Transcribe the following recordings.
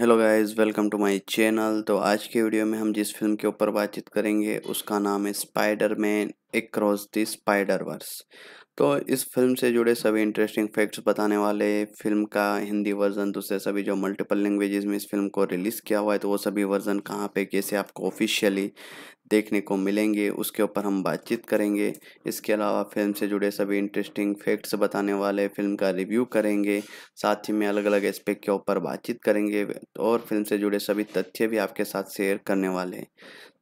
hello guys welcome to my channel तो आज के वीडियो में हम जिस फिल्म के ऊपर बातचीत करेंगे उसका नाम है spider man across the spider Spiderverse तो इस फिल्म से जुड़े सभी इंटरेस्टिंग फैक्ट्स बताने वाले फिल्म का हिंदी वर्जन दूसरे तो सभी जो मल्टीपल लैंग्वेजेस में इस फिल्म को रिलीज़ किया हुआ है तो वो सभी वर्जन कहाँ पे कैसे आपको ऑफिशियली देखने को मिलेंगे उसके ऊपर हम बातचीत करेंगे इसके अलावा फिल्म से जुड़े सभी इंटरेस्टिंग फैक्ट्स बताने वाले फिल्म का रिव्यू करेंगे साथ ही में अलग अलग एस्पेक्ट के ऊपर बातचीत करेंगे और फिल्म से जुड़े सभी तथ्य भी आपके साथ शेयर करने वाले हैं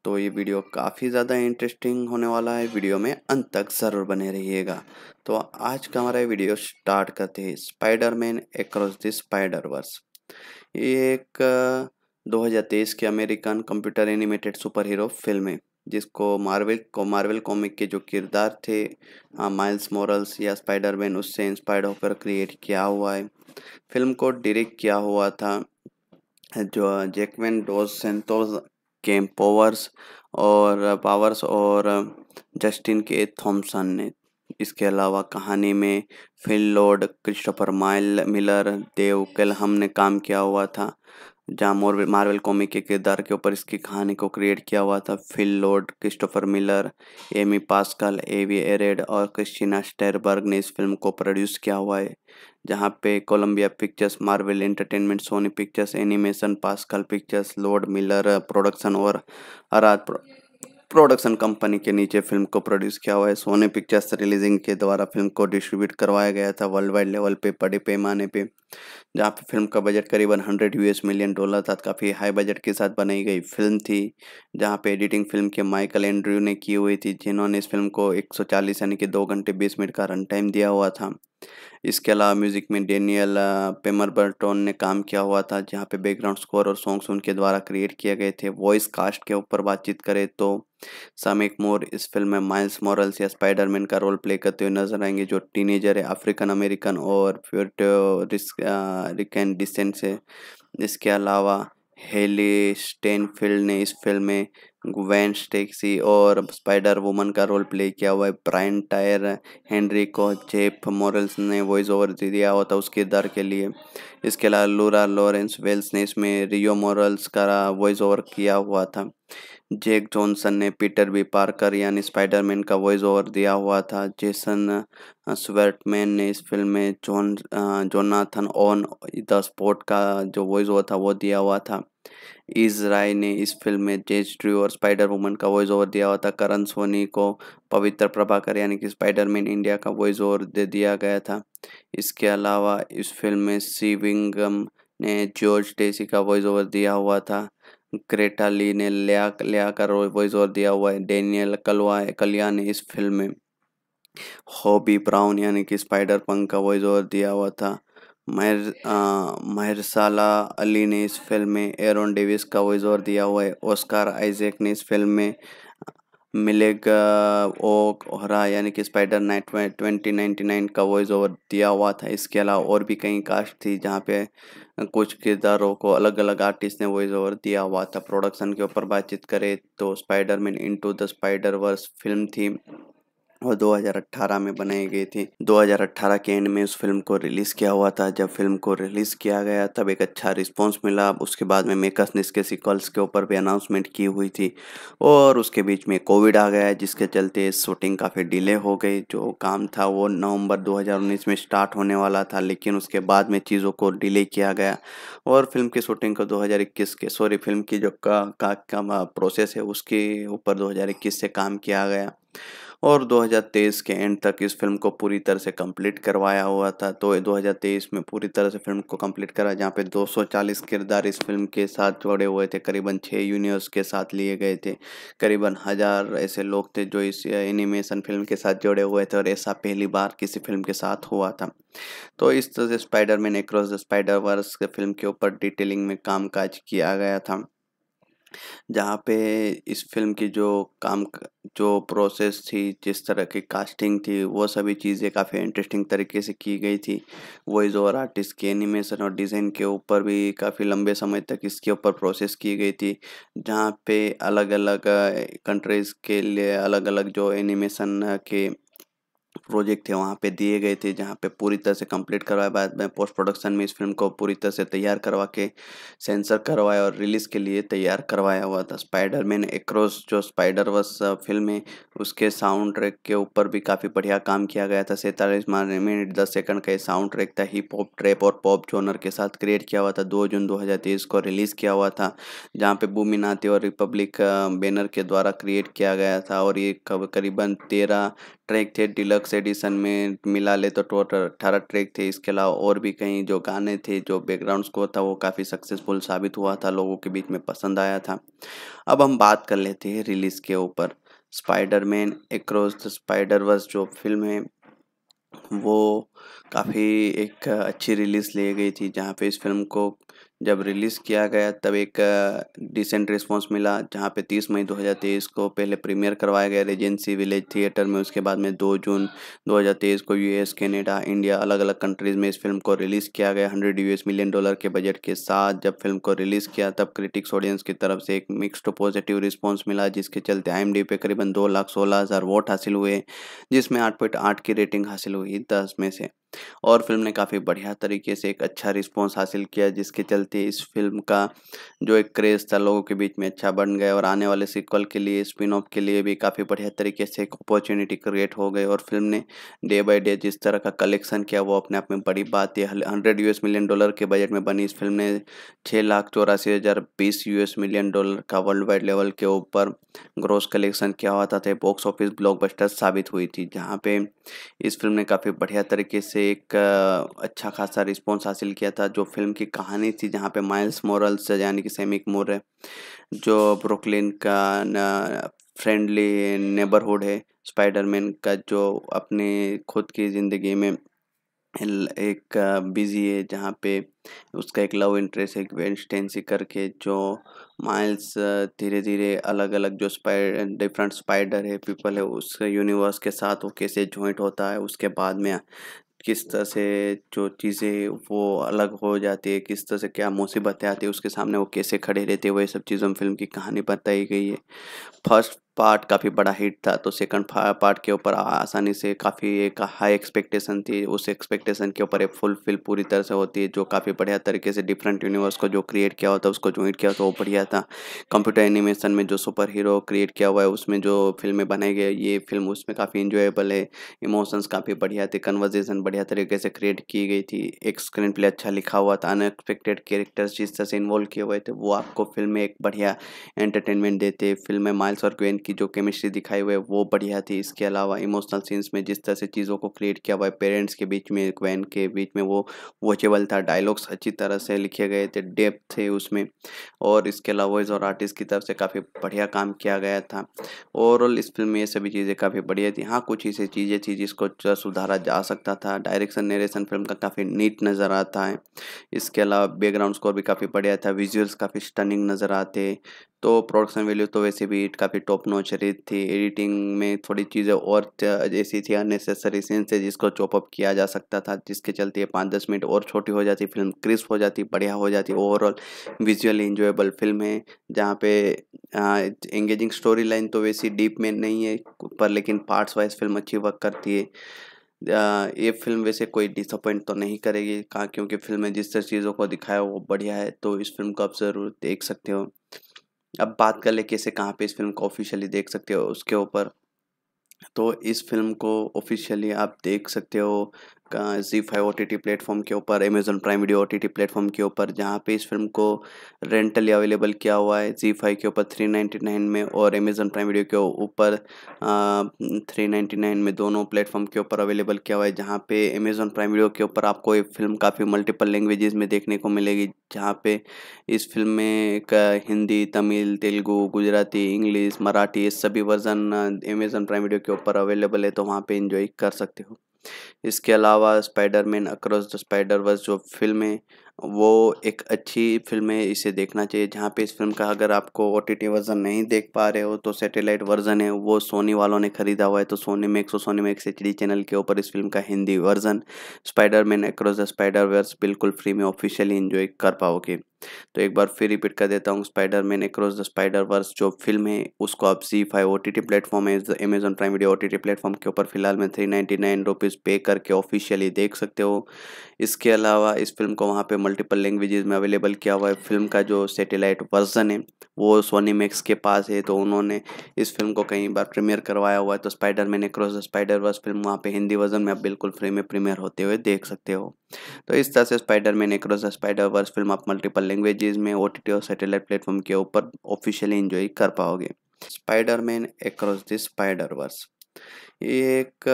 तो ये वीडियो काफ़ी ज़्यादा इंटरेस्टिंग होने वाला है वीडियो में अंत तक ज़रूर बने रहिएगा तो आज का हमारा वीडियो स्टार्ट करते हैं Spiderman Man the spider Verse ये एक 2023 के American computer animated super hero film है जिसको मार्वल को मार्वल कॉमिक के जो किरदार थे माइल्स मॉरल्स या स्पाइडरमैन उससे इंस्पायर्ड होकर क्रिएट किया हुआ है फिल्म को डिरेक्ट किया हुआ था जो Jackman Dos Santos Kemp Powers और पावर्स uh, और जस्टिन के थॉमसन ने इसके अलावा कहानी में Phil Lord Christopher mile Miller Dave Callaham ने काम किया हुआ था जहाँ मोर मार्वल कॉमिक के किरदार के ऊपर इसकी कहानी को क्रिएट किया हुआ था Phil Lord Christopher Miller Amy Pascal Avi Arad और क्रिस्टीना स्टेरबर्ग ने इस फिल्म को प्रोड्यूस किया हुआ है जहाँ पे Columbia Pictures Marvel Entertainment Sony Pictures Animation Pascal Pictures Lord Miller production और आराध प्रोडक्शन कंपनी के नीचे फिल्म को प्रोड्यूस किया हुआ है सोने पिक्चर्स रिलीजिंग के द्वारा फिल्म को डिस्ट्रीब्यूट करवाया गया था वर्ल्ड वाइड लेवल पे बड़े पैमाने पे जहाँ पे फिल्म का बजट करीबन हंड्रेड यूएस मिलियन डॉलर था काफ़ी हाई बजट के साथ बनाई गई फिल्म थी जहाँ पे एडिटिंग फिल्म के माइकल एंड्रयू ने की हुई थी जिन्होंने इस फिल्म को एक यानी कि दो घंटे बीस मिनट का रन टाइम दिया हुआ था इसके अलावा म्यूज़िक में डेनियल पेमर बर्टोन ने काम किया हुआ था जहाँ पे बैकग्राउंड स्कोर और सॉन्ग्स उनके द्वारा क्रिएट किए गए थे वॉइस कास्ट के ऊपर बातचीत करें तो सामिक मोर इस फिल्म में माइल्स मॉरल्स या स्पाइडरमैन का रोल प्ले करते हुए नजर आएंगे जो टीनेजर है अफ्रीकन अमेरिकन और रिकन डिसेंट से इसके अलावा हेली स्टेनफील्ड ने इस फिल्म में वैन स्टेक्सी और स्पाइडर वुमन का रोल प्ले किया हुआ है ब्रायन टायर हेनरी को जेफ मॉरल्स ने वॉइस ओवर दे दिया हुआ था उस किरदार के लिए इसके अलावा लूरा लॉरेंस वेल्स ने इसमें रियो मॉरल्स का वॉइस ओवर किया हुआ था जेक जॉनसन ने पीटर बी पार्कर यानी स्पाइडरमैन का वॉइस ओवर दिया हुआ था जेसन स्वर्टमैन ने इस फिल्म में John Jonathan on the Spot का जो वॉइस ओवर था वो दिया हुआ था इज राय ने इस फिल्म में जेज ड्रू और स्पाइडर वुमन का वॉइस ओवर दिया हुआ था करण सोनी को पवित्र प्रभाकर यानी कि स्पाइडरमैन इंडिया का वॉइस ओवर दे दिया गया था इसके अलावा इस फिल्म में सीविंगम ने जॉर्ज डेसी का वॉइस ओवर दिया हुआ था ग्रेटा ली ने लिया लिया कर वॉइस और दिया हुआ है डेनियल कलवा कलिया ने इस फिल्म में हॉबी ब्राउन यानी कि स्पाइडर पंक का वॉइस ओवर दिया हुआ था महर महरसाला अली ने इस फिल्म में एरोन डेविस का वॉइस ओवर दिया हुआ है ओस्कार आइजेक ने इस फिल्म में मिलेगा ओक ओहरा यानी कि Spider night twenty ninety nine का वॉइस ओवर दिया हुआ था इसके अलावा और भी कई कास्ट थी जहाँ पे कुछ किरदारों को अलग अलग आर्टिस्ट ने वॉइस ओवर दिया हुआ था प्रोडक्शन के ऊपर बातचीत करें तो Spider Man into the spider Verse film थी और 2018 में बनाई गई थी 2018 के एंड में उस फिल्म को रिलीज़ किया हुआ था जब फिल्म को रिलीज़ किया गया तब एक अच्छा रिस्पांस मिला उसके बाद में मेकर्स ने इसके सिक्वल्स के ऊपर भी अनाउंसमेंट की हुई थी और उसके बीच में कोविड आ गया जिसके चलते शूटिंग काफ़ी डिले हो गई जो काम था वो नवंबर 2019 में स्टार्ट होने वाला था लेकिन उसके बाद में चीज़ों को डिले किया गया और फिल्म की शूटिंग को दो के सॉरी फिल्म की जो का, का, का, प्रोसेस है उसके ऊपर दो से काम किया गया और 2023 के एंड तक इस फिल्म को पूरी तरह से कंप्लीट करवाया हुआ था तो 2023 में पूरी तरह से फिल्म को कंप्लीट करा जहाँ पे 240 किरदार इस फिल्म के साथ जोड़े हुए थे करीबन छः यूनिवर्स के साथ लिए गए थे करीबन हज़ार ऐसे लोग थे जो इस एनिमेशन फिल्म के साथ जुड़े हुए थे और ऐसा पहली बार किसी फिल्म के साथ हुआ था तो इस तरह से Man across the spider Verse film के ऊपर डिटेलिंग में काज किया गया था जहाँ पे इस फिल्म की जो काम जो प्रोसेस थी जिस तरह की कास्टिंग थी वो सभी चीज़ें काफ़ी इंटरेस्टिंग तरीके से की गई थी वॉइस ओवर आर्टिस्ट के एनिमेशन और डिज़ाइन के ऊपर भी काफ़ी लंबे समय तक इसके ऊपर प्रोसेस की गई थी जहाँ पे अलग अलग कंट्रीज़ के लिए अलग अलग जो एनिमेशन के प्रोजेक्ट थे वहाँ पे दिए गए थे जहाँ पे पूरी तरह से कंप्लीट करवाया बाद में पोस्ट प्रोडक्शन में इस फिल्म को पूरी तरह से तैयार करवा के सेंसर करवाया और रिलीज़ के लिए तैयार करवाया हुआ था स्पाइडर मैन एक्रॉस जो स्पाइडर वर्स फिल्म है उसके साउंड ट्रैक के ऊपर भी काफ़ी बढ़िया काम किया गया था सैंतालीस मिनट दस सेकंड का ये साउंड ट्रैक था हिप हॉप ट्रैप और पॉप जोनर के साथ क्रिएट किया हुआ था दो जून दो को रिलीज़ किया हुआ था जहाँ पे भूमि और रिपब्लिक बैनर के द्वारा क्रिएट किया गया था और ये करीबन तेरह ट्रैक थे डिलक्स एडिशन में मिला ले तो टोटल अट्ठारह ट्रैक थे इसके अलावा और भी कहीं जो गाने थे जो बैकग्राउंड स्कोर था वो काफ़ी सक्सेसफुल साबित हुआ था लोगों के बीच में पसंद आया था अब हम बात कर लेते हैं रिलीज़ के ऊपर Spider Man across the spider Verse जो फिल्म है वो काफ़ी एक अच्छी रिलीज़ ली गई थी जहाँ पे इस फिल्म को जब रिलीज़ किया गया तब एक डिसेंट रिस्पांस मिला जहाँ पे 30 मई 2023 को पहले प्रीमियर करवाया गया रेजेंसी विलेज थिएटर में उसके बाद में 2 जून 2023 को यूएस कनाडा इंडिया अलग अलग कंट्रीज़ में इस फिल्म को रिलीज़ किया गया 100 यूएस मिलियन डॉलर के बजट के साथ जब फिल्म को रिलीज़ किया तब क्रिटिक्स ऑडियंस की तरफ से एक मिक्सड पॉजिटिव रिस्पॉन्स मिला जिसके चलते आई पे करीबन दो लाख सोलह हज़ार वोट हासिल हुए जिसमें आठ की रेटिंग हासिल हुई दस में से और फिल्म ने काफ़ी बढ़िया तरीके से एक अच्छा रिस्पॉन्स हासिल किया जिसके चलते इस फिल्म का जो एक क्रेज़ था लोगों के बीच में अच्छा बन गया और आने वाले सिक्वल के लिए स्पिन ऑफ के लिए भी काफ़ी बढ़िया तरीके से एक अपॉर्चुनिटी क्रिएट हो गई और फिल्म ने डे बाई डे जिस तरह का कलेक्शन किया वो अपने आप में बड़ी बात है हंड्रेड यू मिलियन डॉलर के बजट में बनी इस फिल्म ने छः लाख चौरासी हज़ार बीस यू मिलियन डॉलर का वर्ल्ड वाइड लेवल के ऊपर ग्रोस कलेक्शन किया हुआ था बॉक्स ऑफिस ब्लॉकबस्टर साबित हुई थी जहाँ पे इस फिल्म ने काफ़ी बढ़िया तरीके से से एक अच्छा खासा रिस्पॉन्स हासिल किया था जो फिल्म की कहानी थी जहाँ पे माइल्स मोरल्स यानी कि सैमिक मोर जो ब्रुकलिन का फ्रेंडली नेबरहुड है स्पाइडरमैन का जो अपने खुद की ज़िंदगी में एक बिजी है जहाँ पे उसका एक लव इंटरेस्ट है वेंस्टेंसी करके जो माइल्स धीरे धीरे अलग अलग जो स्पाइड डिफरेंट स्पाइडर है पीपल है उस यूनिवर्स के साथ वो कैसे जॉइंट होता है उसके बाद में किस तरह से जो चीज़ें वो अलग हो जाती है किस तरह से क्या मुसीबतें आती है उसके सामने वो कैसे खड़े रहते हैं वही सब चीज़ों में फिल्म की कहानी बताई गई है फर्स्ट पार्ट काफ़ी बड़ा हिट था तो सेकंड पार्ट के ऊपर आसानी से काफ़ी एक हाई एक्सपेक्टेशन थी उस एक्सपेक्टेशन के ऊपर एक फुलफिल पूरी तरह से होती है जो काफ़ी बढ़िया तरीके से डिफरेंट यूनिवर्स को जो क्रिएट किया हुआ था उसको ज्वाइंट किया तो वो बढ़िया था कंप्यूटर एनिमेशन में जो सुपर हीरो क्रिएट किया हुआ है उसमें जो फिल्में बनाई गई ये फिल्म उसमें काफ़ी इंजॉयबल है इमोशंस काफ़ी बढ़िया थे कन्वर्जेशन बढ़िया तरीके से क्रिएट की गई थी एक स्क्रीन प्ले अच्छा लिखा हुआ था अनएक्सपेक्टेड कैरेक्टर्स जिस तरह से इन्वॉल्व किए हुए थे वो आपको फिल्म में एक बढ़िया एंटरटेनमेंट देते फिल्म में माइल्स और क्वेन की जो केमिस्ट्री दिखाई हुई है वो बढ़िया थी इसके अलावा इमोशनल सीन्स में जिस तरह से चीज़ों को क्रिएट किया हुआ है पेरेंट्स के बीच में वैन के बीच में वो वॉचेबल था डायलॉग्स अच्छी तरह से लिखे गए थे डेप्थ थे उसमें और इसके अलावा वॉइस और आर्टिस्ट की तरफ से काफ़ी बढ़िया काम किया गया था ओवरऑल इस फिल्म में ये सभी चीज़ें काफ़ी बढ़िया थी हाँ कुछ ऐसी चीज़ें थी जिसको सुधारा जा सकता था डायरेक्शन नरेशन फिल्म का काफ़ी नीट नज़र आता है इसके अलावा बैकग्राउंड स्कोर भी काफ़ी बढ़िया था विजुअल्स काफ़ी स्टनिंग नज़र आते तो प्रोडक्शन वैल्यू तो वैसे भी काफ़ी टॉप नॉच रही थी एडिटिंग में थोड़ी चीज़ें और ऐसी थी अननेसेसरी सीन से जिसको चॉपअप किया जा सकता था जिसके चलते पाँच दस मिनट और छोटी हो जाती फिल्म क्रिस्प हो जाती बढ़िया हो जाती ओवरऑल विजुअली इंजॉयबल फिल्म है जहाँ पे एंगेजिंग स्टोरी लाइन तो वैसी डीप में नहीं है पर लेकिन पार्ट्स वाइज फिल्म अच्छी वर्क करती है आ, ये फिल्म वैसे कोई डिसअपॉइंट तो नहीं करेगी क्योंकि फिल्म में जिस तरह चीज़ों को दिखाया वो बढ़िया है तो इस फिल्म को आप ज़रूर देख सकते हो अब बात कर ले कैसे कहाँ पे इस फिल्म को ऑफिशियली देख सकते हो उसके ऊपर तो इस फिल्म को ऑफिशियली आप देख सकते हो जी फाइव ओ टी प्लेटफॉर्म के ऊपर Amazon Prime Video O T platform के ऊपर जहाँ पे इस फिल्म को रेंटली अवेलेबल किया हुआ है जी फाइव के ऊपर थ्री नाइन्टी नाइन में और अमेजोन प्राइम वीडियो के ऊपर थ्री नाइन्टी नाइन में दोनों प्लेटफॉर्म के ऊपर अवेलेबल किया हुआ है जहाँ पे अमेजोन प्राइम वीडियो के ऊपर आपको ये फिल्म काफ़ी मल्टीपल लैंग्वेजेस में देखने को मिलेगी जहाँ पे इस फिल्म में हिंदी तमिल तेलुगु गुजराती इंग्लिश मराठी ये सभी वर्जन अमेजोन प्राइम वीडियो के ऊपर अवेलेबल है तो वहाँ पर इंजॉय कर सकते हो इसके अलावा Spider man across the spider Verse जो फिल्म है वो एक अच्छी फिल्म है इसे देखना चाहिए जहाँ पे इस फिल्म का अगर आपको ओ टी वर्ज़न नहीं देख पा रहे हो तो सैटेलाइट वर्ज़न है वो सोनी वालों ने ख़रीदा हुआ है तो सोनी मैक्स और सोनी मैक्स एच चैनल के ऊपर इस फिल्म का Hindi version Spider man across the spider Verse बिल्कुल फ्री में ऑफिशियली इन्जॉय कर पाओगे तो एक बार फिर रिपीट कर देता हूँ Spider man across the spider Verse जो फिल्म है उसको आप जी five O T T platform है Amazon Prime Video O T T platform के ऊपर फिलहाल में थ्री नाइन्टी नाइन रुपीज़ पे करके ऑफिशियली देख सकते हो इसके अलावा इस फिल्म को वहाँ पे मल्टीपल लैंग्वेजेज में अवेलेबल किया हुआ है फिल्म का जो सेटेलाइट वर्जन है वो सोनी मैक्स के पास है तो उन्होंने इस फिल्म को कई बार प्रीमियर करवाया हुआ है तो Spider man across the spider Verse film वहाँ पे हिंदी वर्जन में आप बिल्कुल फ्री में प्रीमियर होते हुए देख सकते हो तो इस तरह से Spider man across the spider Verse film आप मल्टीपल लैंग्वेजेस में ओ और सैटेलाइट प्लेटफॉर्म के ऊपर ऑफिशियली इंजॉय कर पाओगे Spider Man across the spider Verse ये एक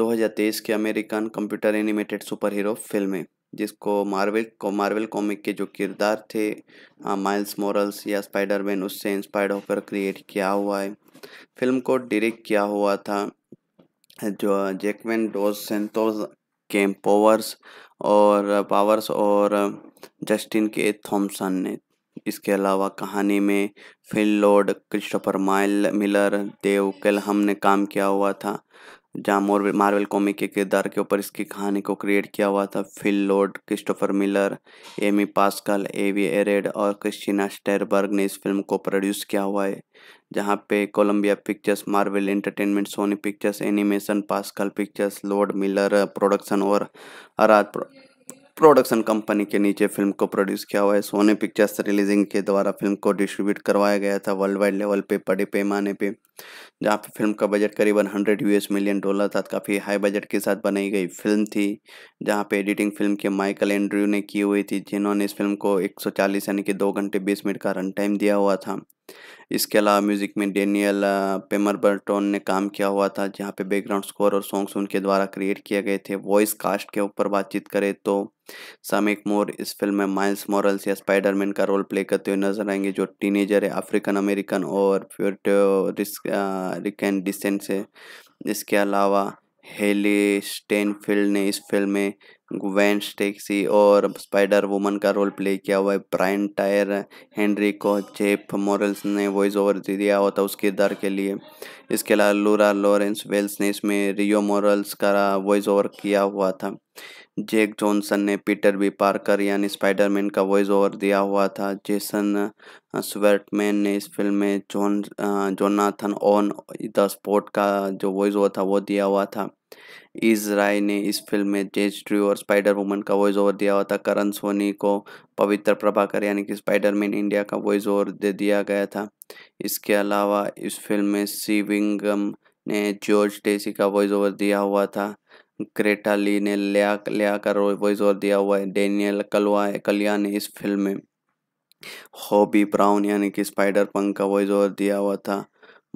2023 के American computer animated super hero film है जिसको मार्वल मार्वल कॉमिक के जो किरदार थे माइल्स मोरल्स या स्पाइडर मैन उससे इंस्पायर्ड होकर क्रिएट किया हुआ है फिल्म को डायरेक्ट किया हुआ था जो जैकमैन डोज सेंतोस कैम्पोवर्स और पावर्स और जस्टिन के थॉमसन ने इसके अलावा कहानी में Phil Lord Christopher mile Miller Dave Callaham ने काम किया हुआ था जहाँ मोरवे मार्वल कॉमिक के किरदार के ऊपर इसकी कहानी को क्रिएट किया हुआ था Phil Lord Christopher Miller Amy Pascal Avi Arad और क्रिस्टीना स्टेरबर्ग ने इस फिल्म को प्रोड्यूस किया हुआ है जहाँ पे Columbia Pictures Marvel Entertainment Sony Pictures Animation Pascal Pictures Lord Miller production और आराध प्रोडक्शन कंपनी के नीचे फिल्म को प्रोड्यूस किया हुआ है सोने पिक्चर्स रिलीजिंग के द्वारा फिल्म को डिस्ट्रीब्यूट करवाया गया था वर्ल्ड वाइड लेवल पे बड़े पैमाने पे जहाँ पे फिल्म का बजट करीबन हंड्रेड यूएस मिलियन डॉलर था काफ़ी हाई बजट के साथ बनाई गई फिल्म थी जहाँ पे एडिटिंग फिल्म के माइकल एंड्रयू ने की हुई थी जिन्होंने इस फिल्म को एक यानी कि दो घंटे बीस मिनट का रन टाइम दिया हुआ था इसके अलावा म्यूज़िक में डेनियल पेमर बर्टोन ने काम किया हुआ था जहाँ पे बैकग्राउंड स्कोर और सॉन्ग्स उनके द्वारा क्रिएट किए गए थे वॉइस कास्ट के ऊपर बातचीत करें तो सामिक मोर इस फिल्म में माइल्स मॉरल्स या स्पाइडरमैन का रोल प्ले करते हुए नजर आएंगे जो टीनेजर है अफ्रीकन अमेरिकन और रिकन डिसेंट से इसके अलावा हेली स्टेनफील्ड ने इस फिल्म में वेंस स्टेक्सी और स्पाइडर वुमन का रोल प्ले किया हुआ है ब्रायन टायर हेनरी को जेफ मॉरल्स ने वॉइस ओवर दिया हुआ था उस किरदार के लिए इसके अलावा लूरा लॉरेंस वेल्स ने इसमें रियो मॉरल्स का वॉइस ओवर किया हुआ था जेक जॉनसन ने पीटर बी पार्कर यानी स्पाइडरमैन का वॉइस ओवर दिया हुआ था जेसन स्वर्टमैन ने इस फिल्म में John Jonathan on the Spot का जो वॉइस ओवर था वो दिया हुआ था इज राय ने इस फिल्म में जेज ट्री और स्पाइडर वुमन का वॉइस ओवर दिया हुआ था करण सोनी को पवित्र प्रभाकर यानी कि स्पाइडरमैन इंडिया का वॉइस ओवर दे दिया गया था इसके अलावा इस फिल्म में सी ने जॉर्ज टेसी का वॉइस ओवर दिया हुआ था ग्रेटा ली ने लिया लिया कर वॉइस और दिया हुआ है डेनियल कलवा कलिया ने इस फिल्म में हॉबी ब्राउन यानी कि स्पाइडर पंक का वॉइस ओवर दिया हुआ था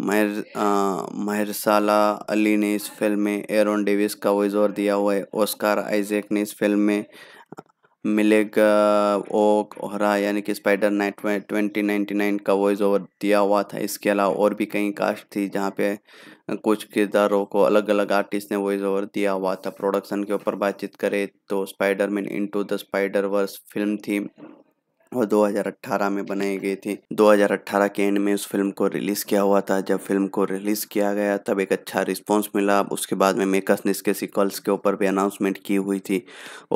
महर महरसाला अली ने इस फिल्म में एरोन डेविस का वॉइस ओवर दिया हुआ है ओस्कार आइजेक ने इस फिल्म में मिलेगा ओक ओहरा यानी कि Spider night twenty ninety nine का वॉइस ओवर दिया हुआ था इसके अलावा और भी कई कास्ट थी जहाँ पे कुछ किरदारों को अलग अलग आर्टिस्ट ने वॉइस ओवर दिया हुआ था प्रोडक्शन के ऊपर बातचीत करें तो Spider Man into the spider Verse film थी और 2018 में बनाई गई थी 2018 के एंड में उस फिल्म को रिलीज़ किया हुआ था जब फिल्म को रिलीज़ किया गया तब एक अच्छा रिस्पांस मिला उसके बाद में मेकर्स ने इसके सिक्वल्स के ऊपर भी अनाउंसमेंट की हुई थी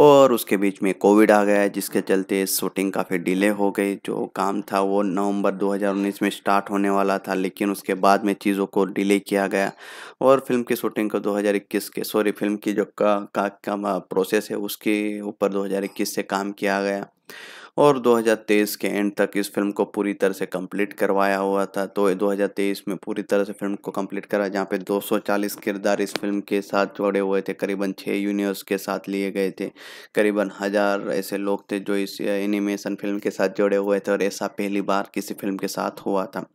और उसके बीच में कोविड आ गया जिसके चलते शूटिंग काफ़ी डिले हो गई जो काम था वो नवंबर 2019 में स्टार्ट होने वाला था लेकिन उसके बाद में चीज़ों को डिले किया गया और फिल्म की शूटिंग को 2021 के सॉरी फिल्म की जो का, का, का, का प्रोसेस है उसके ऊपर 2021 से काम किया गया और 2023 के एंड तक इस फिल्म को पूरी तरह से कंप्लीट करवाया हुआ था तो 2023 में पूरी तरह से फिल्म को कंप्लीट करा जहाँ पे 240 किरदार इस फिल्म के साथ जुड़े हुए थे करीबन छः यूनिवर्स के साथ लिए गए थे करीबन हज़ार ऐसे लोग थे जो इस एनिमेशन फिल्म के साथ जुड़े हुए थे और ऐसा पहली बार किसी फिल्म के साथ हुआ था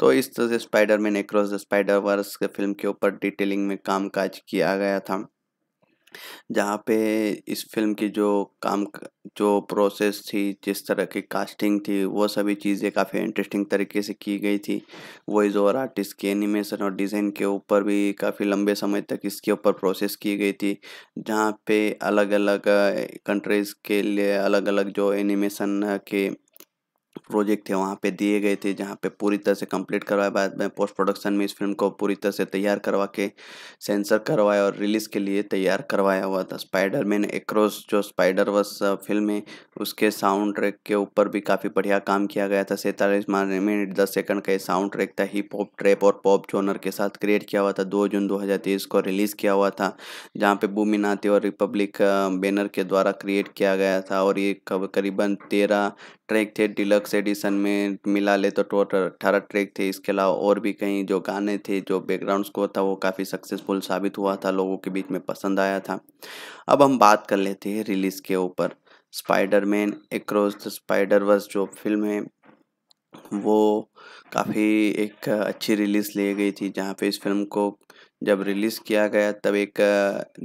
तो इस तरह से Man across the spider Verse film के ऊपर डिटेलिंग में काज किया गया था जहाँ पे इस फिल्म की जो काम जो प्रोसेस थी जिस तरह की कास्टिंग थी वो सभी चीज़ें काफ़ी इंटरेस्टिंग तरीके से की गई थी वॉइस ओवर आर्टिस्ट की एनिमेशन और डिज़ाइन के ऊपर भी काफ़ी लंबे समय तक इसके ऊपर प्रोसेस की गई थी जहाँ पे अलग अलग कंट्रीज़ के लिए अलग अलग जो एनिमेशन के प्रोजेक्ट थे वहाँ पे दिए गए थे जहाँ पे पूरी तरह से कंप्लीट करवाए बाद में पोस्ट प्रोडक्शन में इस फिल्म को पूरी तरह से तैयार करवा के सेंसर करवाया और रिलीज़ के लिए तैयार करवाया हुआ था स्पाइडर मैन एक जो स्पाइडर वर्स फिल्म है उसके साउंड ट्रैक के ऊपर भी काफ़ी बढ़िया काम किया गया था सैंतालीस मिनट दस सेकंड का ये साउंड ट्रैक था हिप हॉप ट्रैप और पॉप जोनर के साथ क्रिएट किया हुआ था दो जून दो को रिलीज़ किया हुआ था जहाँ पे भूमिनाथी और रिपब्लिक बैनर के द्वारा क्रिएट किया गया था और ये करीबन तेरह ट्रैक थे डिलक्स एडिशन में मिला ले तो टोटल अट्ठारह ट्रैक थे इसके अलावा और भी कई जो गाने थे जो बैकग्राउंड स्कोर था वो काफ़ी सक्सेसफुल साबित हुआ था लोगों के बीच में पसंद आया था अब हम बात कर लेते हैं रिलीज़ के ऊपर Spider Man across the spider Verse जो फिल्म है वो काफ़ी एक अच्छी रिलीज़ ली गई थी जहाँ पे इस फिल्म को जब रिलीज़ किया गया तब एक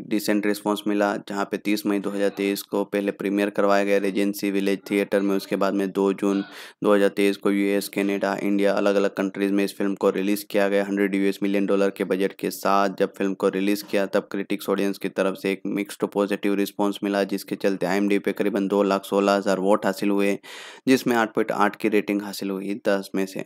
डिसेंट रिस्पांस मिला जहाँ पे 30 मई 2023 को पहले प्रीमियर करवाया गया रेजेंसी विलेज थिएटर में उसके बाद में 2 जून 2023 को यूएस कनाडा इंडिया अलग अलग कंट्रीज़ में इस फिल्म को रिलीज़ किया गया 100 यूएस मिलियन डॉलर के बजट के साथ जब फिल्म को रिलीज़ किया तब क्रिटिक्स ऑडियंस की तरफ से एक मिक्सड पॉजिटिव रिस्पॉन्स मिला जिसके चलते आई एम डी पे करीबन दो लाख सोलह हज़ार वोट हासिल हुए जिसमें आठ पॉइंट आठ की रेटिंग हासिल हुई दस में से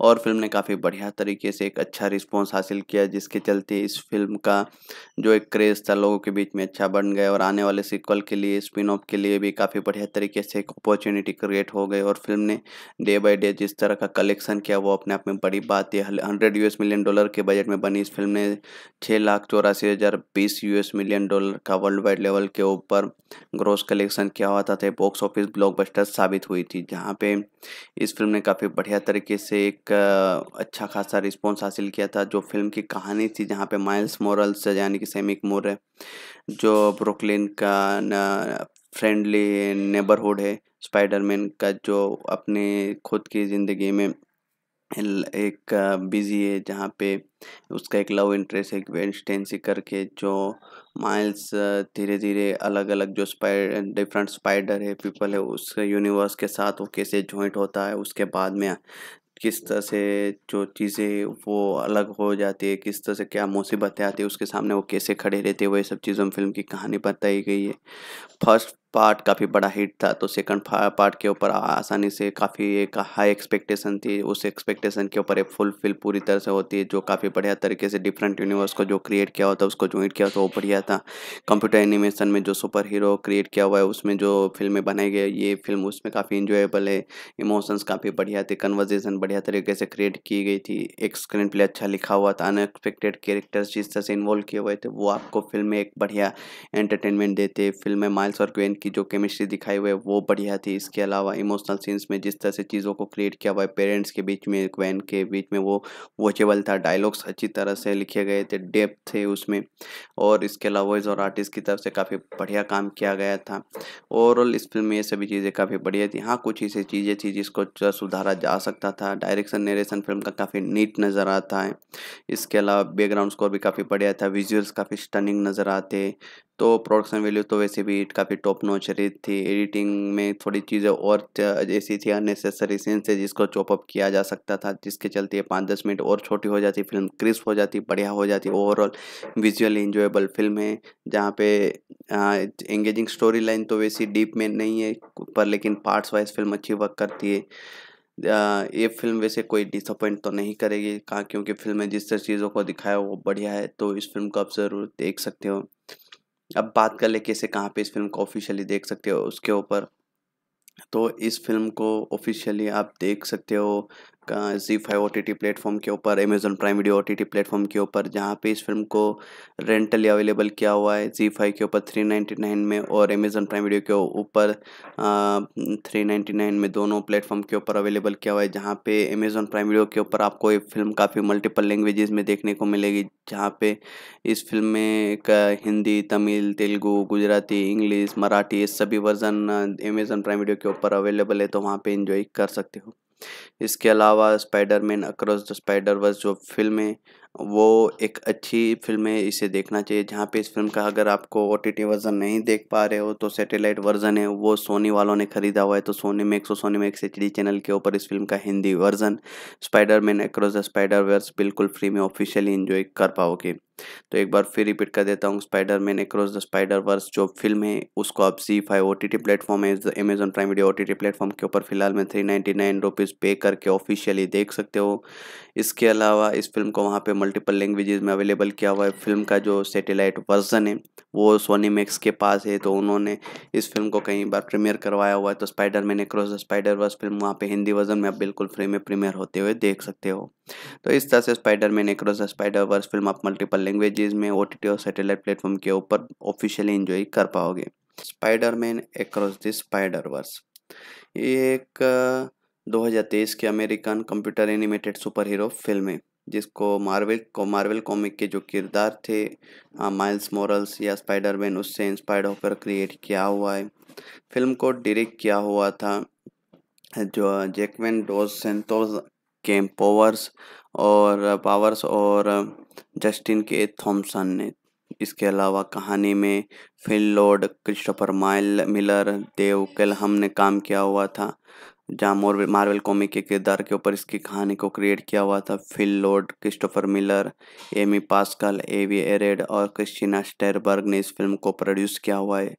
और फिल्म ने काफ़ी बढ़िया तरीके से एक अच्छा रिस्पॉन्स हासिल किया जिसके चलते इस फिल्म का जो एक क्रेज़ था लोगों के बीच में अच्छा बन गया और आने वाले सिक्वल के लिए स्पिन ऑफ के लिए भी काफ़ी बढ़िया तरीके से एक अपॉर्चुनिटी क्रिएट हो गई और फिल्म ने डे बाई डे जिस तरह का कलेक्शन किया वो अपने आप में बड़ी बात है हंड्रेड यू मिलियन डॉलर के बजट में बनी इस फिल्म ने छः लाख चौरासी हज़ार बीस यू मिलियन डॉलर का वर्ल्ड वाइड लेवल के ऊपर ग्रोस कलेक्शन किया हुआ था बॉक्स ऑफिस ब्लॉकबस्टर साबित हुई थी जहाँ पे इस फिल्म ने काफ़ी बढ़िया तरीके से एक अच्छा खासा रिस्पॉन्स हासिल किया था जो फिल्म की कहानी थी जहाँ पे माइल्स मोरल्स यानी कि सैमिक मोर है जो ब्रुकलिन का फ्रेंडली नेबरहुड है स्पाइडरमैन का जो अपने खुद की ज़िंदगी में एक बिजी है जहाँ पे उसका एक लव इंटरेस्ट है वेंस्टेंसी करके जो माइल्स धीरे धीरे अलग अलग जो स्पाइड डिफरेंट स्पाइडर है पीपल है उस यूनिवर्स के साथ वो कैसे जॉइंट होता है उसके बाद में किस तरह से जो चीज़ें वो अलग हो जाती है किस तरह से क्या मुसीबतें आती है उसके सामने वो कैसे खड़े रहते हैं वही सब चीज़ों में फिल्म की कहानी बताई गई है फर्स्ट पार्ट काफ़ी बड़ा हिट था तो सेकंड पार्ट के ऊपर आसानी से काफ़ी एक हाई एक्सपेक्टेशन थी उस एक्सपेक्टेशन के ऊपर एक फुलफिल पूरी तरह से होती है जो काफ़ी बढ़िया तरीके से डिफरेंट यूनिवर्स को जो क्रिएट किया हुआ था उसको ज्वाइंट किया था तो वो बढ़िया था कंप्यूटर एनिमेशन में जो सुपर हीरो क्रिएट किया हुआ है उसमें जो फिल्में बनाई गई ये फिल्म उसमें काफ़ी इंजॉयबल है इमोशंस काफ़ी बढ़िया थे कन्वर्जेशन बढ़िया तरीके से क्रिएट की गई थी एक स्क्रीन प्ले अच्छा लिखा हुआ था अनएक्सपेक्टेड कैरेक्टर्स जिस तरह से इन्वॉल्व किए हुए थे वो आपको फिल्म में एक बढ़िया एंटरटेनमेंट देते फिल्म में माइल्स और क्वेन की जो केमिस्ट्री दिखाई हुई है वो बढ़िया थी इसके अलावा इमोशनल सीन्स में जिस तरह से चीज़ों को क्रिएट किया हुआ है पेरेंट्स के बीच में क्वेन के बीच में वो वॉचेबल था डायलॉग्स अच्छी तरह से लिखे गए थे डेप्थ थे उसमें और इसके अलावा वॉइस और आर्टिस्ट की तरफ से काफ़ी बढ़िया काम किया गया था ओवरऑल इस फिल्म में ये सभी चीज़ें काफ़ी बढ़िया थी हाँ कुछ ऐसी चीज़ें थी जिसको सुधारा जा सकता था डायरेक्शन नरेशन फिल्म का काफ़ी नीट नज़र आता है इसके अलावा बैकग्राउंड स्कोर भी काफ़ी बढ़िया था विजुअल्स काफ़ी स्टनिंग नज़र आते तो प्रोडक्शन वैल्यू तो वैसे भी काफ़ी टॉप रही थी एडिटिंग में थोड़ी चीज़ें और ऐसी थी अननेसेसरी सीन से जिसको चॉपअप किया जा सकता था जिसके चलते पाँच दस मिनट और छोटी हो जाती फिल्म क्रिस्प हो जाती बढ़िया हो जाती ओवरऑल विजुअली इंजॉयबल फिल्म है जहाँ पे एंगेजिंग स्टोरी लाइन तो वैसी डीप में नहीं है पर लेकिन पार्ट्स वाइज फिल्म अच्छी वर्क करती है ये फिल्म वैसे कोई डिसअपॉइंट तो नहीं करेगी कहाँ क्योंकि फिल्म में जिस तरह चीज़ों को दिखाया वो बढ़िया है तो इस फिल्म को आप ज़रूर देख सकते हो अब बात कर ले कैसे कहाँ पे इस फिल्म को ऑफिशियली देख सकते हो उसके ऊपर तो इस फिल्म को ऑफिशियली आप देख सकते हो जी फाइव ओ टी प्लेटफॉर्म के ऊपर Amazon Prime Video O T platform के ऊपर जहाँ पे इस फिल्म को रेंटली अवेलेबल किया हुआ है जी फाइव के ऊपर थ्री नाइन्टी नाइन में और अमेज़न प्राइम वीडियो के ऊपर थ्री नाइन्टी नाइन में दोनों प्लेटफॉर्म के ऊपर अवेलेबल किया हुआ है जहाँ पे अमेजन प्राइम वीडियो के ऊपर आपको ये फिल्म काफ़ी मल्टीपल लैंग्वेजेस में देखने को मिलेगी जहाँ पे इस फिल्म में का हिंदी तमिल तेलुगू गुजराती इंग्लिश मराठी ये सभी वर्जन अमेज़न प्राइम वीडियो के ऊपर अवेलेबल है तो वहाँ पे इंजॉय कर सकते हो इसके अलावा Spiderman across the spider Verse जो फिल्म है वो एक अच्छी फिल्म है इसे देखना चाहिए जहाँ पे इस फिल्म का अगर आपको ओ टी टी वर्ज़न नहीं देख पा रहे हो तो सैटेलाइट वर्ज़न है वो सोनी वालों ने ख़रीदा हुआ है तो सोनी मैक्स और Sony Max H D channel के ऊपर इस फिल्म का Hindi version Spider Man across the spider Verse बिल्कुल फ्री में ऑफिशियली इन्जॉय कर पाओगे तो एक बार फिर रिपीट कर देता हूँ Spider Man across the spider Verse जो फिल्म है उसको आप जी five O T T platform है Amazon Prime Video O T T platform के ऊपर फिलहाल में थ्री नाइन्टी नाइन रुपीज़ पे करके ऑफिशियली देख सकते हो इसके अलावा इस फिल्म को वहाँ पे मल्टीपल लैंग्वेजेस में अवेलेबल किया हुआ है फिल्म का जो सेटेलाइट वर्जन है वो सोनी मैक्स के पास है तो उन्होंने इस फिल्म को कई बार प्रीमियर करवाया हुआ है तो Spider Man across the spider Verse film वहाँ पे हिंदी वर्जन में आप बिल्कुल फ्री में प्रीमियर होते हुए देख सकते हो तो इस तरह से Spider Man across the spider Verse film आप मल्टीपल लैंग्वेजेस में ओ और सेटेलाइट प्लेटफॉर्म के ऊपर ऑफिशियली इंजॉय कर पाओगे Spider Man across the spider Verse ये एक 2023 के American computer animated super hero film है जिसको मार्वल को मार्वल कॉमिक के जो किरदार थे माइल्स मॉरल्स या स्पाइडर मैन उससे इंस्पायर्ड होकर क्रिएट किया हुआ है फिल्म को डायरेक्ट किया हुआ था जो जैकवेन सेंटोज के कैम्पोवर्स और पावर्स और जस्टिन के थॉमसन ने इसके अलावा कहानी में Phil Lord Christopher mile Miller Dave Callaham ने काम किया हुआ था जहाँ मोर मार्वल कॉमिक के किरदार के ऊपर इसकी कहानी को क्रिएट किया हुआ था Phil Lord Christopher Miller Amy Pascal Avi Arad और क्रिस्टीना स्टेरबर्ग ने इस फिल्म को प्रोड्यूस किया हुआ है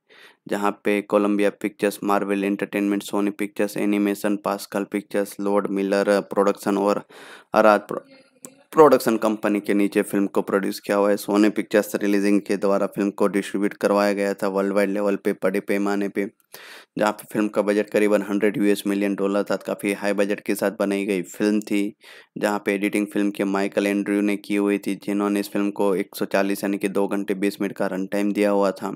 जहाँ पे Columbia Pictures Marvel Entertainment Sony Pictures Animation Pascal Pictures Lord Miller production और आराध प्रोडक्शन कंपनी के नीचे फिल्म को प्रोड्यूस किया हुआ है सोने पिक्चर्स रिलीजिंग के द्वारा फिल्म को डिस्ट्रीब्यूट करवाया गया था वर्ल्ड वाइड लेवल पे बड़े पैमाने पे जहाँ पे फिल्म का बजट करीबन हंड्रेड यूएस मिलियन डॉलर था काफ़ी हाई बजट के साथ बनाई गई फिल्म थी जहाँ पे एडिटिंग फिल्म के माइकल एंड्रयू ने की हुई थी जिन्होंने इस फिल्म को एक यानी कि दो घंटे बीस मिनट का रन टाइम दिया हुआ था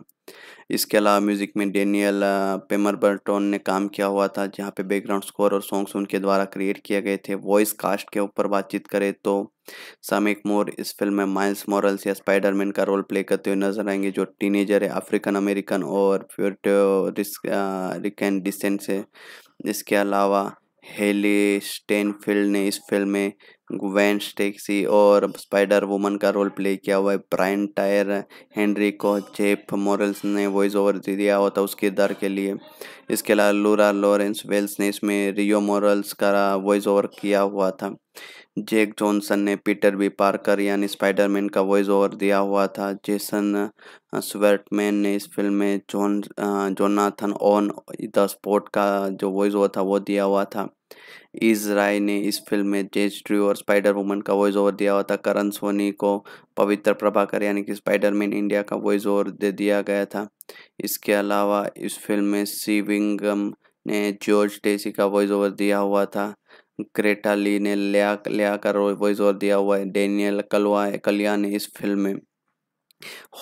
इसके अलावा म्यूज़िक में डेनियल पेमर बर्टोन ने काम किया हुआ था जहाँ पे बैकग्राउंड स्कोर और सॉन्ग्स उनके द्वारा क्रिएट किए गए थे वॉइस कास्ट के ऊपर बातचीत करें तो सामिक मोर इस फिल्म में माइल्स मॉरल्स या स्पाइडरमैन का रोल प्ले करते हुए नजर आएंगे जो टीनेजर है अफ्रीकन अमेरिकन और रिकन डिसेंट से इसके अलावा हेली स्टेनफील्ड ने इस फिल्म में ग्वैन स्टेक्सी और स्पाइडर वुमन का रोल प्ले किया हुआ है ब्रायन टायर हेनरी को जेफ मॉरल्स ने वॉइस ओवर दे दिया हुआ था उस किरदार के लिए इसके अलावा लूरा लॉरेंस वेल्स ने इसमें रियो मॉरल्स का वॉइस ओवर किया हुआ था जेक जॉनसन ने पीटर बी पार्कर यानी स्पाइडरमैन का वॉइस ओवर दिया हुआ था जेसन स्वर्टमैन ने इस फिल्म में John Jonathan on the Spot का जो वॉइस ओवर था वो दिया हुआ था इज राय ने इस फिल्म में जेज ट्री और स्पाइडर वुमन का वॉइस ओवर दिया हुआ था करण सोनी को पवित्र प्रभाकर यानी कि स्पाइडरमैन इंडिया का वॉइस ओवर दे दिया गया था इसके अलावा इस फिल्म में सीविंगम ने जॉर्ज टेसी का वॉइस ओवर दिया हुआ था ग्रेटा ली ने लिया लिया का वॉइस और दिया हुआ है डेनियल कलवा कलिया ने इस फिल्म में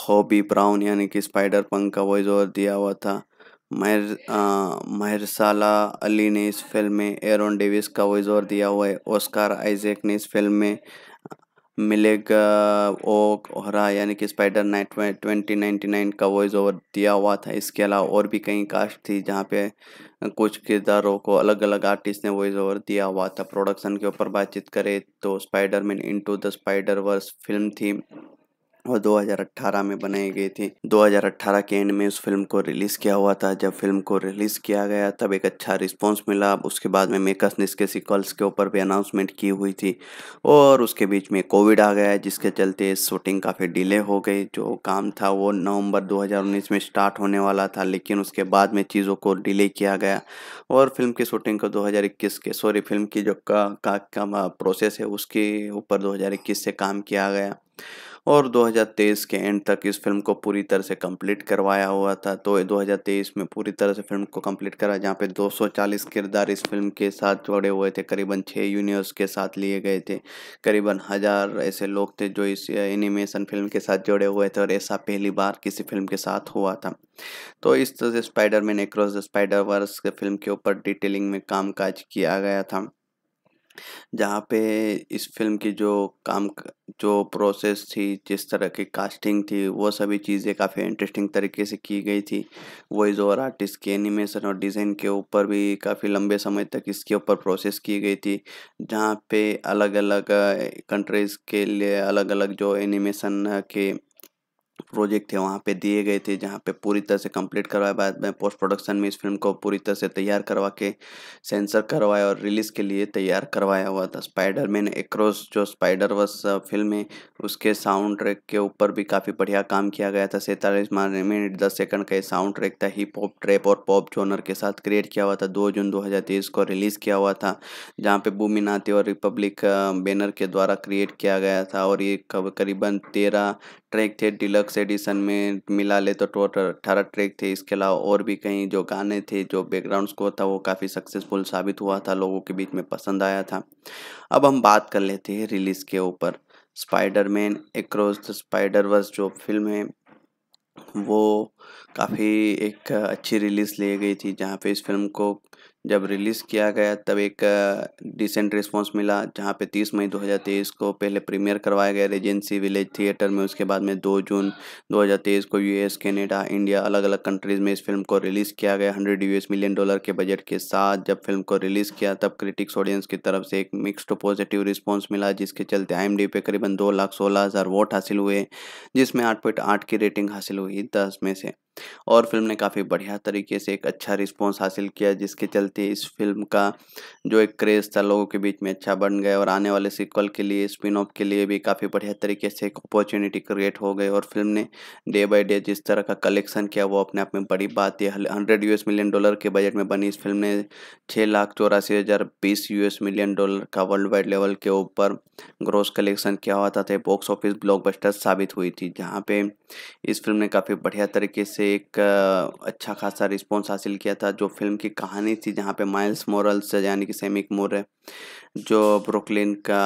हॉबी ब्राउन यानी कि स्पाइडर पंक का वॉइस ओवर दिया हुआ था महर महरसाला अली ने इस फिल्म में एरोन डेविस का वॉइस ओवर दिया हुआ है ओस्कार आइजेक ने इस फिल्म में मिलेग ओक ओहरा यानी कि Spider night twenty ninety nine का वॉइस ओवर दिया हुआ था इसके अलावा और भी कई कास्ट थी जहाँ पे कुछ किरदारों को अलग अलग आर्टिस्ट ने वॉइस ओवर दिया हुआ था प्रोडक्शन के ऊपर बातचीत करें तो Spider Man into the spider Verse film थी और 2018 में बनाई गई थी 2018 के एंड में उस फिल्म को रिलीज किया हुआ था जब फिल्म को रिलीज किया गया तब एक अच्छा रिस्पांस मिला उसके बाद में मेकर्स ने इसके सिक्वल्स के ऊपर भी अनाउंसमेंट की हुई थी और उसके बीच में कोविड आ गया जिसके चलते शूटिंग काफ़ी डिले हो गई जो काम था वो नवंबर 2019 में स्टार्ट होने वाला था लेकिन उसके बाद में चीज़ों को डिले किया गया और फिल्म की शूटिंग को 2021 के सॉरी फिल्म की जो का, का, का प्रोसेस है उसके ऊपर 2021 से काम किया गया और 2023 के एंड तक इस फिल्म को पूरी तरह से कंप्लीट करवाया हुआ था तो 2023 में पूरी तरह से फिल्म को कंप्लीट करा जहाँ पे 240 किरदार इस फिल्म के साथ जुड़े हुए थे करीबन छः यूनिवर्स के साथ लिए गए थे करीबन हज़ार ऐसे लोग थे जो इस एनिमेशन फिल्म के साथ जुड़े हुए थे और ऐसा पहली बार किसी फिल्म के साथ हुआ था तो इस तरह से Spider across the spider Verse film के ऊपर डिटेलिंग में काम किया गया था जहाँ पे इस फिल्म की जो काम जो प्रोसेस थी जिस तरह की कास्टिंग थी वो सभी चीज़ें काफ़ी इंटरेस्टिंग तरीके से की गई थी वॉइस ओवर आर्टिस्ट के एनिमेशन और डिज़ाइन के ऊपर भी काफ़ी लंबे समय तक इसके ऊपर प्रोसेस की गई थी जहाँ पे अलग अलग कंट्रीज़ के लिए अलग अलग जो एनिमेशन के प्रोजेक्ट है वहाँ पे दिए गए थे जहाँ पे पूरी तरह से कंप्लीट करवाया बाद में पोस्ट प्रोडक्शन में इस फिल्म को पूरी तरह से तैयार करवा के सेंसर करवाया और रिलीज़ के लिए तैयार करवाया हुआ था स्पाइडर मैन एक्रॉस जो स्पाइडर वर्स फिल्म है उसके साउंड ट्रैक के ऊपर भी काफ़ी बढ़िया काम किया गया था सैंतालीस मिनट दस सेकंड का ये साउंड ट्रैक था हिप हॉप ट्रैप और पॉप जोनर के साथ क्रिएट किया हुआ था दो जून दो को रिलीज़ किया हुआ था जहाँ पर भूमिनाथी और रिपब्लिक बैनर के द्वारा क्रिएट किया गया था और ये करीबन तेरह ट्रैक थे डिलक्स डिलक्स एडिशन में मिला ले तो टोटल अट्ठारह ट्रैक थे इसके अलावा और भी कहीं जो गाने थे जो बैकग्राउंड स्कोर था वो काफ़ी सक्सेसफुल साबित हुआ था लोगों के बीच में पसंद आया था अब हम बात कर लेते हैं रिलीज़ के ऊपर Spider Man across the spider Verse जो फिल्म है वो काफ़ी एक अच्छी रिलीज़ ली गई थी जहाँ पे इस फिल्म को जब रिलीज़ किया गया तब एक डिसेंट रिस्पांस मिला जहाँ पे 30 मई 2023 को पहले प्रीमियर करवाया गया रेजेंसी विलेज थिएटर में उसके बाद में 2 जून 2023 को यूएस कनाडा इंडिया अलग अलग कंट्रीज़ में इस फिल्म को रिलीज़ किया गया 100 यूएस मिलियन डॉलर के बजट के साथ जब फिल्म को रिलीज़ किया तब क्रिटिक्स ऑडियंस की तरफ से एक मिक्सड पॉजिटिव रिस्पॉन्स मिला जिसके चलते आई पे करीबन दो लाख सोलह हज़ार वोट हासिल हुए जिसमें आठ की रेटिंग हासिल हुई दस में से और फिल्म ने काफ़ी बढ़िया तरीके से एक अच्छा रिस्पॉन्स हासिल किया जिसके चलते चलती इस फिल्म का जो एक क्रेज़ था लोगों के बीच में अच्छा बन गया और आने वाले सीक्वल के लिए स्पिन ऑफ के लिए भी काफ़ी बढ़िया तरीके से एक अपॉर्चुनिटी क्रिएट हो गई और फिल्म ने डे बाई डे जिस तरह का कलेक्शन किया वो अपने आप में बड़ी बात है हंड्रेड यू मिलियन डॉलर के बजट में बनी इस फिल्म ने छः लाख चौरासी हज़ार बीस यू मिलियन डॉलर का वर्ल्ड वाइड लेवल के ऊपर ग्रोस कलेक्शन किया हुआ था बॉक्स ऑफिस ब्लॉकबस्टर साबित हुई थी जहाँ पे इस फिल्म ने काफ़ी बढ़िया तरीके से एक अच्छा खासा रिस्पॉन्स हासिल किया था जो फिल्म की कहानी थी यहाँ पे माइल्स मोरल्स यानी कि सेमिक मोर है जो ब्रुकलिन का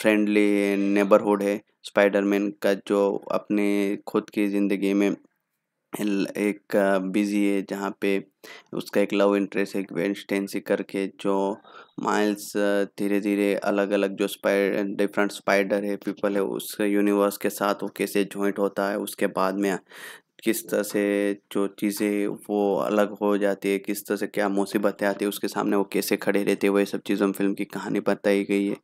फ्रेंडली नेबरहुड है स्पाइडरमैन का जो अपने खुद की ज़िंदगी में एक बिजी है जहाँ पे उसका एक लव इंटरेस्ट है वेंस्टेंसी करके जो माइल्स धीरे धीरे अलग अलग जो स्पाइडर डिफरेंट स्पाइडर है पीपल है उस यूनिवर्स के साथ वो कैसे जॉइंट होता है उसके बाद में किस तरह से जो चीज़ें वो अलग हो जाती है किस तरह से क्या मुसीबतें आती है उसके सामने वो कैसे खड़े रहते हैं वही सब चीज़ों में फिल्म की कहानी बताई गई है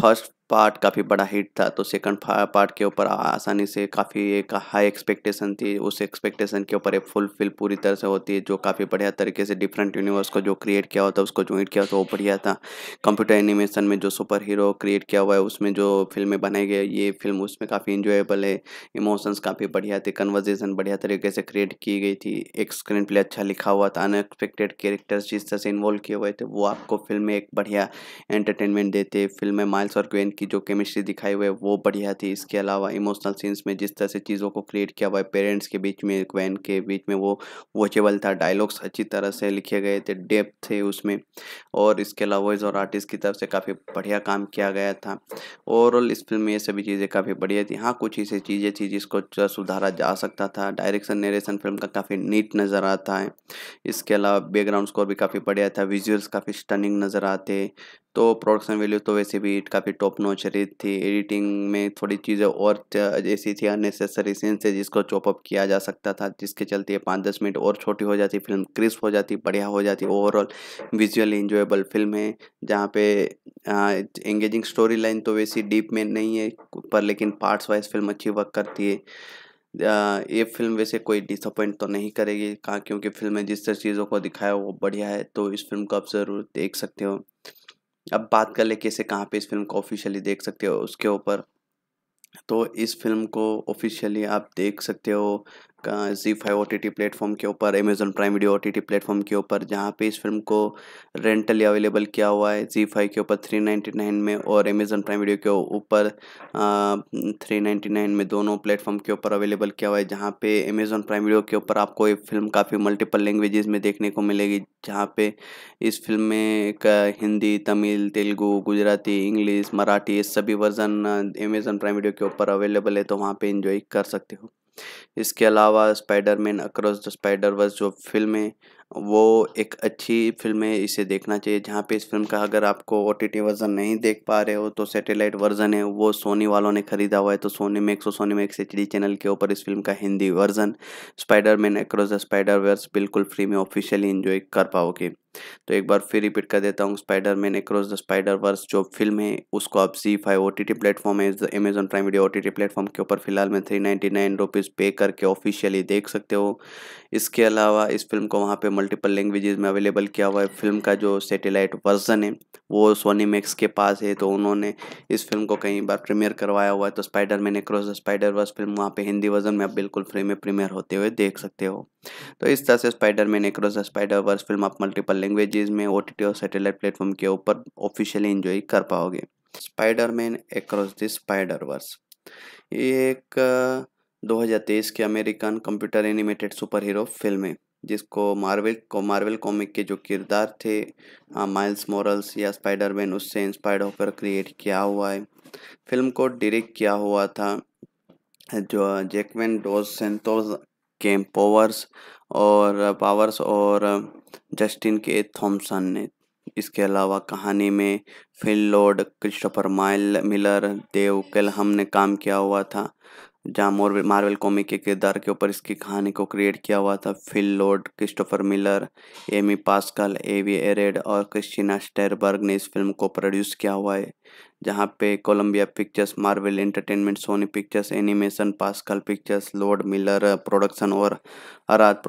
फर्स्ट पार्ट काफ़ी बड़ा हिट था तो सेकंड पार्ट के ऊपर आसानी से काफ़ी एक हाई एक्सपेक्टेशन थी उस एक्सपेक्टेशन के ऊपर एक फुलफिल पूरी तरह से होती है जो काफ़ी बढ़िया तरीके से डिफरेंट यूनिवर्स को जो क्रिएट किया हुआ था उसको ज्वाइंट किया तो वो बढ़िया था कंप्यूटर एनिमेशन में जो सुपर हीरो क्रिएट किया हुआ है उसमें जो फिल्में बनाई गई ये फिल्म उसमें काफ़ी इंजॉयबल है इमोशंस काफ़ी बढ़िया थे कन्वर्जेशन बढ़िया तरीके से क्रिएट की गई थी एक स्क्रीन प्ले अच्छा लिखा हुआ था अनएक्सपेक्टेड कैरेक्टर्स जिस तरह से इन्वॉल्व किए हुए थे वो आपको फिल्म में एक बढ़िया एंटरटेनमेंट देते फिल्म में माइल्स और क्वेंट की जो केमिस्ट्री दिखाई हुई है वो बढ़िया थी इसके अलावा इमोशनल सीन्स में जिस तरह से चीज़ों को क्रिएट किया हुआ है पेरेंट्स के बीच में वैन के बीच में वो वॉचेबल था डायलॉग्स अच्छी तरह से लिखे गए थे डेप्थ थे उसमें और इसके अलावा वॉइस और आर्टिस्ट की तरफ से काफ़ी बढ़िया काम किया गया था ओवरऑल इस फिल्म में ये सभी चीज़ें काफ़ी बढ़िया थी हाँ कुछ ऐसी चीज़ें थी जिसको सुधारा जा सकता था डायरेक्शन नरेशन फिल्म का काफ़ी नीट नज़र आता है इसके अलावा बैकग्राउंड स्कोर भी काफ़ी बढ़िया था विजुअल्स काफ़ी स्टनिंग नज़र आते तो प्रोडक्शन वैल्यू तो वैसे भी काफ़ी टॉप नॉच रही थी एडिटिंग में थोड़ी चीज़ें और ऐसी थी अननेसेसरी सीन से जिसको चॉपअप किया जा सकता था जिसके चलते पाँच दस मिनट और छोटी हो जाती फिल्म क्रिस्प हो जाती बढ़िया हो जाती ओवरऑल विजुअली इंजॉयबल फिल्म है जहाँ पे एंगेजिंग स्टोरी लाइन तो वैसी डीप में नहीं है पर लेकिन पार्ट्स वाइज फिल्म अच्छी वर्क करती है ये फिल्म वैसे कोई डिसअपॉइंट तो नहीं करेगी कहाँ क्योंकि फिल्म में जिस तरह चीज़ों को दिखाया वो बढ़िया है तो इस फिल्म को आप ज़रूर देख सकते हो अब बात कर ले कैसे कहाँ पे इस फिल्म को ऑफिशियली देख सकते हो उसके ऊपर तो इस फिल्म को ऑफिशियली आप देख सकते हो जी फाइव ओ टी प्लेटफॉर्म के ऊपर Amazon Prime Video O T platform के ऊपर जहाँ पे इस फिल्म को रेंटली अवेलेबल किया हुआ है जी फाइव के ऊपर थ्री नाइन्टी नाइन में और अमेजोन प्राइम वीडियो के ऊपर थ्री नाइन्टी नाइन में दोनों प्लेटफॉर्म के ऊपर अवेलेबल किया हुआ है जहाँ पे अमेजोन प्राइम वीडियो के ऊपर आपको ये फिल्म काफ़ी मल्टीपल लैंग्वेजेस में देखने को मिलेगी जहाँ पे इस फिल्म में हिंदी तमिल तेलुगु गुजराती इंग्लिश मराठी ये सभी वर्जन अमेजोन प्राइम वीडियो के ऊपर अवेलेबल है तो वहाँ पर इंजॉय कर सकते हो इसके अलावा Spider man across the spider Verse जो फिल्म है वो एक अच्छी फिल्म है इसे देखना चाहिए जहाँ पे इस फिल्म का अगर आपको ओ टी वर्ज़न नहीं देख पा रहे हो तो सैटेलाइट वर्ज़न है वो सोनी वालों ने ख़रीदा हुआ है तो सोनी मैक्स और सोनी मैक्स एच चैनल के ऊपर इस फिल्म का Hindi version Spider man across the spider Verse बिल्कुल फ्री में ऑफिशियली इन्जॉय कर पाओगे तो एक बार फिर रिपीट कर देता हूँ Spider man across the spider Verse जो फिल्म है उसको आप जी five O T T platform है Amazon Prime Video O T T platform के ऊपर फिलहाल में थ्री नाइन्टी नाइन रुपीज़ पे करके ऑफिशियली देख सकते हो इसके अलावा इस फिल्म को वहाँ पे मल्टीपल लैंग्वेजेस में अवेलेबल किया हुआ है फिल्म का जो सेटेलाइट वर्जन है वो सोनी मैक्स के पास है तो उन्होंने इस फिल्म को कई बार प्रीमियर करवाया हुआ है तो Spider man across the spider Verse film वहाँ पे हिंदी वर्जन में आप बिल्कुल फ्री में प्रीमियर होते हुए देख सकते हो तो इस तरह से Spider man across the spider Verse film आप मल्टीपल लैंग्वेजेस में ओ और सैटेलाइट प्लेटफॉर्म के ऊपर ऑफिशियली इंजॉय कर पाओगे Spider Man across the spider Verse ये एक 2023 के American computer animated super hero film है जिसको मार्वल को मार्वल कॉमिक के जो किरदार थे माइल्स मॉरल्स या स्पाइडर मैन उससे इंस्पायर्ड होकर क्रिएट किया हुआ है फिल्म को डायरेक्ट किया हुआ था जो जैकवेन डोज सेंतोस पावर्स और पावर्स और जस्टिन के थॉम्सन ने इसके अलावा कहानी में Phil Lord Christopher mile Miller Dave Callaham ने काम किया हुआ था जहाँ मोर मार्वल कॉमिक के किरदार के ऊपर इसकी कहानी को क्रिएट किया हुआ था Phil Lord Christopher Miller Amy Pascal Avi Arad और क्रिस्टिना स्टेरबर्ग ने इस फिल्म को प्रोड्यूस किया हुआ है जहाँ पे Columbia Pictures Marvel Entertainment Sony Pictures Animation Pascal Pictures Lord Miller production और आराध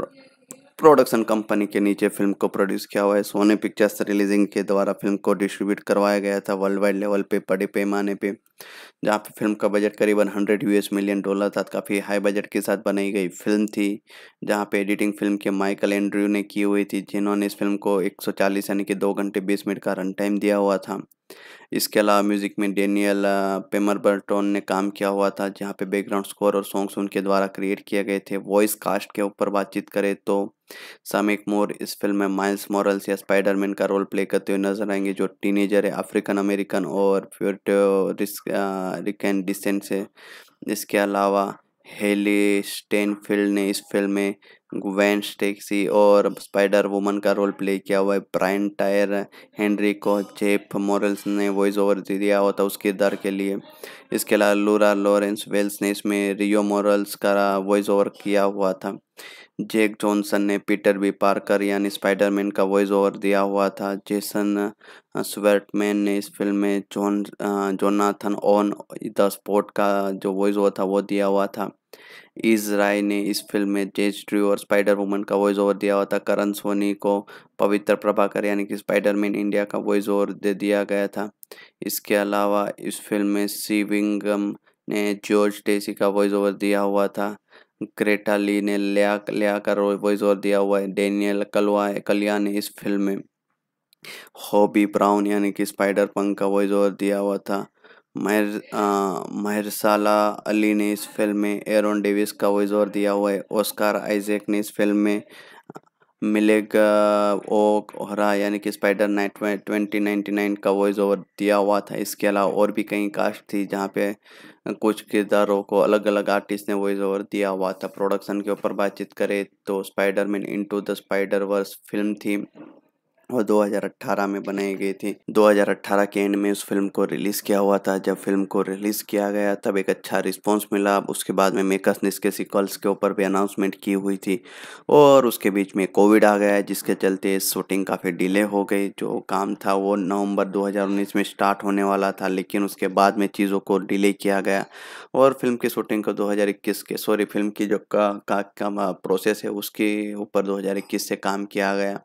प्रोडक्शन कंपनी के नीचे फिल्म को प्रोड्यूस किया हुआ है सोने पिक्चर्स रिलीजिंग के द्वारा फिल्म को डिस्ट्रीब्यूट करवाया गया था वर्ल्ड वाइड लेवल पे बड़े पैमाने पे जहाँ पे फिल्म का बजट करीबन हंड्रेड यूएस मिलियन डॉलर था काफ़ी हाई बजट के साथ बनाई गई फिल्म थी जहाँ पे एडिटिंग फिल्म के माइकल एंड्रयू ने की हुई थी जिन्होंने इस फिल्म को एक यानी कि दो घंटे बीस मिनट का रन टाइम दिया हुआ था इसके अलावा म्यूज़िक में डेनियल पेमर बर्टोन ने काम किया हुआ था जहाँ पे बैकग्राउंड स्कोर और सॉन्ग्स उनके द्वारा क्रिएट किए गए थे वॉइस कास्ट के ऊपर बातचीत करें तो सामिक मोर इस फिल्म में माइल्स मॉरल्स या स्पाइडरमैन का रोल प्ले करते हुए नजर आएंगे जो टीनेजर है अफ्रीकन अमेरिकन और रिक डिसेंट से इसके अलावा हेली स्टेनफील्ड ने इस फिल्म में गुवेन स्टेक्सी और स्पाइडर वुमन का रोल प्ले किया हुआ है ब्रायन टायर हेनरी को जेफ मॉरल्स ने वॉइस ओवर दे दिया हुआ था उस किरदार के लिए इसके अलावा लूरा लॉरेंस वेल्स ने इसमें रियो मॉरल्स का वॉइस ओवर किया हुआ था जेक जॉनसन ने पीटर बी पार्कर यानी स्पाइडरमैन का वॉइस ओवर दिया हुआ था जेसन स्वेटमैन ने इस फिल्म में John Jonathan on the Spot का जो वॉइस ओवर था वो दिया हुआ था इज राय ने इस फिल्म में जेज ड्रू और स्पाइडर वुमन का वॉइस ओवर दिया हुआ था करण सोनी को पवित्र प्रभाकर यानी कि स्पाइडरमैन इंडिया का वॉइस ओवर दे दिया गया था इसके अलावा इस फिल्म में सी विंगम ने जॉर्ज डेसी का वॉइस ओवर दिया हुआ था ग्रेटा ली ने लिया लिया का वॉइस ओवर दिया हुआ है डेनियल कलवा कलिया ने इस फिल्म में हॉबी ब्राउन यानी कि स्पाइडर पंक का वॉइस ओवर दिया हुआ था महर महरसाला अली ने इस फिल्म में एरोन डेविस का वॉइस ओवर दिया हुआ है ओस्कार आइजेक ने इस फिल्म में मिलेगा ओक ओहरा यानी कि Spider night twenty ninety nine का वॉइस ओवर दिया हुआ था इसके अलावा और भी कई कास्ट थी जहाँ पे कुछ किरदारों को अलग अलग आर्टिस्ट ने वॉइस ओवर दिया हुआ था प्रोडक्शन के ऊपर बातचीत करें तो Spider Man into the spider Verse film थी और 2018 में बनाई गई थी 2018 के एंड में उस फिल्म को रिलीज़ किया हुआ था जब फिल्म को रिलीज़ किया गया तब एक अच्छा रिस्पॉन्स मिला उसके बाद में मेकर्स ने इसके सिक्वल्स के ऊपर भी अनाउंसमेंट की हुई थी और उसके बीच में कोविड आ गया जिसके चलते शूटिंग काफ़ी डिले हो गई जो काम था वो नवंबर 2019 में स्टार्ट होने वाला था लेकिन उसके बाद में चीज़ों को डिले किया गया और फिल्म की शूटिंग को 2021 के सॉरी फिल्म की जो का, का, का, का प्रोसेस है उसके ऊपर 2021 से काम किया गया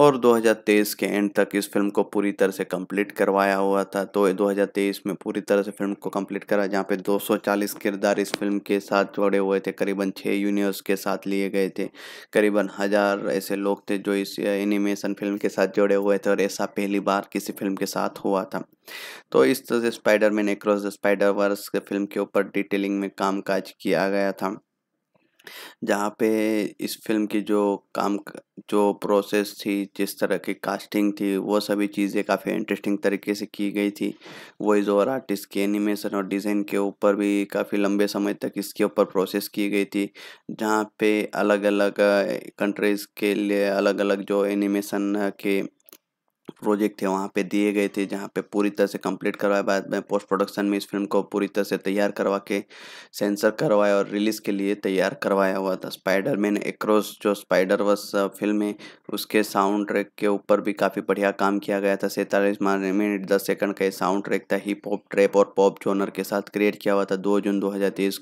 और 2023 के एंड तक इस फिल्म को पूरी तरह से कंप्लीट करवाया हुआ था तो 2023 में पूरी तरह से फिल्म को कंप्लीट करा जहाँ पे 240 किरदार इस फिल्म के साथ जुड़े हुए थे करीबन छः यूनिवर्स के साथ लिए गए थे करीबन हज़ार ऐसे लोग थे जो इस एनिमेशन फिल्म के साथ जुड़े हुए थे और ऐसा पहली बार किसी फिल्म के साथ हुआ था तो इस तरह से Spider across the spider Verse film के ऊपर डिटेलिंग में काम किया गया था जहाँ पे इस फिल्म की जो काम जो प्रोसेस थी जिस तरह की कास्टिंग थी वो सभी चीज़ें काफ़ी इंटरेस्टिंग तरीके से की गई थी वॉइस ओवर आर्टिस्ट की एनिमेशन और डिज़ाइन के ऊपर भी काफ़ी लंबे समय तक इसके ऊपर प्रोसेस की गई थी जहाँ पे अलग अलग कंट्रीज़ के लिए अलग अलग जो एनिमेशन के प्रोजेक्ट थे वहाँ पे दिए गए थे जहाँ पे पूरी तरह से कंप्लीट करवाए बाद में पोस्ट प्रोडक्शन में इस फिल्म को पूरी तरह से तैयार करवा के सेंसर करवाया और रिलीज़ के लिए तैयार करवाया हुआ था स्पाइडर मैन एक्रॉस जो स्पाइडर वर्स फिल्म है उसके साउंड ट्रैक के ऊपर भी काफ़ी बढ़िया काम किया गया था सैंतालीस मिनट दस सेकंड का ये साउंड ट्रैक था हिप हॉप ट्रैप और पॉप जोनर के साथ क्रिएट किया हुआ था दो जून दो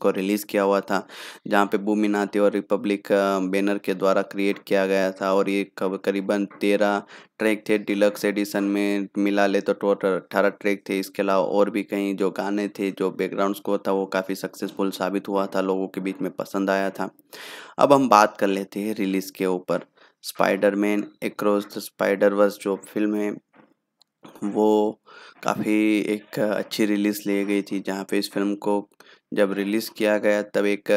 को रिलीज़ किया हुआ था जहाँ पे भूमिनाथी और रिपब्लिक बैनर के द्वारा क्रिएट किया गया था और ये करीबन तेरह ट्रैक थे डिलक्स एडिशन में मिला ले तो टोटल अट्ठारह ट्रैक थे इसके अलावा और भी कई जो गाने थे जो बैकग्राउंड स्कोर था वो काफ़ी सक्सेसफुल साबित हुआ था लोगों के बीच में पसंद आया था अब हम बात कर लेते हैं रिलीज़ के ऊपर Spider across the spider Verse जो फिल्म है वो काफ़ी एक अच्छी रिलीज़ ली गई थी जहाँ पे इस फिल्म को जब रिलीज़ किया गया तब एक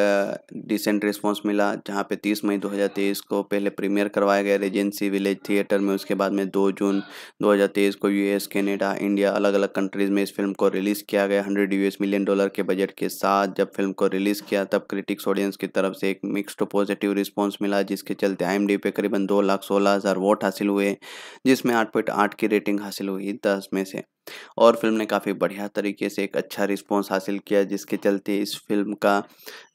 डिसेंट रिस्पांस मिला जहाँ पे 30 मई 2023 को पहले प्रीमियर करवाया गया रेजेंसी विलेज थिएटर में उसके बाद में 2 जून 2023 को यूएस कनाडा इंडिया अलग अलग कंट्रीज़ में इस फिल्म को रिलीज़ किया गया 100 यूएस मिलियन डॉलर के बजट के साथ जब फिल्म को रिलीज़ किया तब क्रिटिक्स ऑडियंस की तरफ से एक मिक्सड पॉजिटिव रिस्पॉन्स मिला जिसके चलते आई पे करीबन दो लाख सोलह हज़ार वोट हासिल हुए जिसमें आठ पॉइंट आठ की रेटिंग हासिल हुई दस में से और फिल्म ने काफ़ी बढ़िया तरीके से एक अच्छा रिस्पॉन्स हासिल किया जिसके चलते इस फिल्म का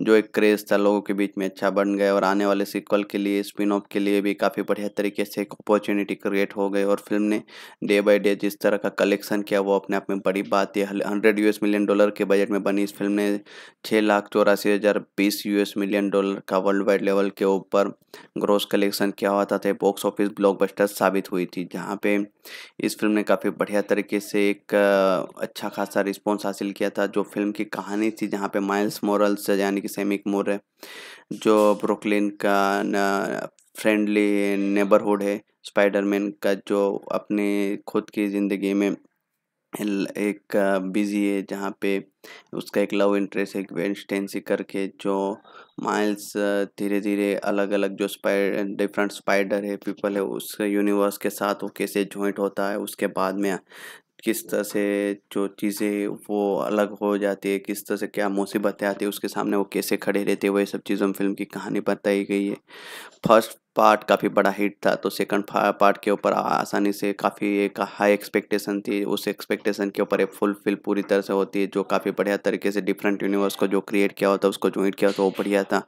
जो एक क्रेज़ था लोगों के बीच में अच्छा बन गया और आने वाले सिक्वल के लिए स्पिन ऑफ के लिए भी काफ़ी बढ़िया तरीके से एक अपॉर्चुनिटी क्रिएट हो गई और फिल्म ने डे बाई डे जिस तरह का कलेक्शन किया वो अपने आप में बड़ी बात है हंड्रेड यू मिलियन डॉलर के बजट में बनी इस फिल्म ने छः लाख चौरासी हज़ार बीस यू मिलियन डॉलर का वर्ल्ड वाइड लेवल के ऊपर ग्रोस कलेक्शन किया हुआ था बॉक्स ऑफिस ब्लॉकबस्टर साबित हुई थी जहाँ पे इस फिल्म ने काफ़ी बढ़िया तरीके से एक अच्छा खासा रिस्पॉन्स हासिल किया था जो फिल्म की कहानी थी जहाँ पे माइल्स मोरल्स यानी कि सैमिक मोर है जो ब्रुकलिन का फ्रेंडली नेबरहुड है स्पाइडरमैन का जो अपने खुद की ज़िंदगी में एक बिजी है जहाँ पे उसका एक लव इंटरेस्ट है वेंस्टेंसी करके जो माइल्स धीरे धीरे अलग अलग जो स्पाइड डिफरेंट स्पाइडर है पीपल है उस यूनिवर्स के साथ वो कैसे जॉइंट होता है उसके बाद में किस तरह से जो चीज़ें वो अलग हो जाती है किस तरह से क्या मुसीबतें आती है उसके सामने वो कैसे खड़े रहते हैं वही सब चीज़ों में फिल्म की कहानी बताई गई है फर्स्ट पार्ट काफ़ी बड़ा हिट था तो सेकंड पार्ट के ऊपर आसानी से काफ़ी एक हाई एक्सपेक्टेशन थी उस एक्सपेक्टेशन के ऊपर एक फुलफिल पूरी तरह से होती है जो काफ़ी बढ़िया तरीके से डिफरेंट यूनिवर्स को जो क्रिएट किया होता है उसको ज्वाइंट किया है तो वो बढ़िया था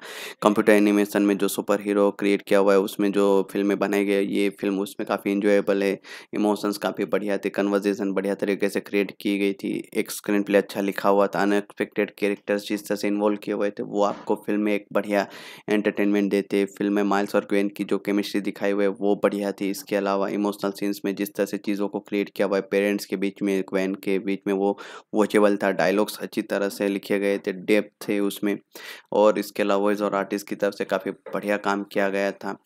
कंप्यूटर एनिमेशन में जो सुपर हीरो क्रिएट किया हुआ है उसमें जो फिल्में बनाई गई ये फिल्म उसमें काफ़ी इंजॉयबल है इमोशंस काफ़ी बढ़िया थे कन्वर्जेशन बढ़िया तरीके से क्रिएट की गई थी एक स्क्रीन प्ले अच्छा लिखा हुआ था अनएक्सपेक्टेड कैरेक्टर्स जिस तरह से इन्वॉल्व किए हुए थे वो आपको फिल्म में एक बढ़िया एंटरटेनमेंट देते फिल्म में माइल्स और क्वेन की जो केमिस्ट्री दिखाई हुई है वो बढ़िया थी इसके अलावा इमोशनल सीन्स में जिस तरह से चीज़ों को क्रिएट किया हुआ है पेरेंट्स के बीच में क्वैन के बीच में वो वॉचेबल था डायलॉग्स अच्छी तरह से लिखे गए थे डेप्थ थे उसमें और इसके अलावा इस और आर्टिस्ट की तरफ से काफ़ी बढ़िया काम किया गया था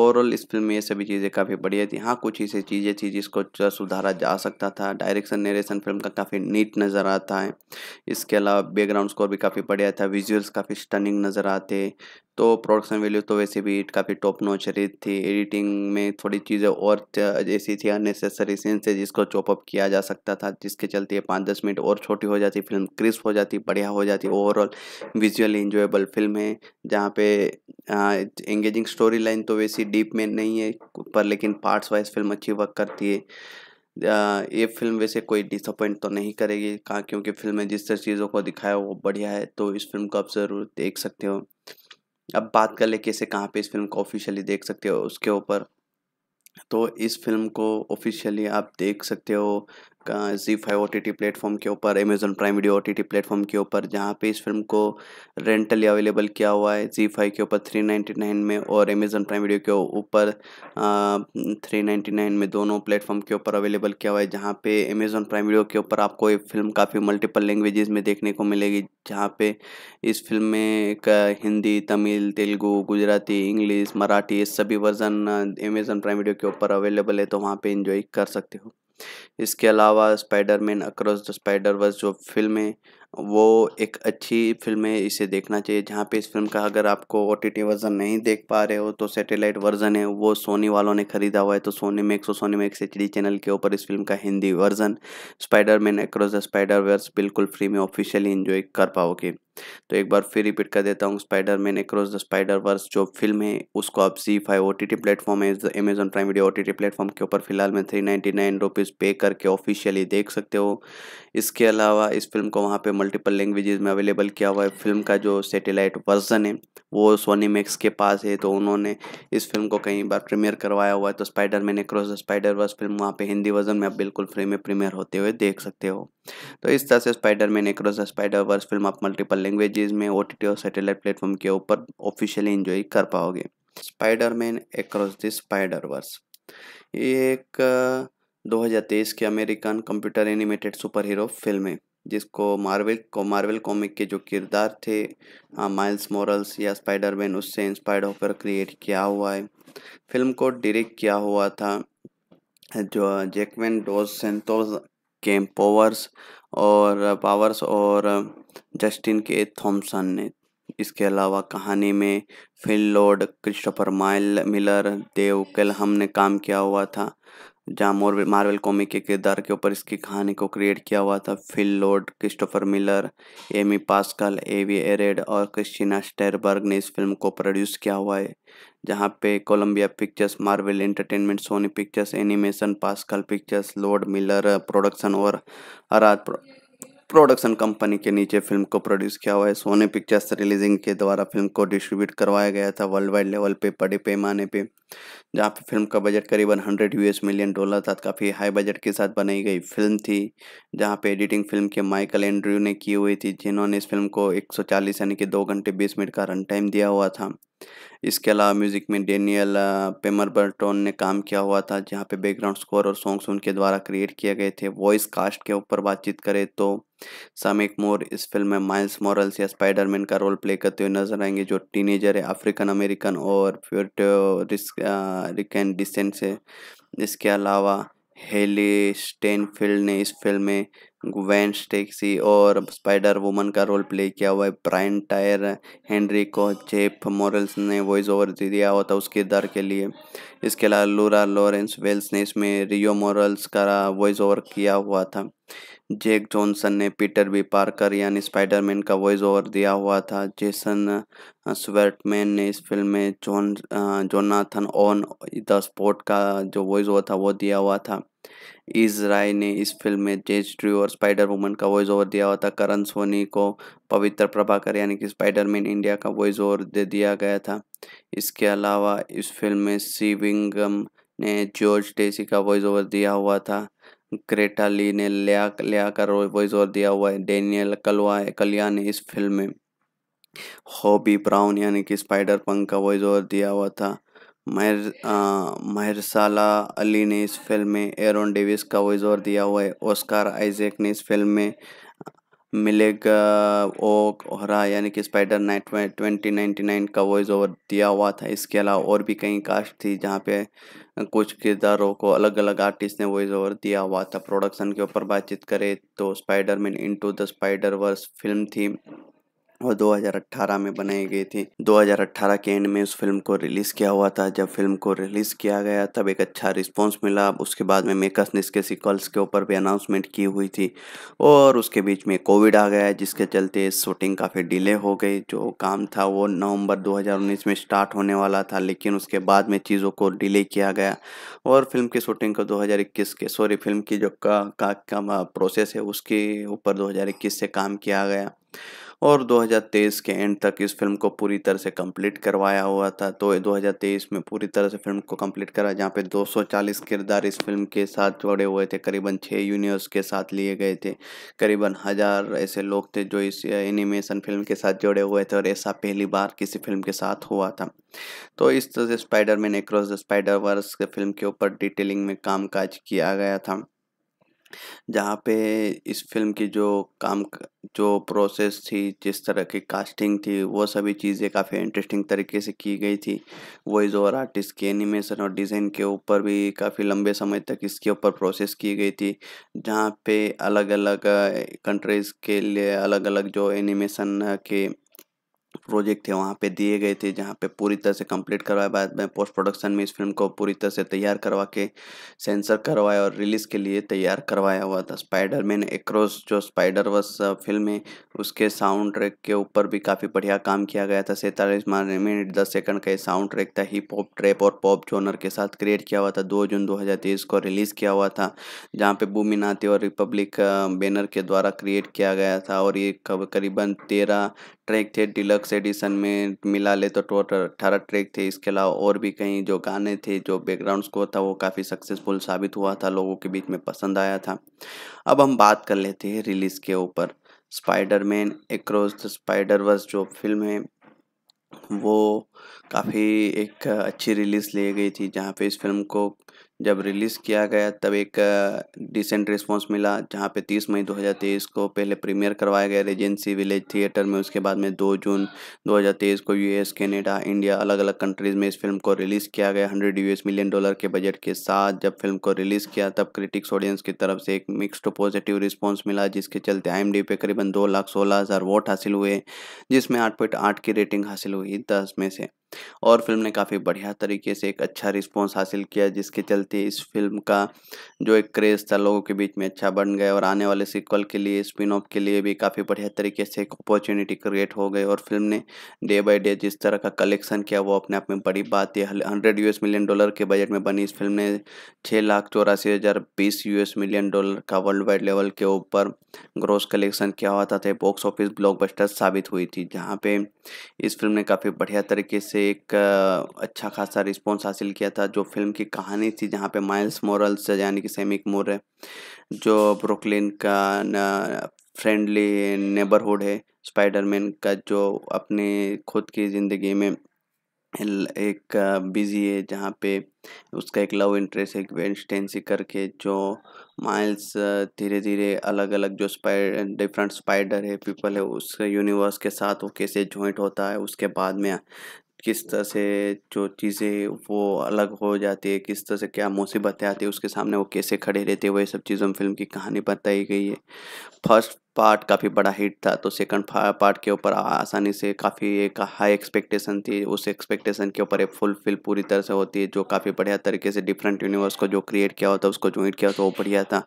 ओवरऑल इस फिल्म में ये सभी चीज़ें काफ़ी बढ़िया थी हाँ कुछ ऐसी चीज़ें थी जिसको सुधारा जा सकता था डायरेक्शन नरेशन फिल्म का काफ़ी नीट नज़र आता है इसके अलावा बैकग्राउंड स्कोर भी काफ़ी बढ़िया था विजुअल्स काफ़ी स्टनिंग नज़र आते तो प्रोडक्शन वैल्यू तो वैसे भी काफ़ी टॉप नॉच रही थी एडिटिंग में थोड़ी चीज़ें और ऐसी थी अननेसेसरी सीन से जिसको चॉपअप किया जा सकता था जिसके चलते पाँच दस मिनट और छोटी हो जाती फिल्म क्रिस्प हो जाती बढ़िया हो जाती ओवरऑल विजुअली इंजॉयबल फिल्म है जहाँ पे एंगेजिंग स्टोरी लाइन तो वैसी डीप में नहीं है पर लेकिन पार्ट्स वाइज फिल्म अच्छी वर्क करती है ये फिल्म वैसे कोई डिसअपॉइंट तो नहीं करेगी कहाँ क्योंकि फिल्म में जिस तरह चीज़ों को दिखाया वो बढ़िया है तो इस फिल्म को आप ज़रूर देख सकते हो अब बात कर ले कैसे कहाँ पे इस फिल्म को ऑफिशियली देख सकते हो उसके ऊपर तो इस फिल्म को ऑफिशियली आप देख सकते हो आपका जी फाइव ओ प्लेटफॉर्म के ऊपर Amazon Prime Video O platform के ऊपर जहाँ पे इस फिल्म को रेंटली अवेलेबल किया हुआ है जी फाइव के ऊपर थ्री नाइन्टी नाइन में और अमेज़न प्राइम वीडियो के ऊपर थ्री नाइन्टी नाइन में दोनों प्लेटफॉर्म के ऊपर अवेलेबल किया हुआ है जहाँ पे अमेजन प्राइम वीडियो के ऊपर आपको ये फिल्म काफ़ी मल्टीपल लैंग्वेजेस में देखने को मिलेगी जहाँ पे इस फिल्म में का हिंदी तमिल तेलुगू गुजराती इंग्लिश मराठी ये सभी वर्जन अमेज़न प्राइम वीडियो के ऊपर अवेलेबल है तो वहाँ पे इन्जॉय कर सकते हो इसके अलावा Spiderman across the spider Verse जो फिल्म है वो एक अच्छी फिल्म है इसे देखना चाहिए जहाँ पे इस फिल्म का अगर आपको ओ टी टी वर्ज़न नहीं देख पा रहे हो तो सैटेलाइट वर्ज़न है वो सोनी वालों ने ख़रीदा हुआ है तो सोनी मैक्स और सोनी मैक्स एच चैनल के ऊपर इस फिल्म का Hindi version Spider Man across the spider Verse बिल्कुल फ्री में ऑफिशियली इन्जॉय कर पाओगे तो एक बार फिर रिपीट कर देता हूँ Spider Man across the spider Verse जो फिल्म है उसको आप जी five O T T platform है Amazon Prime Video O T T platform के ऊपर फिलहाल में थ्री नाइन्टी नाइन रुपीज़ पे करके ऑफिशियली देख सकते हो इसके अलावा इस फिल्म को वहाँ पे मल्टीपल लैंग्वेजेस में अवेलेबल किया हुआ है फिल्म का जो सेटेलाइट वर्जन है वो सोनी मैक्स के पास है तो उन्होंने इस फिल्म को कई बार प्रीमियर करवाया हुआ है तो Spider Man cross the spider Verse film वहाँ पे हिंदी वर्जन में आप बिल्कुल फ्री में प्रीमियर होते हुए देख सकते हो तो इस तरह से Spider Man cross the spider Verse film आप मल्टीपल लैंग्वेजेस में ओ और सेटेलाइट प्लेटफॉर्म के ऊपर ऑफिशियली इंजॉय कर पाओगे स्पाइडर मैन एक द स्पाइडर वर्स ये एक 2023 की American computer animated super hero film है जिसको मार्वल को मार्वल कॉमिक के जो किरदार थे माइल्स हाँ, मॉरल्स या स्पाइडर मैन उससे इंस्पायर्ड होकर क्रिएट किया हुआ है फिल्म को डायरेक्ट किया हुआ था जो जैकमैन डोज सेंतोज केम पोवर्स और पावर्स और जस्टिन के थॉमसन ने इसके अलावा कहानी में Phil Lord Christopher mile Miller Dave Callaham ने काम किया हुआ था जहाँ मोर मार्वल कॉमिक के किरदार के ऊपर इसकी कहानी को क्रिएट किया हुआ था Phil Lord Christopher Miller Amy Pascal Avi Arad और क्रिस्टीना स्टेरबर्ग ने इस फिल्म को प्रोड्यूस किया हुआ है जहाँ पे Columbia Pictures Marvel Entertainment Sony Pictures Animation Pascal Pictures Lord Miller production और अराध प्रोडक्शन कंपनी के नीचे फिल्म को प्रोड्यूस किया हुआ है सोनी पिक्चर्स रिलीजिंग के द्वारा फिल्म को डिस्ट्रीब्यूट करवाया गया था वर्ल्ड वाइड लेवल पे बड़े पैमाने पे जहाँ पर फिल्म का बजट करीबन हंड्रेड यूएस मिलियन डॉलर था तो काफ़ी हाई बजट के साथ बनाई गई फिल्म थी जहाँ पे एडिटिंग फिल्म के माइकल एंड्रयू ने की हुई थी जिन्होंने इस फिल्म को 140 यानी कि दो घंटे 20 मिनट का रन टाइम दिया हुआ था इसके अलावा म्यूज़िक में डेनियल पेमर बर्टोन ने काम किया हुआ था जहाँ पे बैकग्राउंड स्कोर और सॉन्ग्स उनके द्वारा क्रिएट किए गए थे वॉइस कास्ट के ऊपर बातचीत करें तो सामिक मोर इस फिल्म में माइल्स मॉरल्स या स्पाइडरमैन का रोल प्ले करते हुए नजर आएंगे जो टीनेजर है अफ्रीकन अमेरिकन और रिस्क कैन डिस्टेंस इसके अलावा हेली स्टेनफील्ड ने इस फिल्म में ग्वैन स्टेक्सी और स्पाइडर वुमन का रोल प्ले किया हुआ है ब्रायन टायर हेनरी को जेफ मॉरल्स ने वॉइस ओवर दे दिया हुआ था उस किरदार के लिए इसके अलावा लूरा लॉरेंस वेल्स ने इसमें रियो मॉरल्स का वॉइस ओवर किया हुआ था जेक जॉनसन ने पीटर बी पार्कर यानी स्पाइडरमैन का वॉइस ओवर दिया हुआ था जेसन स्वेटमैन ने इस फिल्म में John Jonathan on the Spot का जो वॉइस ओवर था वो दिया हुआ था इज राय ने इस फिल्म में जेज ड्रू और स्पाइडर वुमन का वॉइस ओवर दिया हुआ था करण सोनी को पवित्र प्रभाकर यानी कि स्पाइडरमैन इंडिया का वॉइस ओवर दे दिया गया था इसके अलावा इस फिल्म में सी ने जॉर्ज डेसी का वॉइस ओवर दिया हुआ था ग्रेटा ली ने लिया लिया कर वॉइस और दिया हुआ है डेनियल कलवा कलिया ने इस फिल्म में हॉबी ब्राउन यानी कि स्पाइडर पंक का वॉइस और दिया हुआ था महर महरसाला अली ने इस फिल्म में एरोन डेविस का वॉइस और दिया हुआ है ओस्कार आइजेक ने इस फिल्म में मिलेगा ओक ओहरा यानी कि Spider night twenty ninety nine का वॉइस ओवर दिया हुआ था इसके अलावा और भी कई कास्ट थी जहाँ पे कुछ किरदारों को अलग अलग आर्टिस्ट ने वॉइस ओवर दिया हुआ था प्रोडक्शन के ऊपर बातचीत करें तो Spider Man in the spider Verse film थी और 2018 में बनाई गई थी 2018 के एंड में उस फिल्म को रिलीज़ किया हुआ था जब फिल्म को रिलीज़ किया गया तब एक अच्छा रिस्पांस मिला उसके बाद में मेकर्स ने इसके सिक्वल्स के ऊपर भी अनाउंसमेंट की हुई थी और उसके बीच में कोविड आ गया जिसके चलते शूटिंग काफ़ी डिले हो गई जो काम था वो नवंबर 2019 में स्टार्ट होने वाला था लेकिन उसके बाद में चीज़ों को डिले किया गया और फिल्म की शूटिंग को 2021 के सॉरी फिल्म की जो का, का, का, का प्रोसेस है उसके ऊपर 2021 से काम किया गया और 2023 के एंड तक इस फिल्म को पूरी तरह से कंप्लीट करवाया हुआ था तो 2023 में पूरी तरह से फिल्म को कंप्लीट करा जहाँ पे 240 किरदार इस फिल्म के साथ जोड़े हुए थे करीबन छः यूनिवर्स के साथ लिए गए थे करीबन हज़ार ऐसे लोग थे जो इस एनिमेशन फिल्म के साथ जुड़े हुए थे और ऐसा पहली बार किसी फिल्म के साथ हुआ था तो इस तरह से Man across the spider Verse film के ऊपर डिटेलिंग में काम किया गया था जहाँ पे इस फिल्म की जो काम जो प्रोसेस थी जिस तरह की कास्टिंग थी वो सभी चीज़ें काफ़ी इंटरेस्टिंग तरीके से की गई थी वॉइस ओवर आर्टिस्ट की एनिमेशन और डिज़ाइन के ऊपर भी काफ़ी लंबे समय तक इसके ऊपर प्रोसेस की गई थी जहाँ पे अलग अलग कंट्रीज़ के लिए अलग अलग जो एनिमेशन के प्रोजेक्ट थे वहाँ पे दिए गए थे जहाँ पे पूरी तरह से कंप्लीट करवाया बाद में पोस्ट प्रोडक्शन में इस फिल्म को पूरी तरह से तैयार करवा के सेंसर करवाया और रिलीज़ के लिए तैयार करवाया हुआ था स्पाइडर मैन एक्रॉस जो स्पाइडर वर्स फिल्म है उसके साउंड ट्रैक के ऊपर भी काफ़ी बढ़िया काम किया गया था सैंतालीस मिनट दस सेकंड का ये साउंड ट्रैक था हिप हॉप ट्रैप और पॉप जोनर के साथ क्रिएट किया हुआ था दो जून दो को रिलीज़ किया हुआ था जहाँ पे भूमि और रिपब्लिक बैनर के द्वारा क्रिएट किया गया था और ये करीबन तेरह ट्रैक थे डिलक्स एडिशन में मिला ले तो टोटल अठारह ट्रैक थे इसके अलावा और भी कहीं जो गाने थे जो बैकग्राउंड स्कोर था वो काफ़ी सक्सेसफुल साबित हुआ था लोगों के बीच में पसंद आया था अब हम बात कर लेते हैं रिलीज़ के ऊपर Spiderman across the spider Verse जो फिल्म है वो काफ़ी एक अच्छी रिलीज़ ली गई थी जहाँ पे इस फिल्म को जब रिलीज़ किया गया तब एक डिसेंट रिस्पांस मिला जहाँ पे 30 मई 2023 को पहले प्रीमियर करवाया गया रेजेंसी विलेज थिएटर में उसके बाद में 2 जून 2023 को यूएस कनाडा इंडिया अलग अलग कंट्रीज़ में इस फिल्म को रिलीज़ किया गया 100 यूएस मिलियन डॉलर के बजट के साथ जब फिल्म को रिलीज़ किया तब क्रिटिक्स ऑडियंस की तरफ से एक मिक्सड पॉजिटिव रिस्पॉन्स मिला जिसके चलते आई पे करीबन दो लाख सोलह हज़ार वोट हासिल हुए जिसमें आठ पॉइंट आठ की रेटिंग हासिल हुई दस में से और फिल्म ने काफ़ी बढ़िया तरीके से एक अच्छा रिस्पॉन्स हासिल किया जिसके चलते थी इस फिल्म का जो एक क्रेज़ था लोगों के बीच में अच्छा बन गया और आने वाले सिक्वल के लिए स्पिन ऑफ के लिए भी काफ़ी बढ़िया तरीके से एक अपॉर्चुनिटी क्रिएट हो गई और फिल्म ने डे बाई डे जिस तरह का कलेक्शन किया वो अपने आप में बड़ी बात है हंड्रेड यू मिलियन डॉलर के बजट में बनी इस फिल्म ने छः लाख चौरासी हज़ार बीस यूएस मिलियन डॉलर का वर्ल्ड वाइड लेवल के ऊपर ग्रोस कलेक्शन किया हुआ था बॉक्स ऑफिस ब्लॉकबस्टर साबित हुई थी जहाँ पे इस फिल्म ने काफ़ी बढ़िया तरीके से एक अच्छा खासा रिस्पॉन्स हासिल किया था जो फिल्म की कहानी थी यहाँ पे माइल्स मोरल्स यानी कि सेमिक मोर है जो ब्रुकलिन का फ्रेंडली नेबरहुड है स्पाइडरमैन का जो अपने खुद की ज़िंदगी में एक बिजी है जहाँ पे उसका एक लव इंटरेस्ट है वेंस्टेंसी करके जो माइल्स धीरे धीरे अलग अलग जो स्पाइड डिफरेंट स्पाइडर है पीपल है उस यूनिवर्स के साथ वो कैसे जॉइंट होता है उसके बाद में किस तरह से जो चीज़ें वो अलग हो जाती है किस तरह से क्या मुसीबतें आती है उसके सामने वो कैसे खड़े रहते हैं वही सब चीज़ों में फिल्म की कहानी बताई गई है फर्स्ट पार्ट काफ़ी बड़ा हिट था तो सेकंड पार्ट के ऊपर आसानी से काफ़ी एक हाई एक्सपेक्टेशन थी उस एक्सपेक्टेशन के ऊपर एक फुलफिल पूरी तरह से होती है जो काफ़ी बढ़िया तरीके से डिफरेंट यूनिवर्स को जो क्रिएट किया हुआ था उसको ज्वाइंट किया था तो वो बढ़िया था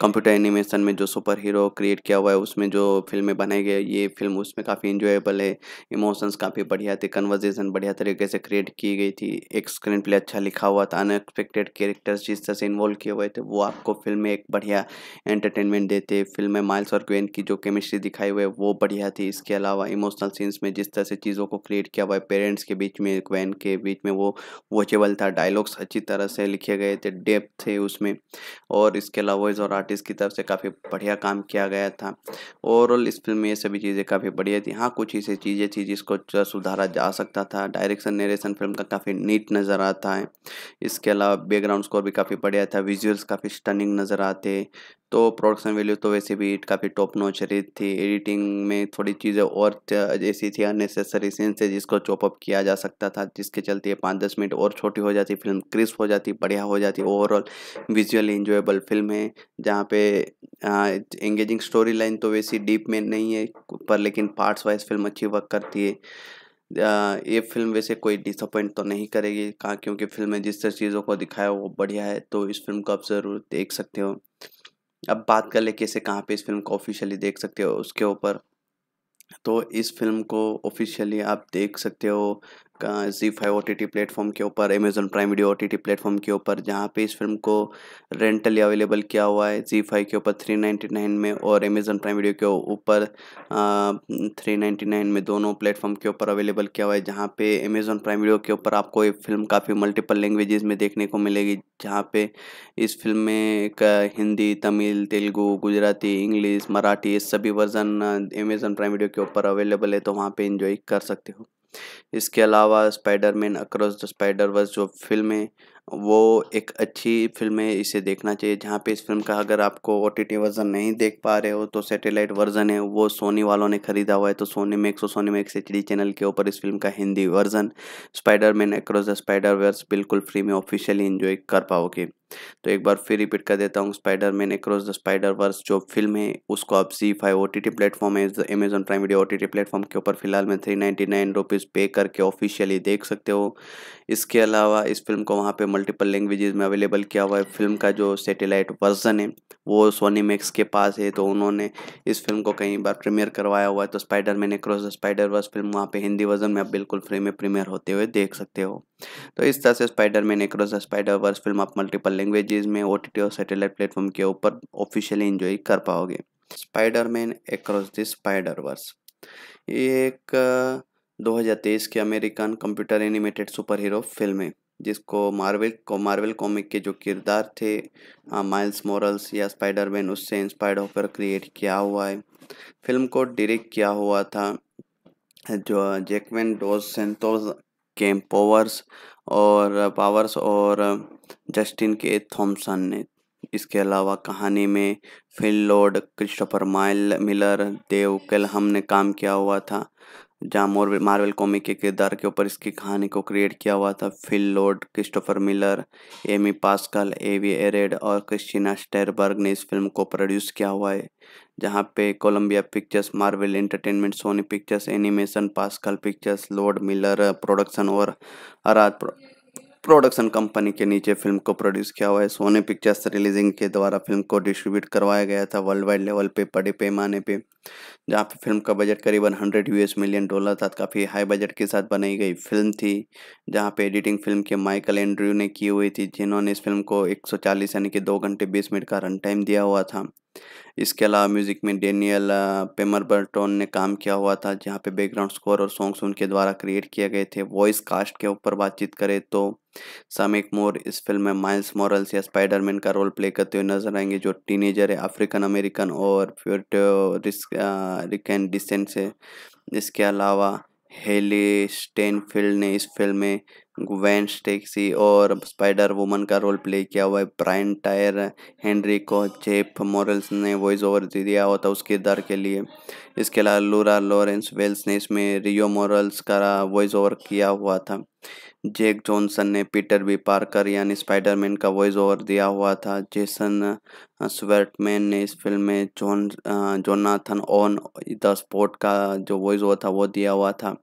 कंप्यूटर एनिमेशन में जो सुपर हीरो क्रिएट किया हुआ है उसमें जो फिल्में बनाई गई ये फिल्म उसमें काफ़ी इंजॉयबल है इमोशंस काफ़ी बढ़िया थे कन्वर्जेशन बढ़िया तरीके से क्रिएट की गई थी एक स्क्रीन प्ले अच्छा लिखा हुआ था अनएक्सपेक्टेड कैरेक्टर्स जिस तरह से इन्वॉल्व किए हुए थे वो आपको फिल्म में एक बढ़िया एंटरटेनमेंट देते फिल्म में माइल्स और क्वेन की जो केमिस्ट्री दिखाई हुई है वो बढ़िया थी इसके अलावा इमोशनल सीन्स में जिस तरह से चीज़ों को क्रिएट किया हुआ है पेरेंट्स के बीच में वैन के बीच में वो वॉचेबल था डायलॉग्स अच्छी तरह से लिखे गए थे डेप्थ थे उसमें और इसके अलावा वॉइस और आर्टिस्ट की तरफ से काफ़ी बढ़िया काम किया गया था ओवरऑल इस फिल्म में ये सभी चीज़ें काफ़ी बढ़िया थी हाँ कुछ ऐसी चीज़ें थी जिसको सुधारा जा सकता था डायरेक्शन नरेशन फिल्म का काफ़ी नीट नज़र आता है इसके अलावा बैकग्राउंड स्कोर भी काफ़ी बढ़िया था विजुअल्स काफ़ी स्टनिंग नज़र आते तो प्रोडक्शन वैल्यू तो वैसे भी काफ़ी टॉप नॉच रही थी एडिटिंग में थोड़ी चीज़ें और ऐसी थी अननेसेसरी सीन से जिसको चॉपअप किया जा सकता था जिसके चलते पाँच दस मिनट और छोटी हो जाती फिल्म क्रिस्प हो जाती बढ़िया हो जाती ओवरऑल विजुअली इंजॉयबल फिल्म है जहाँ पे एंगेजिंग स्टोरी लाइन तो वैसी डीप में नहीं है पर लेकिन पार्ट्स वाइज फिल्म अच्छी वर्क करती है ये फिल्म वैसे कोई डिसअपॉइंट तो नहीं करेगी कहाँ क्योंकि फिल्म में जिस तरह चीज़ों को दिखाया वो बढ़िया है तो इस फिल्म को आप ज़रूर देख सकते हो अब बात कर ले कैसे कहाँ पे इस फिल्म को ऑफिशियली देख सकते हो उसके ऊपर तो इस फिल्म को ऑफिशियली आप देख सकते हो जी फाइव ओ टी प्लेटफॉर्म के ऊपर Amazon Prime Video O T platform के ऊपर जहाँ पे इस फिल्म को रेंटली अवेलेबल किया हुआ है जी फाइव के ऊपर थ्री नाइन्टी नाइन में और अमेज़न प्राइम वीडियो के ऊपर थ्री नाइन्टी नाइन में दोनों प्लेटफॉर्म के ऊपर अवेलेबल किया हुआ है जहाँ पे अमेज़न प्राइम वीडियो के ऊपर आपको ये फिल्म काफ़ी मल्टीपल लैंग्वेजेस में देखने को मिलेगी जहाँ पे इस फिल्म में हिंदी तमिल तेलुगु गुजराती इंग्लिश मराठी ये सभी वर्जन अमेजन प्राइम वीडियो के ऊपर अवेलेबल है तो वहाँ पर इंजॉय कर सकते हो इसके अलावा Spiderman across the spider Verse जो फिल्म है वो एक अच्छी फिल्म है इसे देखना चाहिए जहाँ पे इस फिल्म का अगर आपको ओ टी वर्ज़न नहीं देख पा रहे हो तो सैटेलाइट वर्ज़न है वो सोनी वालों ने ख़रीदा हुआ है तो सोनी मैक्स और सोनी मैक्स एच चैनल के ऊपर इस फिल्म का Hindi version Spider Man across the spider Verse बिल्कुल फ्री में ऑफिशियली इन्जॉय कर पाओगे तो एक बार फिर रिपीट कर देता हूँ Spider Man across the spider Verse जो फिल्म है उसको आप जी five O T T platform है Amazon Prime Video O T T platform के ऊपर फिलहाल में थ्री नाइन्टी नाइन रुपीज़ पे करके ऑफिशियली देख सकते हो इसके अलावा इस फिल्म को वहाँ पर मल्टीपल लैंग्वेजेस में अवेलेबल किया हुआ है फिल्म का जो सेटेलाइट वर्जन है वो सोनी मैक्स के पास है तो उन्होंने इस फिल्म को कई बार प्रीमियर करवाया हुआ है तो Spider Man Across Spider Verse film वहाँ पे हिंदी वर्जन में आप बिल्कुल फ्री में प्रीमियर होते हुए देख सकते हो तो इस तरह से Spider Man Across Spider Verse film आप मल्टीपल लैंग्वेजेस में ओ और सेटेलाइट प्लेटफॉर्म के ऊपर ऑफिशियली इन्जॉय कर पाओगे Spider Man across the spider Verse ये एक 2023 की American computer animated super hero film है जिसको मार्वल को मार्वल कॉमिक के जो किरदार थे माइल्स हाँ, मोरल्स या स्पाइडरमैन उससे इंस्पायर्ड होकर क्रिएट किया हुआ है फिल्म को डायरेक्ट किया हुआ था जो Jackman Dos Santos Kemp Powers और पावर्स और जस्टिन के थॉमसन ने इसके अलावा कहानी में Phil Lord Christopher mile Miller Dave Callaham ने काम किया हुआ था जहाँ मोर मार्वल कॉमिक के किरदार के ऊपर इसकी कहानी को क्रिएट किया हुआ था Phil Lord Christopher Miller Amy Pascal Avi Arad और क्रिस्टीना स्टेरबर्ग ने इस फिल्म को प्रोड्यूस किया हुआ है जहाँ पे Columbia Pictures Marvel Entertainment Sony Pictures Animation Pascal Pictures Lord Miller production और अराध प्रोडक्शन कंपनी के नीचे फिल्म को प्रोड्यूस किया हुआ है सोने पिक्चर्स रिलीजिंग के द्वारा फिल्म को डिस्ट्रीब्यूट करवाया गया था वर्ल्ड वाइड लेवल पे बड़े पैमाने पे जहाँ पे फिल्म का बजट करीबन हंड्रेड यूएस मिलियन डॉलर था काफ़ी हाई बजट के साथ बनाई गई फिल्म थी जहाँ पे एडिटिंग फिल्म के माइकल एंड्रयू ने की हुई थी जिन्होंने इस फिल्म को एक यानी कि दो घंटे बीस मिनट का रन टाइम दिया हुआ था इसके अलावा म्यूज़िक में डेनियल पेमर बर्टोन ने काम किया हुआ था जहाँ पे बैकग्राउंड स्कोर और सॉन्ग्स उनके द्वारा क्रिएट किए गए थे वॉइस कास्ट के ऊपर बातचीत करें तो सामिक मोर इस फिल्म में माइल्स मॉरल्स या स्पाइडरमैन का रोल प्ले करते हुए नजर आएंगे जो टीनेजर है अफ्रीकन अमेरिकन और रिकन डिसेंट से इसके अलावा हेली स्टेनफील्ड ने इस फिल्म में वेंस स्टेक्सी और स्पाइडर वुमन का रोल प्ले किया हुआ है ब्रायन टायर हेनरी को जेफ मॉरल्स ने वॉइस ओवर दे दिया हुआ था उस किरदार के लिए इसके अलावा लूरा लॉरेंस वेल्स ने इसमें रियो मॉरल्स का वॉइस ओवर किया हुआ था जैक जॉनसन ने पीटर बी पार्कर यानी स्पाइडरमैन का वॉइस ओवर दिया हुआ था जेसन स्वेटमैन ने इस फिल्म में John Jonathan on the Spot का जो वॉइस ओवर था वो दिया हुआ था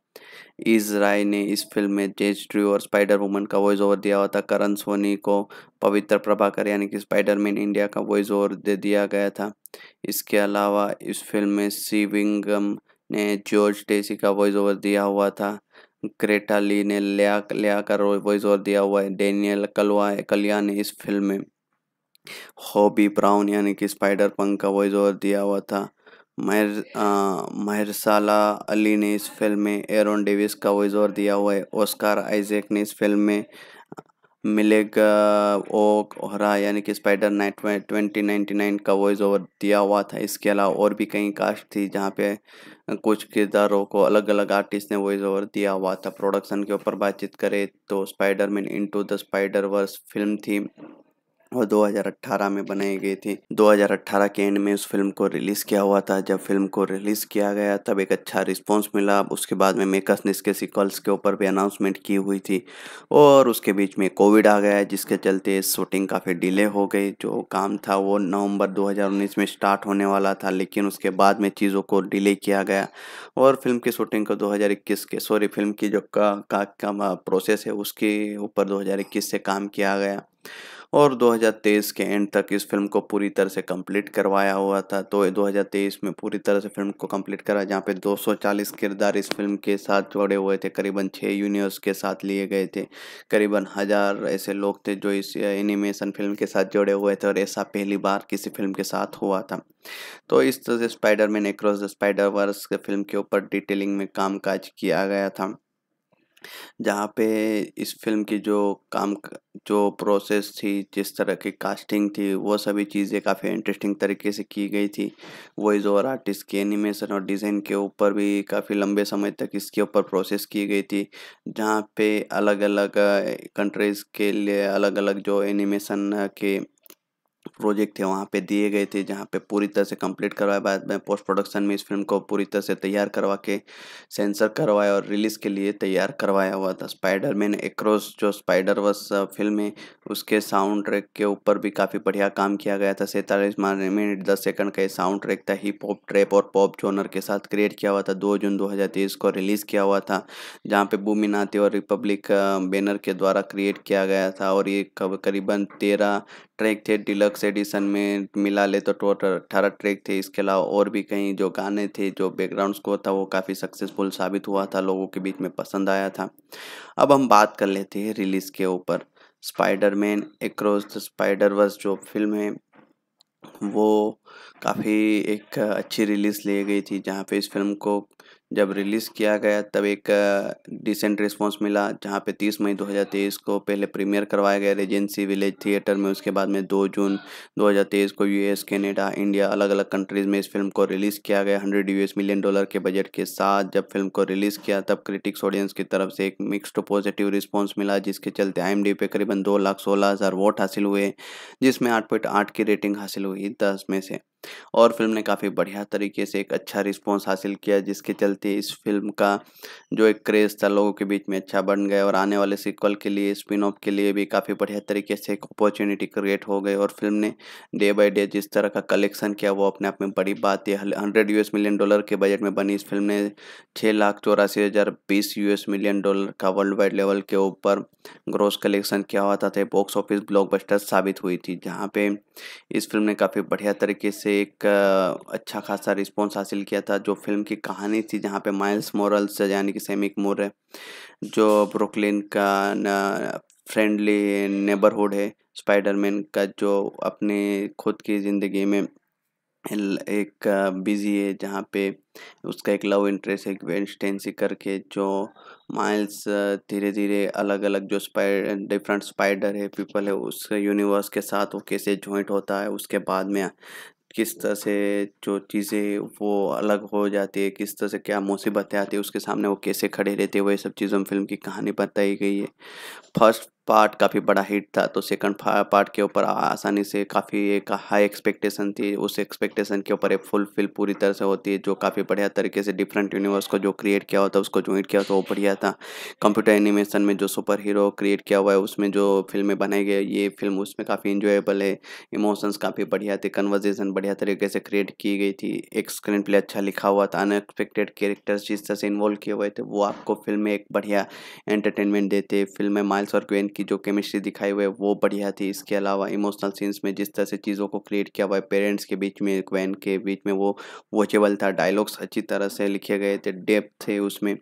इज राय ने इस फिल्म में जेज ड्रू और स्पाइडर वुमन का वॉइस ओवर दिया हुआ था करण सोनी को पवित्र प्रभाकर यानी कि स्पाइडर मैन इंडिया का वॉइस ओवर दे दिया गया था इसके अलावा इस फिल्म में शिविंगम ने जॉर्ज टेसी का वॉइस ओवर दिया हुआ था ग्रेटा ली ने लिया लिया का वॉइस ओवर दिया हुआ है डेनियल कलवा कलिया ने इस फिल्म में हॉबी ब्राउन यानी कि स्पाइडर पंक का वॉइस ओवर दिया हुआ था महर महरसाला अली ने इस फिल्म में एरन डेविस का वॉइस ओवर दिया हुआ है ओस्कार आइजैक ने इस फिल्म में मिलेग ओक ओहरा यानी कि Spider night twenty ninety nine का वॉइस ओवर दिया हुआ था इसके अलावा और भी कई कास्ट थी जहाँ पे कुछ किरदारों को अलग अलग आर्टिस्ट ने वॉइस ओवर दिया हुआ था प्रोडक्शन के ऊपर बातचीत करें तो Spider Man into the spider Verse film थी और 2018 में बनाई गई थी 2018 के एंड में उस फिल्म को रिलीज़ किया हुआ था जब फिल्म को रिलीज़ किया गया तब एक अच्छा रिस्पांस मिला उसके बाद में मेकर्स ने इसके सिक्वल्स के ऊपर भी अनाउंसमेंट की हुई थी और उसके बीच में कोविड आ गया जिसके चलते शूटिंग काफ़ी डिले हो गई जो काम था वो नवंबर 2019 में स्टार्ट होने वाला था लेकिन उसके बाद में चीज़ों को डिले किया गया और फिल्म की शूटिंग को दो के सॉरी फिल्म की जो का, का, का प्रोसेस है उसके ऊपर दो से काम किया गया और 2023 के एंड तक इस फिल्म को पूरी तरह से कंप्लीट करवाया हुआ था तो 2023 में पूरी तरह से फिल्म को कंप्लीट करा जहाँ पे 240 किरदार इस फिल्म के साथ जुड़े हुए थे करीबन छः यूनिवर्स के साथ लिए गए थे करीबन हज़ार ऐसे लोग थे जो इस एनिमेशन फिल्म के साथ जुड़े हुए थे और ऐसा पहली बार किसी फिल्म के साथ हुआ था तो इस तरह से Spider Man across the spider Verse film के ऊपर डिटेलिंग में काज किया गया था जहाँ पे इस फिल्म की जो काम जो प्रोसेस थी जिस तरह की कास्टिंग थी वो सभी चीज़ें काफ़ी इंटरेस्टिंग तरीके से की गई थी वॉइस ओवर आर्टिस्ट की एनिमेशन और डिज़ाइन के ऊपर भी काफ़ी लंबे समय तक इसके ऊपर प्रोसेस की गई थी जहाँ पे अलग अलग कंट्रीज़ के लिए अलग अलग जो एनिमेशन के प्रोजेक्ट थे वहाँ पे दिए गए थे जहाँ पे पूरी तरह से कंप्लीट करवाए बाद में पोस्ट प्रोडक्शन में इस फिल्म को पूरी तरह से तैयार करवा के सेंसर करवाया और रिलीज़ के लिए तैयार करवाया हुआ था स्पाइडर मैन एक्रॉस जो स्पाइडर वस फिल्म है उसके साउंड ट्रैक के ऊपर भी काफ़ी बढ़िया काम किया गया था सैंतालीस मिनट दस सेकंड का साउंड ट्रैक था हिप हॉप ट्रैप और पॉप जोनर के साथ क्रिएट किया हुआ था दो जून दो को रिलीज़ किया हुआ था जहाँ पे भूमिनाथी और रिपब्लिक बैनर के द्वारा क्रिएट किया गया था और ये करीबन तेरह ट्रैक थे डिलक्स एडिशन में मिला ले तो टोटल अट्ठारह ट्रैक थे इसके अलावा और भी कई जो गाने थे जो बैकग्राउंड स्कोर था वो काफ़ी सक्सेसफुल साबित हुआ था लोगों के बीच में पसंद आया था अब हम बात कर लेते हैं रिलीज़ के ऊपर Spider Man across the spider Verse जो फिल्म है वो काफ़ी एक अच्छी रिलीज़ ली गई थी जहाँ पे इस फिल्म को जब रिलीज़ किया गया तब एक डिसेंट रिस्पांस मिला जहाँ पे 30 मई 2023 को पहले प्रीमियर करवाया गया रेजेंसी विलेज थिएटर में उसके बाद में 2 जून 2023 को यूएस कनाडा इंडिया अलग अलग कंट्रीज़ में इस फिल्म को रिलीज़ किया गया 100 यूएस मिलियन डॉलर के बजट के साथ जब फिल्म को रिलीज़ किया तब क्रिटिक्स ऑडियंस की तरफ से एक मिक्सड पॉजिटिव रिस्पॉन्स मिला जिसके चलते आई पे करीबन दो लाख सोलह हज़ार वोट हासिल हुए जिसमें आठ पॉइंट आठ की रेटिंग हासिल हुई दस में से और फिल्म ने काफ़ी बढ़िया तरीके से एक अच्छा रिस्पॉन्स हासिल किया जिसके चलते इस फिल्म का जो एक क्रेज़ था लोगों के बीच में अच्छा बन गया और आने वाले सिक्वल के लिए स्पिन ऑफ के लिए भी काफ़ी बढ़िया तरीके से एक अपॉर्चुनिटी क्रिएट हो गई और फिल्म ने डे बाई डे जिस तरह का कलेक्शन किया वो अपने आप में बड़ी बात है हंड्रेड यू मिलियन डॉलर के बजट में बनी इस फिल्म ने छः लाख चौरासी हज़ार बीस यू मिलियन डॉलर का वर्ल्ड वाइड लेवल के ऊपर ग्रोस कलेक्शन किया हुआ था बॉक्स ऑफिस ब्लॉकबस्टर साबित हुई थी जहाँ पे इस फिल्म ने काफ़ी बढ़िया तरीके से एक अच्छा खासा रिस्पॉन्स हासिल किया था जो फिल्म की कहानी थी जहाँ पे माइल्स मोरल्स यानी कि सैमिक मोर है जो ब्रुकलिन का फ्रेंडली नेबरहुड है स्पाइडरमैन का जो अपने खुद की ज़िंदगी में एक बिजी है जहाँ पे उसका एक लव इंटरेस्ट है वेंस्टेंसी करके जो माइल्स धीरे धीरे अलग अलग जो स्पाइडर डिफरेंट स्पाइडर है पीपल है उस यूनिवर्स के साथ वो कैसे जॉइंट होता है उसके बाद में किस तरह से जो चीज़ें वो अलग हो जाती है किस तरह से क्या मुसीबतें आती है उसके सामने वो कैसे खड़े रहते हैं वही सब चीज़ों में फिल्म की कहानी बताई गई है फर्स्ट पार्ट काफ़ी बड़ा हिट था तो सेकंड पार्ट के ऊपर आसानी से काफ़ी एक हाई एक्सपेक्टेशन थी उस एक्सपेक्टेशन के ऊपर एक फुलफिल पूरी तरह से होती है जो काफ़ी बढ़िया तरीके से डिफरेंट यूनिवर्स को जो क्रिएट किया हुआ था उसको ज्वाइंट किया तो वो बढ़िया था कंप्यूटर एनिमेशन में जो सुपर हीरो क्रिएट किया हुआ है उसमें जो फिल्में बनाई गई ये फिल्म उसमें काफ़ी इंजॉयबल है इमोशंस काफ़ी बढ़िया थे कन्वर्जेशन बढ़िया तरीके से क्रिएट की गई थी एक स्क्रीन प्ले अच्छा लिखा हुआ था अनएक्सपेक्टेड कैरेक्टर्स जिस तरह से इन्वॉल्व किए हुए थे वो आपको फिल्म में एक बढ़िया एंटरटेनमेंट देते फिल्म में माइल्स और क्वेन की जो केमिस्ट्री दिखाई हुई है वो बढ़िया थी इसके अलावा इमोशनल सीन्स में जिस तरह से चीज़ों को क्रिएट किया हुआ है पेरेंट्स के बीच में क्वेन के बीच में वो वॉचेबल था डायलॉग्स अच्छी तरह से लिखे गए थे डेप्थ थे उसमें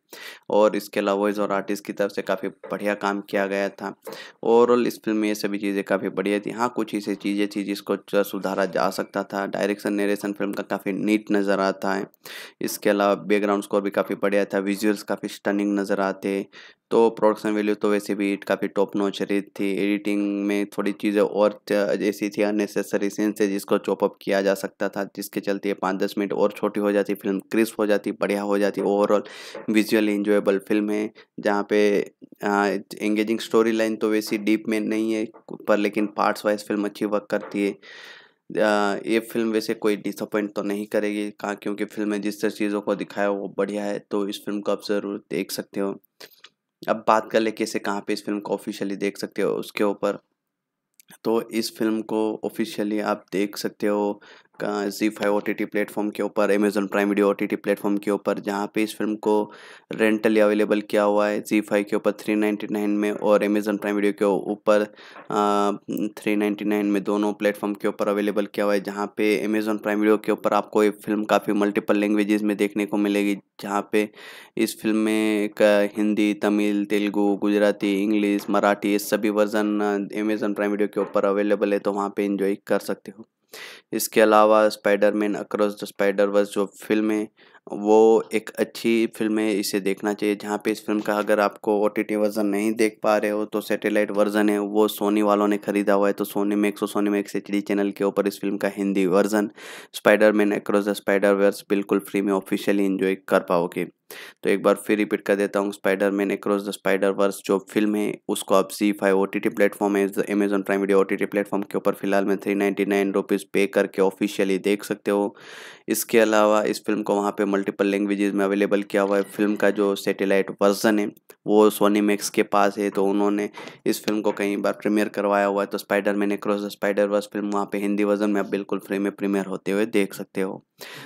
और इसके अलावा वॉइस और आर्टिस्ट की तरफ से काफ़ी बढ़िया काम किया गया था ओवरऑल इस फिल्म में ये सभी चीज़ें काफ़ी बढ़िया थी हाँ कुछ ऐसी चीज़ें थी जिसको सुधारा जा सकता था डायरेक्शन नरेशन फिल्म का काफ़ी नीट नज़र आता है इसके अलावा बैकग्राउंड स्कोर भी काफ़ी बढ़िया था विजुअल्स काफ़ी स्टनिंग नज़र आते तो प्रोडक्शन वैल्यू तो वैसे भी काफ़ी टॉप नॉच रही थी एडिटिंग में थोड़ी चीज़ें और ऐसी थी अननेसेसरी सीन से जिसको चॉपअप किया जा सकता था जिसके चलते ये पाँच दस मिनट और छोटी हो जाती फिल्म क्रिस्प हो जाती बढ़िया हो जाती ओवरऑल विजुअली इंजॉयबल फिल्म है जहाँ पे एंगेजिंग स्टोरी लाइन तो वैसी डीप में नहीं है पर लेकिन पार्ट्स वाइज फिल्म अच्छी वर्क करती है ये फिल्म वैसे कोई डिसअपॉइंट तो नहीं करेगी कहाँ क्योंकि फिल्म में जिस तरह चीज़ों को दिखाया वो बढ़िया है तो इस फिल्म को आप ज़रूर देख सकते हो अब बात कर ले कि इसे कहाँ पे इस फिल्म को ऑफिशियली देख सकते हो उसके ऊपर तो इस फिल्म को ऑफिशियली आप देख सकते हो जी फाइव ओ टी प्लेटफॉर्म के ऊपर Amazon Prime Video O T platform के ऊपर जहाँ पे इस फिल्म को रेंटली अवेलेबल किया हुआ है जी फाइव के ऊपर थ्री नाइन्टी नाइन में और अमेजन प्राइम वीडियो के ऊपर थ्री नाइन्टी नाइन में दोनों प्लेटफॉर्म के ऊपर अवेलेबल किया हुआ है जहाँ पे अमेजन प्राइम वीडियो के ऊपर आपको ये फिल्म काफ़ी मल्टीपल लैंग्वेजेस में देखने को मिलेगी जहाँ पे इस फिल्म में हिंदी तमिल तेलुगु गुजराती इंग्लिश मराठी ये सभी वर्जन अमेज़न प्राइम वीडियो के ऊपर अवेलेबल है तो वहाँ पर इंजॉय कर सकते हो इसके अलावा Spiderman across the spider Verse जो फिल्म है वो एक अच्छी फिल्म है इसे देखना चाहिए जहाँ पे इस फिल्म का अगर आपको ओ टी वर्जन नहीं देख पा रहे हो तो सैटेलाइट वर्जन है वो सोनी वालों ने खरीदा हुआ है तो सोनी मैक्स और सोनी मैक्स एच चैनल के ऊपर इस फिल्म का Hindi version Spider Man across the spider Verse बिल्कुल फ्री में ऑफिशियली इंजॉय कर पाओगे तो एक बार फिर रिपीट कर देता हूँ Spider Man across the spider Verse जो फिल्म है उसको आप जी five O T T platform है Prime Video O T T platform के ऊपर फिलहाल में थ्री नाइन्टी नाइन रुपीज़ पे करके ऑफिशियली देख सकते हो इसके अलावा इस फिल्म को वहाँ पर मल्टीपल लैंग्वेजेस में अवेलेबल किया हुआ है फिल्म का जो सेटेलाइट वर्जन है वो सोनी मैक्स के पास है तो उन्होंने इस फिल्म को कई बार प्रीमियर करवाया हुआ है तो Spider Man across the spider Verse film वहाँ पे हिंदी वर्जन में आप बिल्कुल फ्री में प्रीमियर होते हुए देख सकते हो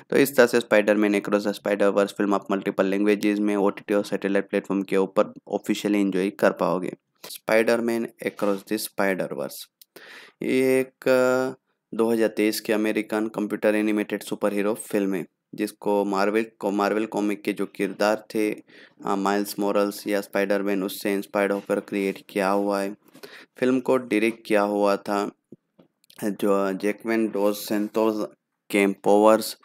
तो इस तरह से Spider Man across the spider Verse film आप मल्टीपल लैंग्वेजेस में ओ और सेटेलाइट प्लेटफॉर्म के ऊपर ऑफिशियली इन्जॉय कर पाओगे Spider Man across the spider Verse ये एक 2023 के American computer animated super hero film है जिसको मार्वल को मार्वल कॉमिक के जो किरदार थे माइल्स मोरल्स या स्पाइडरमैन उससे इंस्पायर्ड होकर क्रिएट किया हुआ है फिल्म को डायरेक्ट किया हुआ था जो जैकमैन डोज केम कैम्पोवर्स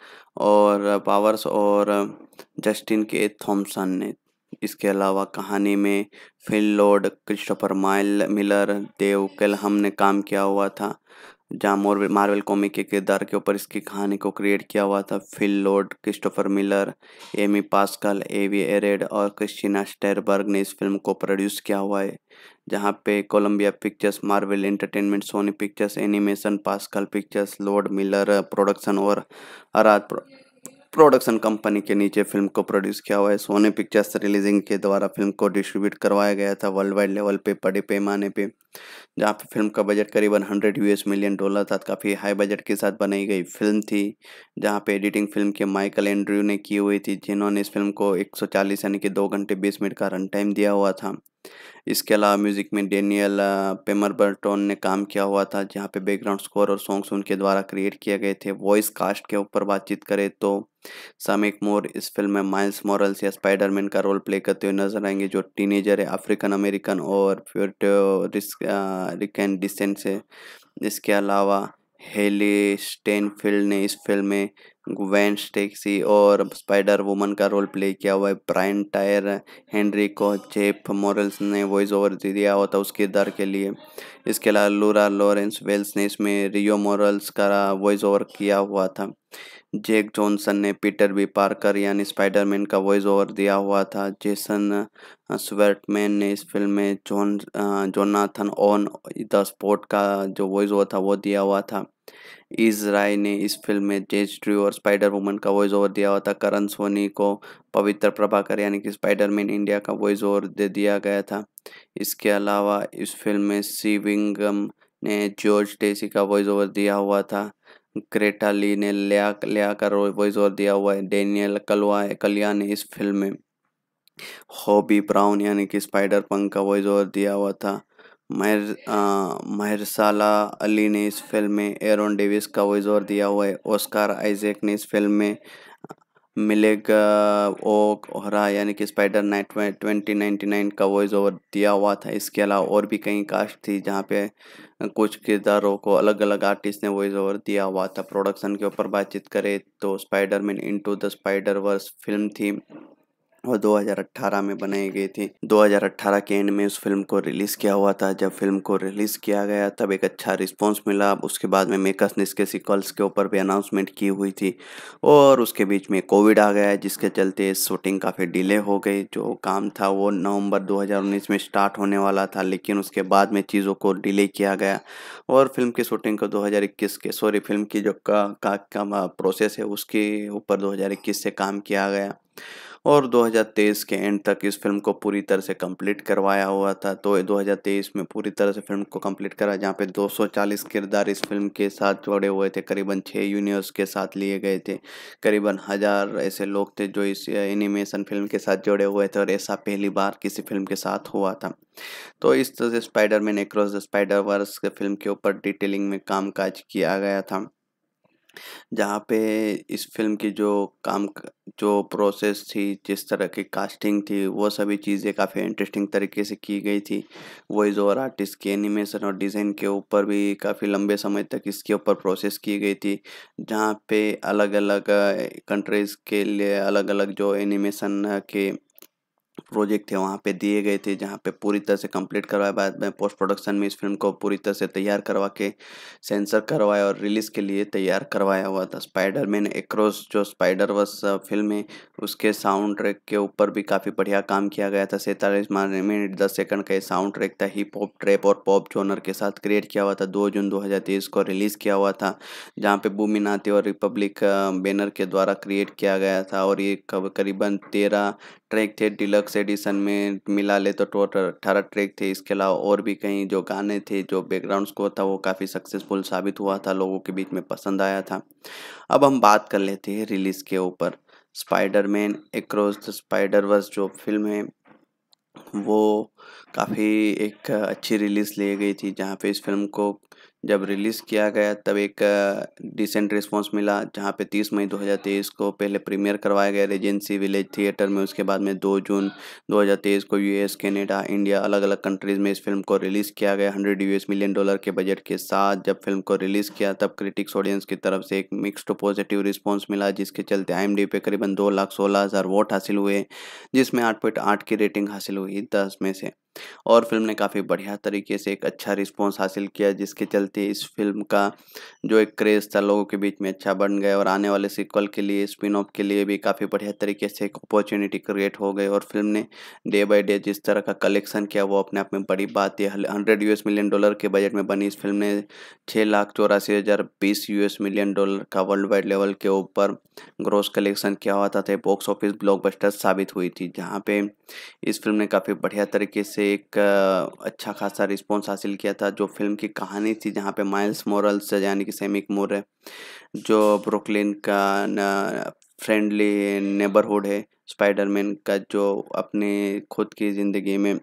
और पावर्स और जस्टिन के थॉमसन ने इसके अलावा कहानी में Phil Lord Christopher mile Miller Dave Callaham ने काम किया हुआ था जहाँ मोर मार्वल कॉमिक के किरदार के ऊपर इसकी कहानी को क्रिएट किया हुआ था Phil Lord Christopher Miller Amy Pascal Avi Arad और क्रिस्टिना स्टेरबर्ग ने इस फिल्म को प्रोड्यूस किया हुआ है जहाँ पे Columbia Pictures Marvel Entertainment Sony Pictures Animation Pascal Pictures Lord Miller production और अराज प्रोडक्शन कंपनी के नीचे फिल्म को प्रोड्यूस किया हुआ है सोने पिक्चर्स रिलीजिंग के द्वारा फिल्म को डिस्ट्रीब्यूट करवाया गया था वर्ल्ड वाइड लेवल पे बड़े पैमाने पे जहाँ पे फिल्म का बजट करीबन हंड्रेड यूएस मिलियन डॉलर था काफ़ी हाई बजट के साथ बनाई गई फिल्म थी जहाँ पे एडिटिंग फिल्म के माइकल एंड्रयू ने की हुई थी जिन्होंने इस फिल्म को एक यानी कि दो घंटे बीस मिनट का रन टाइम दिया हुआ था इसके अलावा म्यूज़िक में डेनियल पेमर ने काम किया हुआ था जहाँ पे बैकग्राउंड स्कोर और सॉन्ग्स उनके द्वारा क्रिएट किए गए थे वॉइस कास्ट के ऊपर बातचीत करें तो सामिक मोर इस फिल्म में माइल्स मॉरल्स या स्पाइडरमैन का रोल प्ले करते हुए नजर आएंगे जो टीनेजर है अफ्रीकन अमेरिकन और रिकन डिसेंट से इसके अलावा हेली स्टेनफील्ड ने इस फिल्म में ग्वेन स्टेक्सी और स्पाइडर वुमन का रोल प्ले किया हुआ है ब्रायन टायर हेनरी को जेफ मॉरल्स ने वॉइस ओवर दे दिया हुआ था उस किरदार के लिए इसके अलावा लूरा लॉरेंस वेल्स ने इसमें रियो मॉरल्स का वॉइस ओवर किया हुआ था जैक जॉनसन ने पीटर बी पार्कर यानी स्पाइडरमैन का वॉइस ओवर दिया हुआ था जेसन स्वर्टमैन ने इस फिल्म में John Jonathan on the Spot का जो वॉइस ओवर था वो दिया हुआ था इज राय ने इस फिल्म में जेज ड्रू और स्पाइडर वुमन का वॉइस ओवर दिया हुआ था करण सोनी को पवित्र प्रभाकर यानी कि स्पाइडर मैन इंडिया का वॉइस ओवर दे दिया गया था इसके अलावा इस फिल्म में सीविंगम ने जॉर्ज टेसी का वॉइस ओवर दिया हुआ था ग्रेटा ली ने लिया लिया का वॉइस ओवर दिया हुआ है डेनियल कलवा कलिया ने इस फिल्म में हॉबी ब्राउन यानी कि स्पाइडर पंक का वॉइस ओवर दिया हुआ था महर महरसाला अली ने इस फिल्म में एरोन डेविस का वॉइस ओवर दिया हुआ है ओस्कार आइजेक ने इस फिल्म में मिलेग ओक ओहरा यानी कि Spider night twenty ninety nine का वॉइस ओवर दिया हुआ था इसके अलावा और भी कई कास्ट थी जहाँ पे कुछ किरदारों को अलग अलग आर्टिस्ट ने वॉइस ओवर दिया हुआ था प्रोडक्शन के ऊपर बातचीत करें तो Spider Man into the spider Verse film थी और 2018 में बनाई गई थी 2018 के एंड में उस फिल्म को रिलीज़ किया हुआ था जब फिल्म को रिलीज़ किया गया तब एक अच्छा रिस्पांस मिला उसके बाद में मेकर्स ने इसके सिक्वल्स के ऊपर भी अनाउंसमेंट की हुई थी और उसके बीच में कोविड आ गया जिसके चलते शूटिंग काफ़ी डिले हो गई जो काम था वो नवंबर 2019 में स्टार्ट होने वाला था लेकिन उसके बाद में चीज़ों को डिले किया गया और फिल्म की शूटिंग को 2021 के सॉरी फिल्म की जो का, का, का, का प्रोसेस है उसके ऊपर 2021 से काम किया गया और 2023 के एंड तक इस फिल्म को पूरी तरह से कंप्लीट करवाया हुआ था तो 2023 में पूरी तरह से फिल्म को कंप्लीट करा जहाँ पे 240 किरदार इस फिल्म के साथ जोड़े हुए थे करीबन छः यूनिवर्स के साथ लिए गए थे करीबन हज़ार ऐसे लोग थे जो इस एनिमेशन फिल्म के साथ जुड़े हुए थे और ऐसा पहली बार किसी फिल्म के साथ हुआ था तो इस तरह से Man across the spider Verse film के ऊपर डिटेलिंग में काज किया गया था जहाँ पे इस फिल्म की जो काम जो प्रोसेस थी जिस तरह की कास्टिंग थी वो सभी चीज़ें काफ़ी इंटरेस्टिंग तरीके से की गई थी वॉइस ओवर आर्टिस्ट की एनिमेशन और डिज़ाइन के ऊपर भी काफ़ी लंबे समय तक इसके ऊपर प्रोसेस की गई थी जहाँ पे अलग अलग कंट्रीज़ के लिए अलग अलग जो एनिमेशन के प्रोजेक्ट थे वहाँ पे दिए गए थे जहाँ पे पूरी तरह से कंप्लीट करवाए बाद में पोस्ट प्रोडक्शन में इस फिल्म को पूरी तरह से तैयार करवा के सेंसर करवाया और रिलीज़ के लिए तैयार करवाया हुआ था स्पाइडर मैन एक जो स्पाइडर वर्स फिल्म है उसके साउंड ट्रैक के ऊपर भी काफ़ी बढ़िया काम किया गया था सैंतालीस मिनट दस सेकंड का ये साउंड ट्रैक था हिप हॉप ट्रैप और पॉप जोनर के साथ क्रिएट किया हुआ था दो जून दो को रिलीज़ किया हुआ था जहाँ पर भूमि और रिपब्लिक बैनर के द्वारा क्रिएट किया गया था और ये करीबन तेरह ट्रैक थे डिलक्स एडिशन में मिला ले तो टोटल अट्ठारह ट्रैक थे इसके अलावा और भी कहीं जो गाने थे जो बैकग्राउंड स्कोर था वो काफ़ी सक्सेसफुल साबित हुआ था लोगों के बीच में पसंद आया था अब हम बात कर लेते हैं रिलीज़ के ऊपर Spider Man across the spider Verse जो फिल्म है वो काफ़ी एक अच्छी रिलीज़ ली गई थी जहाँ पे इस फिल्म को जब रिलीज़ किया गया तब एक डिसेंट रिस्पांस मिला जहाँ पे 30 मई 2023 को पहले प्रीमियर करवाया गया रेजेंसी विलेज थिएटर में उसके बाद में 2 जून 2023 को यूएस कनाडा इंडिया अलग अलग कंट्रीज़ में इस फिल्म को रिलीज़ किया गया 100 यूएस मिलियन डॉलर के बजट के साथ जब फिल्म को रिलीज़ किया तब क्रिटिक्स ऑडियंस की तरफ से एक मिक्सड पॉजिटिव रिस्पॉन्स मिला जिसके चलते आई पे करीबन दो लाख सोलह हज़ार वोट हासिल हुए जिसमें आठ पॉइंट आठ की रेटिंग हासिल हुई दस में से और फिल्म ने काफ़ी बढ़िया तरीके से एक अच्छा रिस्पॉन्स हासिल किया जिसके चलते इस फिल्म का जो एक क्रेज़ था लोगों के बीच में अच्छा बन गया और आने वाले सिक्वल के लिए स्पिन ऑफ के लिए भी काफ़ी बढ़िया तरीके से एक अपॉर्चुनिटी क्रिएट हो गई और फिल्म ने डे बाई डे जिस तरह का कलेक्शन किया वो अपने आप में बड़ी बात है हंड्रेड यू मिलियन डॉलर के बजट में बनी इस फिल्म ने छः लाख चौरासी हज़ार बीस यू मिलियन डॉलर का वर्ल्ड वाइड लेवल के ऊपर ग्रोस कलेक्शन किया हुआ था बॉक्स ऑफिस ब्लॉक साबित हुई थी जहाँ पे इस फिल्म ने काफ़ी बढ़िया तरीके से से एक अच्छा खासा रिस्पॉन्स हासिल किया था जो फिल्म की कहानी थी जहाँ पे माइल्स मोरल्स यानी कि सैमिक है जो ब्रुकलिन का फ्रेंडली नेबरहुड है स्पाइडरमैन का जो अपने खुद की ज़िंदगी में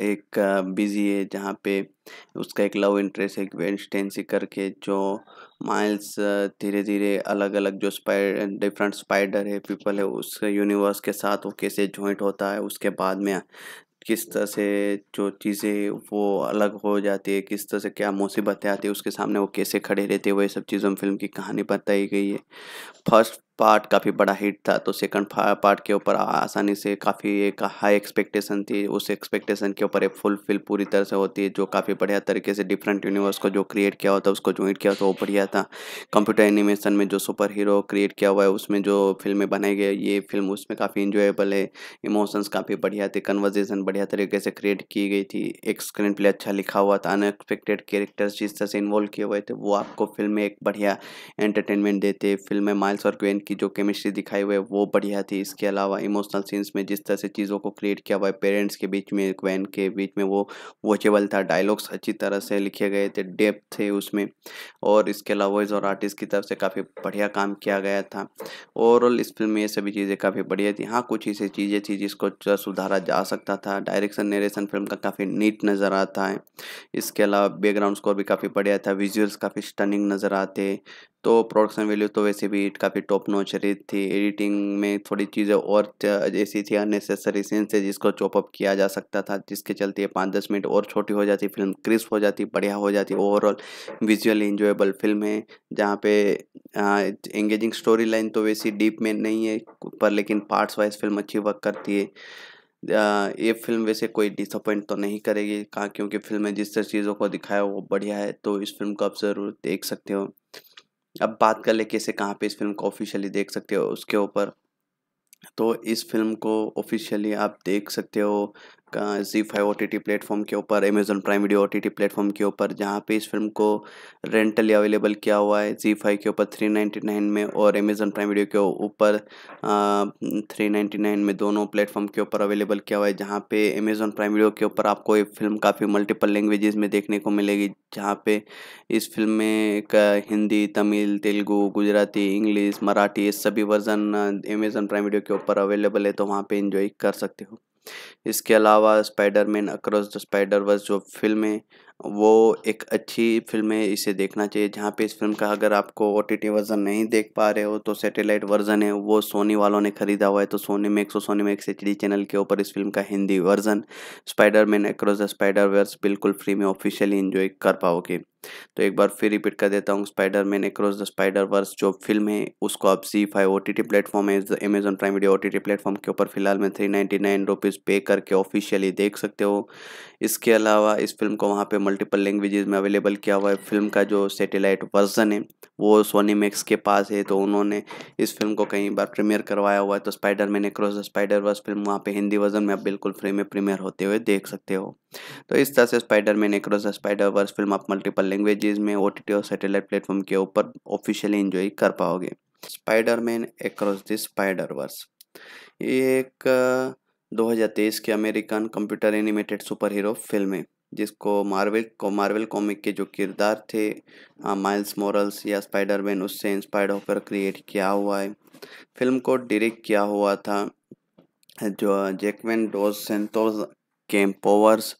एक बिजी है जहाँ पे उसका एक लव इंटरेस्ट है वेंस्टेंसी करके जो माइल्स धीरे धीरे अलग अलग जो स्पाइड डिफरेंट स्पाइडर है पीपल है उस यूनिवर्स के साथ वो कैसे जॉइंट होता है उसके बाद में किस तरह से जो चीज़ें वो अलग हो जाती है किस तरह से क्या मुसीबतें आती है उसके सामने वो कैसे खड़े रहते हैं वही सब चीज़ों में फिल्म की कहानी बताई गई है फर्स्ट पार्ट काफ़ी बड़ा हिट था तो सेकंड पार्ट के ऊपर आसानी से काफ़ी एक हाई एक्सपेक्टेशन थी उस एक्सपेक्टेशन के ऊपर एक फुलफिल पूरी तरह से होती है जो काफ़ी बढ़िया तरीके से डिफरेंट यूनिवर्स को जो क्रिएट किया होता है उसको ज्वाइंट किया होता तो वो बढ़िया था कंप्यूटर एनिमेशन में जो सुपर हीरो क्रिएट किया हुआ है उसमें जो फिल्में बनाई गई ये फिल्म उसमें काफ़ी इंजॉयबल है इमोशंस काफ़ी बढ़िया थे कन्वर्जेशन बढ़िया तरीके से क्रिएट की गई थी एक स्क्रीन प्ले अच्छा लिखा हुआ था अनएक्सपेक्टेड कैरेक्टर्स जिस तरह से इन्वॉल्व किए हुए थे वो आपको फिल्म में एक बढ़िया एंटरटेनमेंट देते फिल्म में माइल्स और क्वेन की की जो केमिस्ट्री दिखाई हुई है वो बढ़िया थी इसके अलावा इमोशनल सीन्स में जिस तरह से चीज़ों को क्रिएट किया हुआ है पेरेंट्स के बीच में क्वैन के बीच में वो वॉचेबल था डायलॉग्स अच्छी तरह से लिखे गए थे डेप्थ थे उसमें और इसके अलावा वॉइस और आर्टिस्ट की तरफ से काफ़ी बढ़िया काम किया गया था ओवरऑल इस फिल्म में ये सभी चीज़ें काफ़ी बढ़िया थी हाँ कुछ ऐसी चीज़ें थी जिसको सुधारा जा सकता था डायरेक्शन नरेशन फिल्म का काफ़ी नीट नज़र आता है इसके अलावा बैकग्राउंड स्कोर भी काफ़ी बढ़िया था विजुअल्स काफ़ी स्टनिंग नज़र आते तो प्रोडक्शन वैल्यू तो वैसे भी काफ़ी टॉप नो सोच रही थी एडिटिंग में थोड़ी चीज़ें और ऐसी थी अननेसेसरी सीन से जिसको चॉपअप किया जा सकता था जिसके चलते पाँच दस मिनट और छोटी हो जाती फिल्म क्रिस्प हो जाती बढ़िया हो जाती ओवरऑल विजुअली इंजॉयबल फिल्म है जहाँ पे एंगेजिंग स्टोरी लाइन तो वैसी डीप में नहीं है पर लेकिन पार्ट्स वाइज फिल्म अच्छी वर्क करती है ये फिल्म वैसे कोई डिसअपॉइंट तो नहीं करेगी कहाँ क्योंकि फिल्म में जिस तरह चीज़ों को दिखाया वो बढ़िया है तो इस फिल्म को आप ज़रूर देख सकते हो अब बात कर ले कैसे कहाँ पे इस फिल्म को ऑफिशियली देख सकते हो उसके ऊपर तो इस फिल्म को ऑफिशियली आप देख सकते हो जी फाइव ओ टी प्लेटफॉर्म के ऊपर Amazon Prime Video O T platform के ऊपर जहाँ पे इस फिल्म को रेंटली अवेलेबल किया हुआ है जी फाइव के ऊपर थ्री नाइन्टी नाइन में और अमेजोन प्राइम वीडियो के ऊपर थ्री नाइन्टी नाइन में दोनों प्लेटफॉर्म के ऊपर अवेलेबल किया हुआ है जहाँ पे अमेजोन प्राइम वीडियो के ऊपर आपको ये फिल्म काफ़ी मल्टीपल लैंग्वेजेस में देखने को मिलेगी जहाँ पे इस फिल्म में हिंदी तमिल तेलुगु गुजराती इंग्लिश मराठी ये सभी वर्जन अमेजोन प्राइम वीडियो के ऊपर अवेलेबल है तो वहाँ पर इन्जॉय कर सकते हो इसके अलावा Spiderman across the spider Verse जो फिल्म है वो एक अच्छी फिल्म है इसे देखना चाहिए जहाँ पे इस फिल्म का अगर आपको ओ टी वर्ज़न नहीं देख पा रहे हो तो सैटेलाइट वर्ज़न है वो सोनी वालों ने ख़रीदा हुआ है तो सोनी मैक्स और सोनी मैक्स एच चैनल के ऊपर इस फिल्म का Hindi version Spider Man across the spider Verse बिल्कुल फ्री में ऑफिशियली इन्जॉय कर पाओगे तो एक बार फिर रिपीट कर देता हूँ Spider Man across the spider Verse जो फिल्म है उसको आप जी five O T T platform है Amazon Prime Video O T T platform के ऊपर फिलहाल में थ्री नाइन्टी नाइन रुपीज़ पे करके ऑफिशियली देख सकते हो इसके अलावा इस फिल्म को वहाँ पे मल्टीपल लैंग्वेजेस में अवेलेबल किया हुआ है फिल्म का जो सैटेलाइट वर्जन है वो सोनी मैक्स के पास है तो उन्होंने इस फिल्म को कई बार प्रीमियर करवाया हुआ है तो Spider Man across the spider Verse film वहाँ पे हिंदी वर्जन में आप बिल्कुल फ्री में प्रीमियर होते हुए देख सकते हो तो इस तरह से Spider Man across the spider Verse film आप मल्टीपल लैंग्वेजेज में ओ और सैटेलाइट प्लेटफॉर्म के ऊपर ऑफिशियली इंजॉय कर पाओगे Spider Man across the spider Verse ये एक 2023 के American computer animated super hero फिल्में जिसको मार्वल को मार्वल कॉमिक के जो किरदार थे हाँ, माइल्स मॉरल्स या स्पाइडर मैन उससे इंस्पायर्ड होकर क्रिएट किया हुआ है फिल्म को डायरेक्ट किया हुआ था जो Jackman Dos Santos Kemp Powers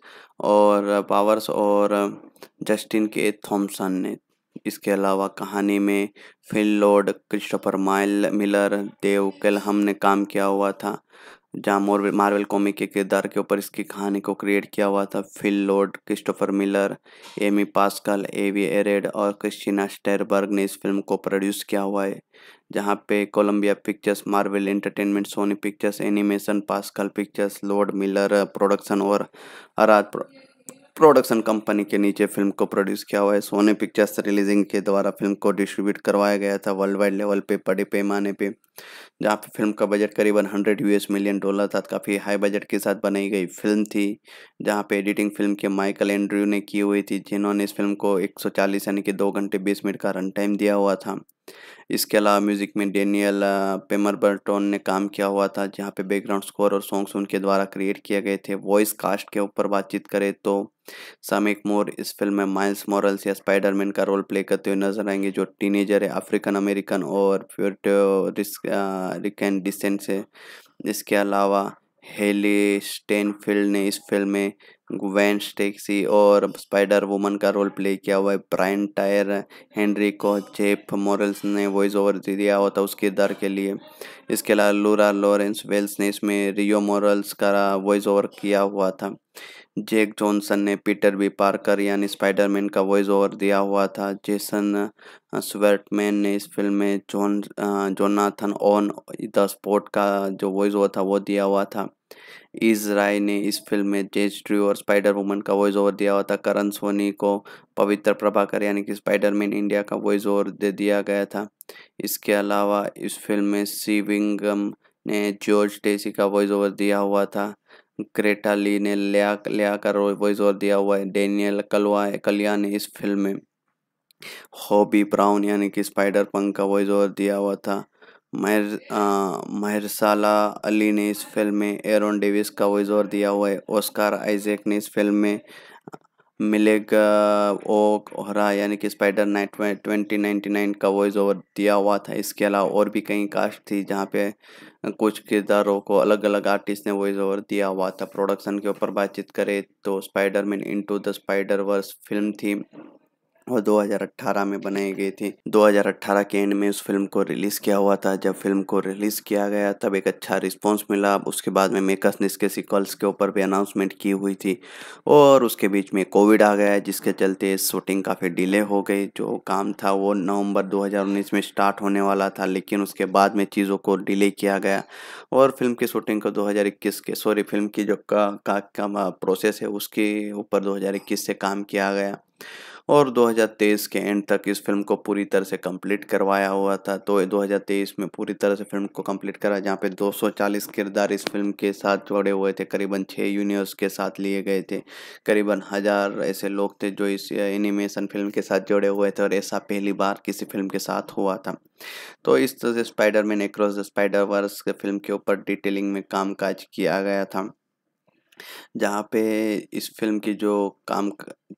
और पावर्स और जस्टिन के थॉमसन ने इसके अलावा कहानी में Phil Lord Christopher mile Miller Dave Callaham ने काम किया हुआ था जहाँ मोर मार्वल कॉमिक के किरदार के ऊपर इसकी कहानी को क्रिएट किया हुआ था Phil Lord Christopher Miller Amy Pascal Avi Arad और क्रिस्टिना स्टेरबर्ग ने इस फिल्म को प्रोड्यूस किया हुआ है जहाँ पे Columbia Pictures Marvel Entertainment Sony Pictures Animation Pascal Pictures Lord Miller production और आराध प्रोडक्शन कंपनी के नीचे फिल्म को प्रोड्यूस किया हुआ है सोने पिक्चर्स रिलीजिंग के द्वारा फिल्म को डिस्ट्रीब्यूट करवाया गया था वर्ल्ड वाइड लेवल पे बड़े पैमाने पे जहाँ पे फिल्म का बजट करीबन हंड्रेड यूएस मिलियन डॉलर था काफ़ी हाई बजट के साथ बनाई गई फिल्म थी जहाँ पे एडिटिंग फिल्म के माइकल एंड्रयू ने की हुई थी जिन्होंने इस फिल्म को एक यानी कि दो घंटे बीस मिनट का रन टाइम दिया हुआ था इसके अलावा म्यूज़िक में डेनियल पेमर बर्टोन ने काम किया हुआ था जहाँ पे बैकग्राउंड स्कोर और सॉन्ग्स उनके द्वारा क्रिएट किए गए थे वॉइस कास्ट के ऊपर बातचीत करें तो सामिक मोर इस फिल्म में माइल्स मॉरल्स या स्पाइडरमैन का रोल प्ले करते हुए नजर आएंगे जो टीनेजर है अफ्रीकन अमेरिकन और रिकन डिसेंट से इसके अलावा हेली स्टेनफील्ड ने इस फिल्म में वेंस स्टेक्सी और स्पाइडर वुमन का रोल प्ले किया हुआ है ब्रायन टायर हेनरी को जेफ मॉरल्स ने वॉइस ओवर दे दिया हुआ था उस किरदार के लिए इसके अलावा लूरा लॉरेंस वेल्स ने इसमें रियो मॉरल्स का वॉइस ओवर किया हुआ था जैक जॉनसन ने पीटर बी पार्कर यानी स्पाइडरमैन का वॉइस ओवर दिया हुआ था जेसन स्वर्टमैन ने इस फिल्म में John Jonathan on the Spot का जो वॉइस ओवर था वो दिया हुआ था इस राय ने इस फिल्म में जेज ड्रू और स्पाइडर वुमन का वॉइस ओवर दिया हुआ था करण सोनी को पवित्र प्रभाकर यानी कि स्पाइडरमैन इंडिया का वॉइस ओवर दे दिया गया था इसके अलावा इस फिल्म में सीविंगम ने जॉर्ज टेसी का वॉइस ओवर दिया हुआ था ग्रेटा ली ने लिया लिया का वॉइस ओवर दिया हुआ है डेनियल कलवा कलिया ने इस फिल्म में हॉबी ब्राउन यानी कि स्पाइडर पंक का वॉइस ओवर दिया हुआ था महर महरसाला अली ने इस फिल्म में एरन डेविस का वॉइस ओवर दिया हुआ है ओस्कार आइजेक ने इस फिल्म में मिलेग ओक ओहरा यानी कि Spider night twenty ninety nine का वॉइस ओवर दिया हुआ था इसके अलावा और भी कई कास्ट थी जहाँ पे कुछ किरदारों को अलग अलग आर्टिस्ट ने वॉइस ओवर दिया हुआ था प्रोडक्शन के ऊपर बातचीत करें तो Spider Man into the spider Verse film थी और 2018 में बनाए गए थे 2018 के एंड में उस फिल्म को रिलीज़ किया हुआ था जब फिल्म को रिलीज़ किया गया तब एक अच्छा रिस्पांस मिला उसके बाद में मेकर्स ने इसके सिक्वल्स के ऊपर भी अनाउंसमेंट की हुई थी और उसके बीच में कोविड आ गया जिसके चलते शूटिंग काफ़ी डिले हो गई जो काम था वो नवम्बर दो में स्टार्ट होने वाला था लेकिन उसके बाद में चीज़ों को डिले किया गया और फिल्म की शूटिंग को दो के सॉरी फिल्म की जो का, का, का, प्रोसेस है उसके ऊपर दो से काम किया गया और 2023 के एंड तक इस फिल्म को पूरी तरह से कंप्लीट करवाया हुआ था तो 2023 में पूरी तरह से फिल्म को कंप्लीट करा जहाँ पे 240 किरदार इस फिल्म के साथ जोड़े हुए थे करीबन छः यूनिवर्स के साथ लिए गए थे करीबन हज़ार ऐसे लोग थे जो इस एनिमेशन फिल्म के साथ जुड़े हुए थे और ऐसा पहली बार किसी फिल्म के साथ हुआ था तो इस तरह से Spider Man across the spider Verse film के ऊपर डिटेलिंग में काम किया गया था जहाँ पे इस फिल्म की जो काम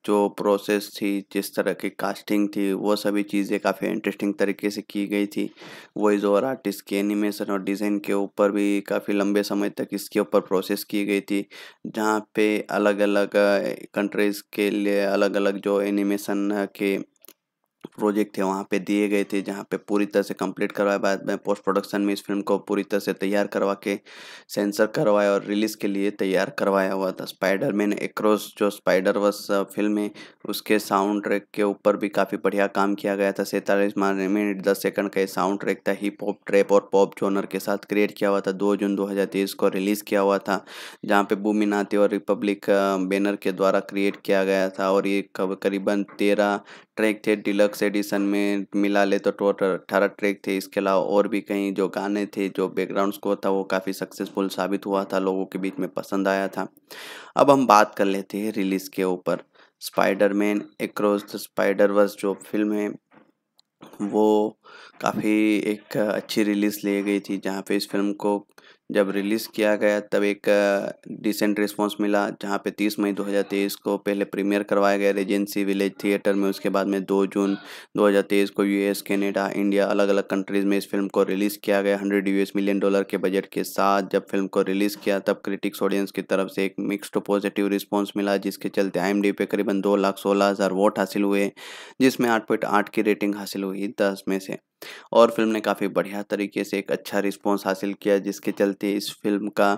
जो प्रोसेस थी जिस तरह की कास्टिंग थी वो सभी चीज़ें काफ़ी इंटरेस्टिंग तरीके से की गई थी वॉइस ओवर आर्टिस्ट के एनिमेशन और डिज़ाइन के ऊपर भी काफ़ी लंबे समय तक इसके ऊपर प्रोसेस की गई थी जहाँ पे अलग अलग कंट्रीज़ के लिए अलग अलग जो एनिमेशन के प्रोजेक्ट है वहाँ पे दिए गए थे जहाँ पे पूरी तरह से कंप्लीट करवाया बाद में पोस्ट प्रोडक्शन में इस फिल्म को पूरी तरह से तैयार करवा के सेंसर करवाया और रिलीज़ के लिए तैयार करवाया हुआ था स्पाइडर मैन एक्रॉस जो स्पाइडर वर्स फिल्म है उसके साउंड ट्रैक के ऊपर भी काफ़ी बढ़िया काम किया गया था सैंतालीस मिनट दस सेकंड का ये साउंड ट्रैक था हिप हॉप ट्रैप और पॉप जोनर के साथ क्रिएट किया हुआ था दो जून दो को रिलीज़ किया हुआ था जहाँ पे भूमिनाथी और रिपब्लिक बैनर के द्वारा क्रिएट किया गया था और ये करीबन तेरह ट्रैक थे डिलक्स एडिशन में मिला ले तो टोटल अट्ठारह ट्रैक थे इसके अलावा और भी कहीं जो गाने थे जो बैकग्राउंड स्कोर था वो काफ़ी सक्सेसफुल साबित हुआ था लोगों के बीच में पसंद आया था अब हम बात कर लेते हैं रिलीज़ के ऊपर Spider Man across the spider Verse जो फिल्म है वो काफ़ी एक अच्छी रिलीज़ ली गई थी जहाँ पे इस फिल्म को जब रिलीज़ किया गया तब एक डिसेंट रिस्पांस मिला जहाँ पे 30 मई 2023 को पहले प्रीमियर करवाया गया रेजेंसी विलेज थिएटर में उसके बाद में 2 जून 2023 को यूएस कनाडा इंडिया अलग अलग कंट्रीज़ में इस फिल्म को रिलीज़ किया गया 100 यूएस मिलियन डॉलर के बजट के साथ जब फिल्म को रिलीज़ किया तब क्रिटिक्स ऑडियंस की तरफ से एक मिक्सड पॉजिटिव रिस्पॉन्स मिला जिसके चलते आई पे करीबन दो लाख सोलह हज़ार वोट हासिल हुए जिसमें आठ की रेटिंग हासिल हुई दस में से और फिल्म ने काफ़ी बढ़िया तरीके से एक अच्छा रिस्पॉन्स हासिल किया जिसके चलते इस फिल्म का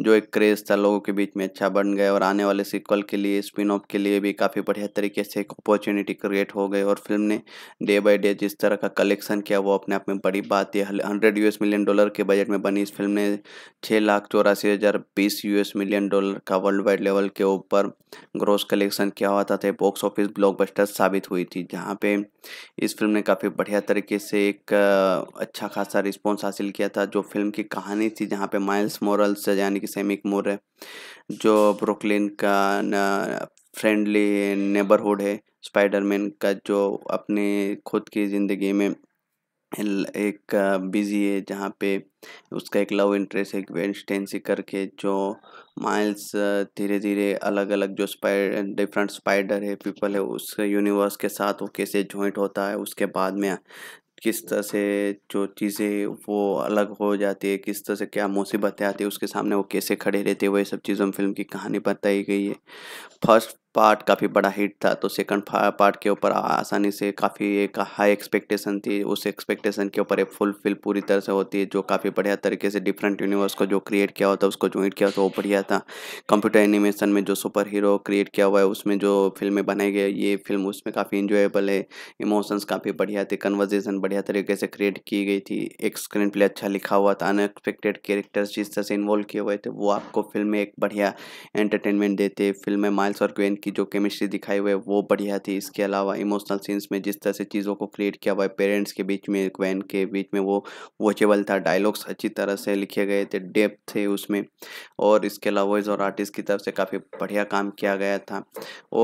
जो एक क्रेज़ था लोगों के बीच में अच्छा बन गया और आने वाले सीक्वल के लिए स्पिन ऑफ के लिए भी काफ़ी बढ़िया तरीके से एक अपॉर्चुनिटी क्रिएट हो गई और फिल्म ने डे बाई डे जिस तरह का कलेक्शन किया वो अपने आप में बड़ी बात है हंड्रेड यू मिलियन डॉलर के बजट में बनी इस फिल्म ने छः लाख चौरासी हज़ार बीस यू मिलियन डॉलर का वर्ल्ड वाइड लेवल के ऊपर ग्रोस कलेक्शन किया हुआ था बॉक्स ऑफिस ब्लॉकबस्टर साबित हुई थी जहाँ पे इस फिल्म ने काफ़ी बढ़िया तरीके से से एक अच्छा खासा रिस्पॉन्स हासिल किया था जो फिल्म की कहानी थी जहाँ पे माइल्स मोरल्स यानी कि सेमिक मोर जो ब्रुकलिन का फ्रेंडली नेबरहुड है स्पाइडरमैन का जो अपने खुद की ज़िंदगी में एक बिजी है जहाँ पे उसका एक लव इंटरेस्ट है वेंस्टेंसी करके जो माइल्स धीरे धीरे अलग अलग जो स्पाइडर डिफरेंट स्पाइडर है पीपल है उस यूनिवर्स के साथ वो कैसे जॉइंट होता है उसके बाद में किस तरह से जो चीज़ें वो अलग हो जाती है किस तरह से क्या मुसीबतें आती है उसके सामने वो कैसे खड़े रहते हैं वो ये सब चीज़ों में फिल्म की कहानी बताई गई है फर्स्ट पार्ट काफ़ी बड़ा हिट था तो सेकंड पार्ट के ऊपर आसानी से काफ़ी एक हाई एक्सपेक्टेशन थी उस एक्सपेक्टेशन के ऊपर एक फुलफिल पूरी तरह से होती है जो काफ़ी बढ़िया तरीके से डिफरेंट यूनिवर्स को जो क्रिएट किया हुआ था उसको ज्वाइंट किया तो वो बढ़िया था कंप्यूटर एनिमेशन में जो सुपर हीरो क्रिएट किया हुआ है उसमें जो फिल्में बनाई गई ये फिल्म उसमें काफ़ी इंजॉयबल है इमोशंस काफ़ी बढ़िया थे कन्वर्जेशन बढ़िया तरीके से क्रिएट की गई थी एक स्क्रीन प्ले अच्छा लिखा हुआ था अनएक्सपेक्टेड कैरेक्टर्स जिस तरह से इन्वॉल्व किए हुए थे वो आपको फिल्म में एक बढ़िया एंटरटेनमेंट देते फिल्म में माइल्स और क्वेन की जो केमिस्ट्री दिखाई हुई है वो बढ़िया थी इसके अलावा इमोशनल सीन्स में जिस तरह से चीज़ों को क्रिएट किया हुआ है पेरेंट्स के बीच में वैन के बीच में वो वॉचेबल था डायलॉग्स अच्छी तरह से लिखे गए थे डेप्थ थे उसमें और इसके अलावा वॉइस और आर्टिस्ट की तरफ से काफ़ी बढ़िया काम किया गया था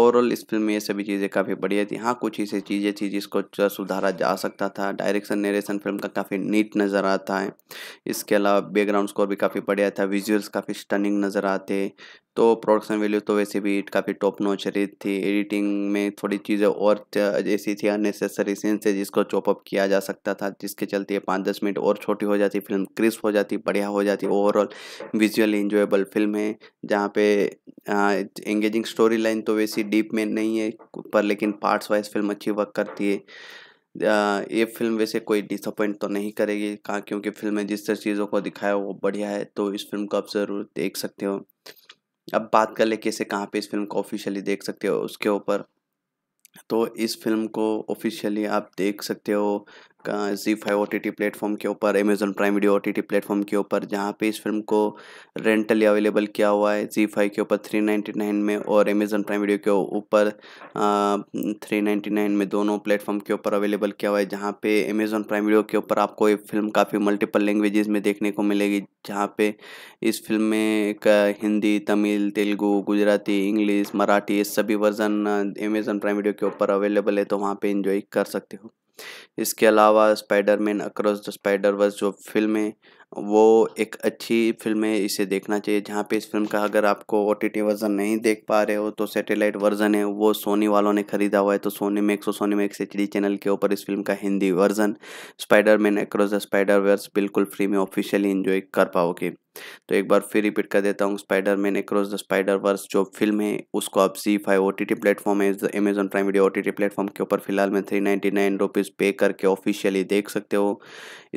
ओवरऑल इस फिल्म में ये सभी चीज़ें काफ़ी बढ़िया थी हाँ कुछ ऐसी चीज़ें थी जिसको सुधारा जा सकता था डायरेक्शन नरेशन फिल्म का काफ़ी नीट नज़र आता है इसके अलावा बैकग्राउंड स्कोर भी काफ़ी बढ़िया था विजुअल्स काफ़ी स्टनिंग नज़र आते तो प्रोडक्शन वैल्यू तो वैसे भी काफ़ी टॉप नॉच रही थी एडिटिंग में थोड़ी चीज़ें और ऐसी थी अननेसेसरी सीन से जिसको चॉपअप किया जा सकता था जिसके चलते पाँच दस मिनट और छोटी हो जाती फिल्म क्रिस्प हो जाती बढ़िया हो जाती ओवरऑल विजुअली इंजॉयबल फिल्म है जहाँ पे एंगेजिंग स्टोरी लाइन तो वैसी डीप में नहीं है पर लेकिन पार्ट्स वाइज फिल्म अच्छी वर्क करती है ये फिल्म वैसे कोई डिसअपॉइंट तो नहीं करेगी कहाँ क्योंकि फिल्म में जिस तरह चीज़ों को दिखाया वो बढ़िया है तो इस फिल्म को आप ज़रूर देख सकते हो अब बात कर ले कि इसे कहाँ पे इस फिल्म को ऑफिशियली देख सकते हो उसके ऊपर तो इस फिल्म को ऑफिशियली आप देख सकते हो जी five O T T platform के ऊपर Amazon Prime Video O T T platform के ऊपर जहाँ पे इस फिल्म को रेंटली अवेलेबल किया हुआ है जी फाइव के ऊपर थ्री नाइन्टी नाइन में और अमेजन प्राइम वीडियो के ऊपर थ्री नाइन्टी नाइन में दोनों प्लेटफॉर्म के ऊपर अवेलेबल किया हुआ है जहाँ पे अमेज़न प्राइम वीडियो के ऊपर आपको ये फिल्म काफ़ी मल्टीपल लैंग्वेजेस में देखने को मिलेगी जहाँ पे इस फिल्म में हिंदी तमिल तेलुगु गुजराती इंग्लिश मराठी ये सभी वर्जन अमेजन प्राइम वीडियो के ऊपर अवेलेबल है तो वहाँ पर इन्जॉय कर सकते हो इसके अलावा Spiderman across the spider Verse जो फिल्म है वो एक अच्छी फिल्म है इसे देखना चाहिए जहाँ पे इस फिल्म का अगर आपको ओ टी वर्ज़न नहीं देख पा रहे हो तो सैटेलाइट वर्ज़न है वो सोनी वालों ने ख़रीदा हुआ है तो सोनी मैक्स और सोनी मैक्स एच चैनल के ऊपर इस फिल्म का Hindi version Spider man across the spider Verse बिल्कुल फ्री में ऑफिशियली इन्जॉय कर पाओगे तो एक बार फिर रिपीट कर देता हूँ Spider man across the spider Verse जो फिल्म है उसको आप जी five O T T platform है Amazon Prime Video O T T platform के ऊपर फिलहाल में थ्री नाइन्टी नाइन रुपीज़ पे करके ऑफिशियली देख सकते हो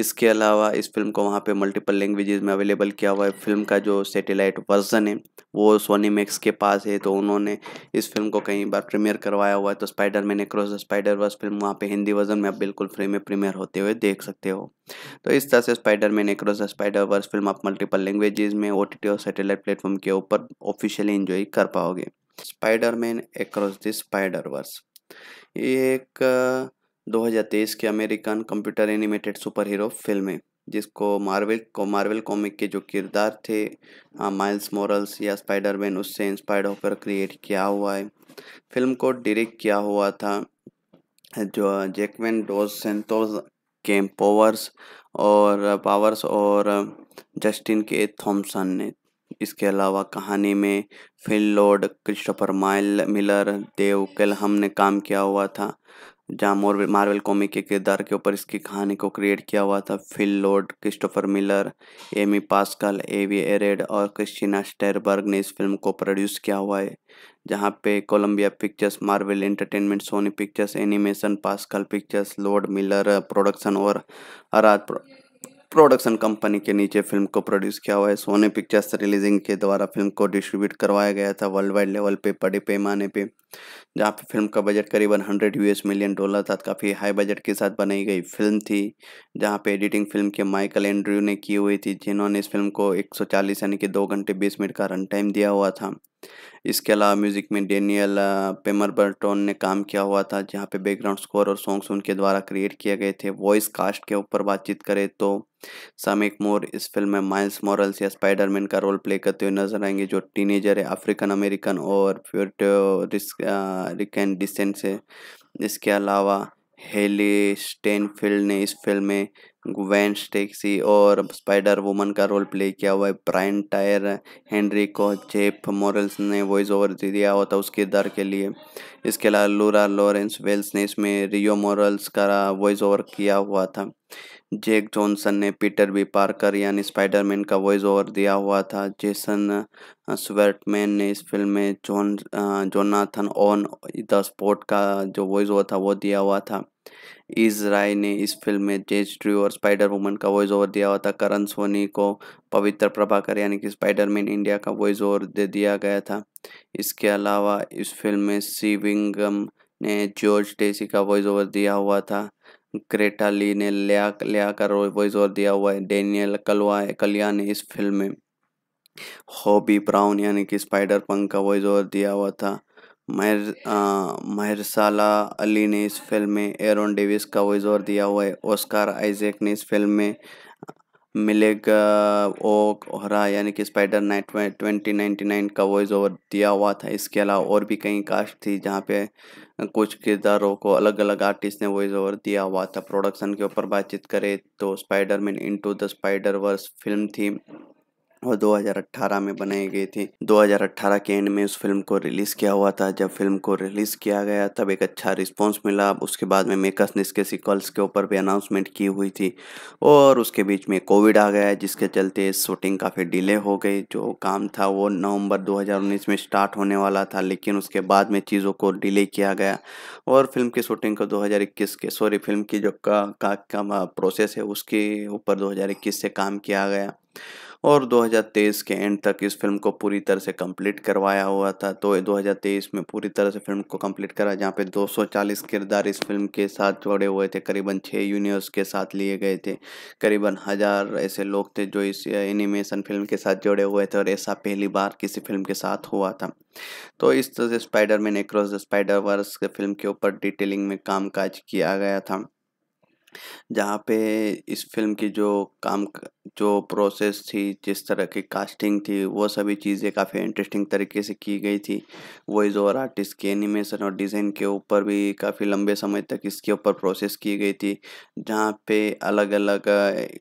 इसके अलावा इस फिल्म को वहाँ पे मल्टीपल लैंग्वेजेस में अवेलेबल किया हुआ है फिल्म का जो सेटेलाइट वर्जन है वो सोनी मैक्स के पास है तो उन्होंने इस फिल्म को कई बार प्रीमियर करवाया हुआ है तो Spider Man across the spider Verse film वहाँ पर हिंदी वर्जन में आप बिल्कुल फ्री में प्रीमियर होते हुए देख सकते हो तो इस तरह से Spider Man across the spider Verse film आप मल्टीपल लैंग्वेजेस में ओ और सैटेलाइट प्लेटफॉर्म के ऊपर ऑफिशियली इंजॉय कर पाओगे Spider Man across the spider Verse ये एक 2023 के American computer animated super hero film है जिसको मार्वल को मार्वल कॉमिक के जो किरदार थे माइल्स मॉरल्स या स्पाइडर मैन उससे इंस्पायर्ड होकर क्रिएट किया हुआ है फिल्म को डायरेक्ट किया हुआ था जो Jackman Dos Santos Kemp Powers और पावर्स uh, और जस्टिन के थॉमसन ने इसके अलावा कहानी में Phil Lord Christopher mile Miller Dave Callaham ने काम किया हुआ था जहाँ मोर मार्वल कॉमिक के किरदार के ऊपर इसकी कहानी को क्रिएट किया हुआ था Phil Lord Christopher Miller Amy Pascal Avi Arad और क्रिस्टीना स्टेरबर्ग ने इस फिल्म को प्रोड्यूस किया हुआ है जहाँ पे Columbia Pictures Marvel Entertainment Sony Pictures Animation Pascal Pictures Lord Miller production और अराज प्रोडक्शन कंपनी के नीचे फिल्म को प्रोड्यूस किया हुआ है सोने पिक्चर्स रिलीजिंग के द्वारा फिल्म को डिस्ट्रीब्यूट करवाया गया था वर्ल्ड वाइड लेवल पे बड़े पैमाने पे जहाँ पे फिल्म का बजट करीबन हंड्रेड यूएस मिलियन डॉलर था काफ़ी हाई बजट के साथ बनाई गई फिल्म थी जहाँ पे एडिटिंग फिल्म के माइकल एंड्रयू ने की हुई थी जिन्होंने इस फिल्म को एक यानी कि दो घंटे बीस मिनट का रन टाइम दिया हुआ था इसके अलावा म्यूज़िक में डेनियल पेमर बर्टोन ने काम किया हुआ था जहाँ पे बैकग्राउंड स्कोर और सॉन्ग्स उनके द्वारा क्रिएट किए गए थे वॉइस कास्ट के ऊपर बातचीत करें तो सामिक मोर इस फिल्म में माइल्स मॉरल्स या स्पाइडरमैन का रोल प्ले करते हुए नजर आएंगे जो टीनेजर है अफ्रीकन अमेरिकन और रिक डिसेंट से इसके अलावा हेली स्टेनफील्ड ने इस फिल्म में गुवेन स्टेक्सी और स्पाइडर वुमन का रोल प्ले किया हुआ है ब्रायन टायर हेनरी को जेफ मॉरल्स ने वॉइस ओवर दे दिया हुआ था उस किरदार के लिए इसके अलावा लूरा लॉरेंस वेल्स ने इसमें रियो मॉरल्स का वॉइस ओवर किया हुआ था जेक जॉनसन ने पीटर बी पार्कर यानी स्पाइडरमैन का वॉइस ओवर दिया हुआ था जेसन स्वर्टमैन ने इस फिल्म में John Jonathan on the Spot का जो वॉइस ओवर था वो दिया हुआ था इज राय ने इस फिल्म में जेज ड्रू और स्पाइडर वुमन का वॉइस ओवर दिया हुआ था करण सोनी को पवित्र प्रभाकर यानी कि स्पाइडर मैन इंडिया का वॉइस ओवर दे दिया गया था इसके अलावा इस फिल्म में सीविंगम ने जॉर्ज टेसी का वॉइस ओवर दिया हुआ था ग्रेटा ली ने लिया लिया का वॉइस ओवर दिया हुआ है डेनियल कलवा कलिया ने इस फिल्म में हॉबी ब्राउन यानी कि स्पाइडर पंक का वॉइस ओवर दिया हुआ था महर महरसाला अली ने इस फिल्म में एरन डेविस का वॉइस ओवर दिया हुआ है ओस्कार आइजेक ने इस फिल्म में मिलेग ओक ओहरा यानी कि Spider night twenty ninety nine का वॉइस ओवर दिया हुआ था इसके अलावा और भी कई कास्ट थी जहाँ पे कुछ किरदारों को अलग अलग आर्टिस्ट ने वॉइस ओवर दिया हुआ था प्रोडक्शन के ऊपर बातचीत करें तो Spider Man into the spider Verse film थी और 2018 में बनाई गई थी 2018 के एंड में उस फिल्म को रिलीज़ किया हुआ था जब फिल्म को रिलीज़ किया गया तब एक अच्छा रिस्पांस मिला उसके बाद में मेकर्स ने इसके सिक्वल्स के ऊपर भी अनाउंसमेंट की हुई थी और उसके बीच में कोविड आ गया जिसके चलते शूटिंग काफ़ी डिले हो गई जो काम था वो नवंबर 2019 में स्टार्ट होने वाला था लेकिन उसके बाद में चीज़ों को डिले किया गया और फिल्म की शूटिंग को 2021 के सॉरी फिल्म की जो का, का, का, का प्रोसेस है उसके ऊपर 2021 से काम किया गया और 2023 के एंड तक इस फिल्म को पूरी तरह से कंप्लीट करवाया हुआ था तो 2023 में पूरी तरह से फिल्म को कंप्लीट करा जहाँ पे 240 किरदार इस फिल्म के साथ जुड़े हुए थे करीबन छः यूनिवर्स के साथ लिए गए थे करीबन हज़ार ऐसे लोग थे जो इस एनिमेशन फिल्म के साथ जुड़े हुए थे और ऐसा पहली बार किसी फिल्म के साथ हुआ था तो इस तरह से Man across the spider Verse film के ऊपर डिटेलिंग में काज किया गया था जहाँ पे इस फिल्म की जो काम जो प्रोसेस थी जिस तरह की कास्टिंग थी वो सभी चीज़ें काफ़ी इंटरेस्टिंग तरीके से की गई थी वॉइस ओवर आर्टिस्ट की एनिमेशन और डिज़ाइन के ऊपर भी काफ़ी लंबे समय तक इसके ऊपर प्रोसेस की गई थी जहाँ पे अलग अलग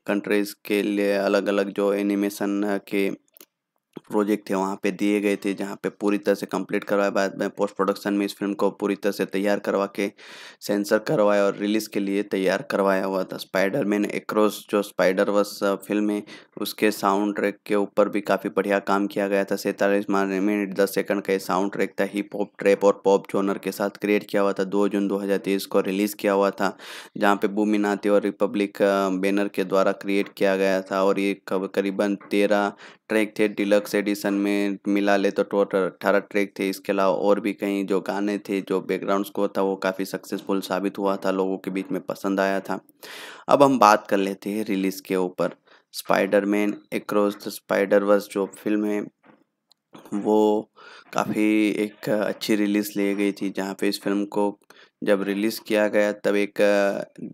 कंट्रीज़ के लिए अलग अलग जो एनिमेशन के प्रोजेक्ट थे वहाँ पे दिए गए थे जहाँ पे पूरी तरह से कंप्लीट करवाए बाद में पोस्ट प्रोडक्शन में इस फिल्म को पूरी तरह से तैयार करवा के सेंसर करवाया और रिलीज़ के लिए तैयार करवाया हुआ था स्पाइडर मैन एक जो स्पाइडर वर्स फिल्म है उसके साउंड ट्रैक के ऊपर भी काफ़ी बढ़िया काम किया गया था सैंतालीस मिनट दस सेकंड का ये साउंड ट्रैक था हिप हॉप ट्रैप और पॉप जोनर के साथ क्रिएट किया हुआ था दो जून दो को रिलीज़ किया हुआ था जहाँ पे भूमिनाथी और रिपब्लिक बैनर के द्वारा क्रिएट किया गया था और ये करीबन तेरह ट्रैक थे डिलक्स एडिशन में मिला ले तो टोटल अट्ठारह ट्रैक थे इसके अलावा और भी कई जो गाने थे जो बैकग्राउंड स्कोर था वो काफ़ी सक्सेसफुल साबित हुआ था लोगों के बीच में पसंद आया था अब हम बात कर लेते हैं रिलीज़ के ऊपर Spider Man across the spider Verse जो फिल्म है वो काफ़ी एक अच्छी रिलीज़ ली गई थी जहाँ पे इस फिल्म को जब रिलीज़ किया गया तब एक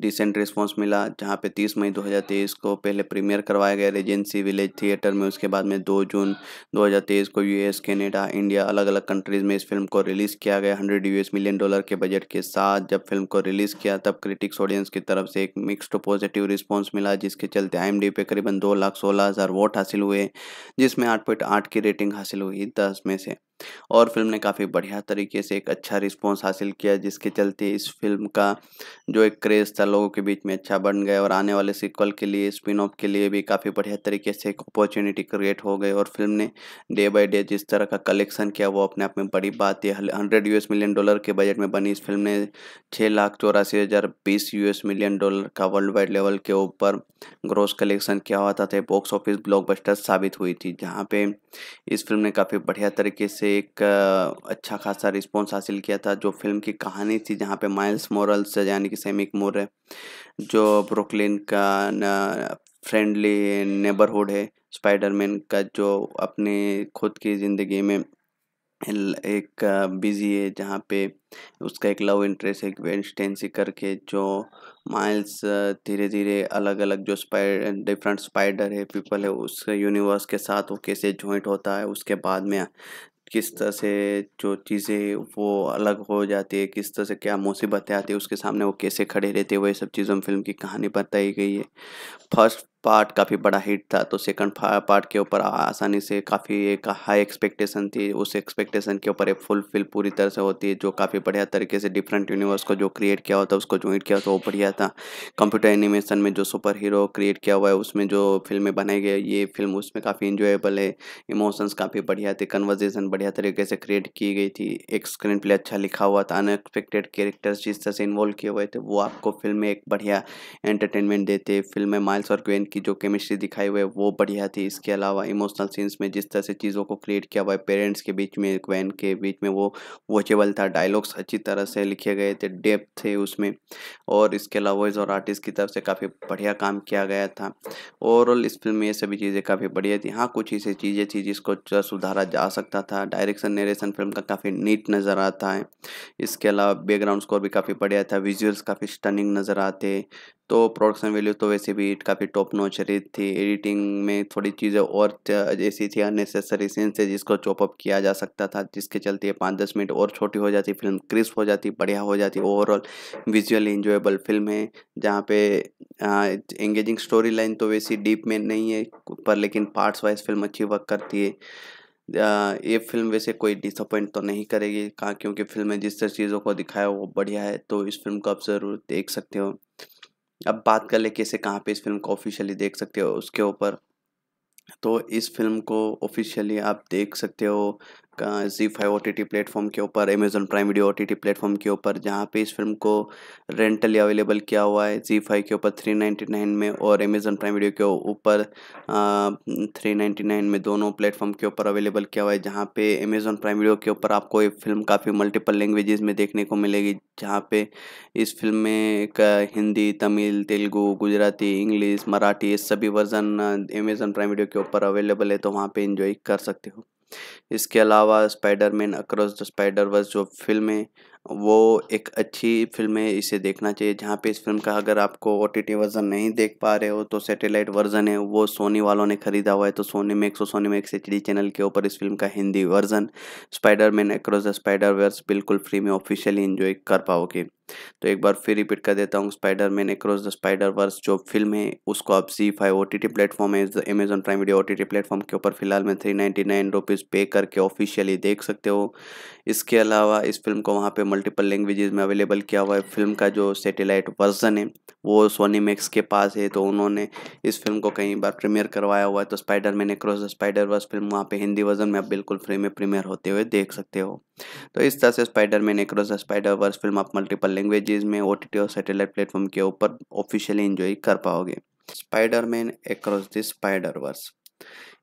डिसेंट रिस्पांस मिला जहाँ पे 30 मई 2023 को पहले प्रीमियर करवाया गया रेजेंसी विलेज थिएटर में उसके बाद में 2 जून 2023 को यूएस कनाडा इंडिया अलग अलग कंट्रीज़ में इस फिल्म को रिलीज़ किया गया 100 यूएस मिलियन डॉलर के बजट के साथ जब फिल्म को रिलीज़ किया तब क्रिटिक्स ऑडियंस की तरफ से एक मिक्सड पॉजिटिव रिस्पॉन्स मिला जिसके चलते आई पे करीबन दो लाख सोलह हज़ार वोट हासिल हुए जिसमें आठ पॉइंट आठ की रेटिंग हासिल हुई दस में से और फिल्म ने काफ़ी बढ़िया तरीके से एक अच्छा रिस्पॉन्स हासिल किया जिसके चलते इस फिल्म का जो एक क्रेज़ था लोगों के बीच में अच्छा बन गया और आने वाले सिक्वल के लिए स्पिन ऑफ के लिए भी काफ़ी बढ़िया तरीके से एक अपॉर्चुनिटी क्रिएट हो गई और फिल्म ने डे बाई डे जिस तरह का कलेक्शन किया वो अपने आप में बड़ी बात है हंड्रेड यू मिलियन डॉलर के बजट में बनी इस फिल्म ने छः लाख चौरासी हज़ार बीस यू मिलियन डॉलर का वर्ल्ड वाइड लेवल के ऊपर ग्रोस कलेक्शन किया हुआ था बॉक्स ऑफिस ब्लॉकबस्टर साबित हुई थी जहाँ पे इस फिल्म ने काफ़ी बढ़िया तरीके से एक अच्छा खासा रिस्पॉन्स हासिल किया था जो फिल्म की कहानी थी जहाँ पे माइल्स मोरल्स यानी कि सेमिक मोर है जो ब्रुकलिन का फ्रेंडली नेबरहुड है स्पाइडरमैन का जो अपने खुद की ज़िंदगी में एक बिजी है जहाँ पे उसका एक लव इंटरेस्ट है वेंस्टेंसी करके जो माइल्स धीरे धीरे अलग अलग जो स्पाइड डिफरेंट स्पाइडर है पीपल है उस यूनिवर्स के साथ वो कैसे जॉइंट होता है उसके बाद में किस तरह से जो चीज़ें वो अलग हो जाती है किस तरह से क्या मुसीबतें आती है उसके सामने वो कैसे खड़े रहते हैं वही सब चीज़ों में फिल्म की कहानी बताई गई है फर्स्ट पार्ट काफ़ी बड़ा हिट था तो सेकंड पार्ट के ऊपर आसानी से काफ़ी एक हाई एक्सपेक्टेशन थी उस एक्सपेक्टेशन के ऊपर एक फुलफिल पूरी तरह से होती है जो काफ़ी बढ़िया तरीके से डिफरेंट यूनिवर्स को जो क्रिएट किया हुआ था उसको ज्वाइंट किया तो वो बढ़िया था कंप्यूटर एनिमेशन में जो सुपर हीरो क्रिएट किया हुआ है उसमें जो फिल्में बनाई गई ये फिल्म उसमें काफ़ी इंजॉयबल है इमोशंस काफ़ी बढ़िया थे कन्वर्जेशन बढ़िया तरीके से क्रिएट की गई थी एक स्क्रीन प्ले अच्छा लिखा हुआ था अनएक्सपेक्टेड कैरेक्टर्स जिस तरह से इन्वॉल्व किए हुए थे वो आपको फिल्म में एक बढ़िया एंटरटेनमेंट देते फिल्म में माइल्स और क्वेन की जो केमिस्ट्री दिखाई हुई है वो बढ़िया थी इसके अलावा इमोशनल सीन्स में जिस तरह से चीज़ों को क्रिएट किया हुआ है पेरेंट्स के बीच में वैन के बीच में वो वॉचेबल था डायलॉग्स अच्छी तरह से लिखे गए थे डेप्थ थे उसमें और इसके अलावा वॉइस और आर्टिस्ट की तरफ से काफ़ी बढ़िया काम किया गया था ओवरऑल इस फिल्म में ये सभी चीज़ें काफ़ी बढ़िया थी हाँ कुछ ऐसी चीज़ें थी जिसको सुधारा जा सकता था डायरेक्शन नरेशन फिल्म का काफ़ी नीट नज़र आता है इसके अलावा बैकग्राउंड स्कोर भी काफ़ी बढ़िया था विजुअल्स काफ़ी स्टनिंग नज़र आते तो प्रोडक्शन वैल्यू तो वैसे भी काफ़ी टॉप नोचरी थी एडिटिंग में थोड़ी चीज़ें और ऐसी थी अननेसेसरी सीन से जिसको चॉपअप किया जा सकता था जिसके चलते पाँच दस मिनट और छोटी हो जाती फिल्म क्रिस्प हो जाती बढ़िया हो जाती ओवरऑल विजुअली इंजॉयबल फिल्म है जहाँ पे एंगेजिंग स्टोरी लाइन तो वैसी डीप में नहीं है पर लेकिन पार्ट्स वाइज फिल्म अच्छी वर्क करती है ये फिल्म वैसे कोई डिसअपॉइंट तो नहीं करेगी कहाँ क्योंकि फिल्म में जिस तरह चीज़ों को दिखाया वो बढ़िया है तो इस फिल्म को आप ज़रूर देख सकते हो अब बात कर ले कैसे कहाँ पे इस फिल्म को ऑफिशियली देख सकते हो उसके ऊपर तो इस फिल्म को ऑफिशियली आप देख सकते हो जी फाइव ओ टी प्लेटफॉर्म के ऊपर Amazon Prime Video O T platform के ऊपर जहाँ पे इस फिल्म को रेंटली अवेलेबल किया हुआ है जी फाइव के ऊपर थ्री नाइन्टी नाइन में और अमेज़न प्राइम वीडियो के ऊपर थ्री नाइन्टी नाइन में दोनों प्लेटफॉर्म के ऊपर अवेलेबल किया हुआ है जहाँ पे अमेज़न प्राइम वीडियो के ऊपर आपको ये फिल्म काफ़ी मल्टीपल लैंग्वेजेस में देखने को मिलेगी जहाँ पे इस फिल्म में का हिंदी तमिल तेलुगू गुजराती इंग्लिश मराठी ये सभी वर्जन अमेज़न प्राइम वीडियो के ऊपर अवेलेबल है तो वहाँ पे इन्जॉय कर सकते हो इसके अलावा Spiderman across the spider Verse जो फिल्म है वो एक अच्छी फिल्म है इसे देखना चाहिए जहाँ पे इस फिल्म का अगर आपको ओ टी टी वर्ज़न नहीं देख पा रहे हो तो सैटेलाइट वर्ज़न है वो सोनी वालों ने ख़रीदा हुआ है तो सोनी मैक्स और Sony Max H D channel के ऊपर इस फिल्म का Hindi version Spider Man across the spider Verse बिल्कुल फ्री में ऑफिशियली इन्जॉय कर पाओगे तो एक बार फिर रिपीट कर देता हूँ Spider Man across the spider Verse जो फिल्म है उसको आप जी five O T T platform है Amazon Prime Video O T T platform के ऊपर फिलहाल में थ्री नाइन्टी नाइन रुपीज़ पे करके ऑफिशियली देख सकते हो इसके अलावा इस फिल्म को वहाँ पर मल्टीपल लैंग्वेजेस में अवेलेबल किया हुआ है फिल्म का जो सेटेलाइट वर्जन है वो सोनी मैक्स के पास है तो उन्होंने इस फिल्म को कई बार प्रीमियर करवाया हुआ है तो Spider Man across the spider Verse film वहाँ पे हिंदी वर्जन में आप बिल्कुल फ्री में प्रीमियर होते हुए देख सकते हो तो इस तरह से Spider Man across the spider Verse film आप मल्टीपल लैंग्वेजेज में ओ और सेटेलाइट प्लेटफॉर्म के ऊपर ऑफिशियली इंजॉय कर पाओगे Spider Man across the spider Verse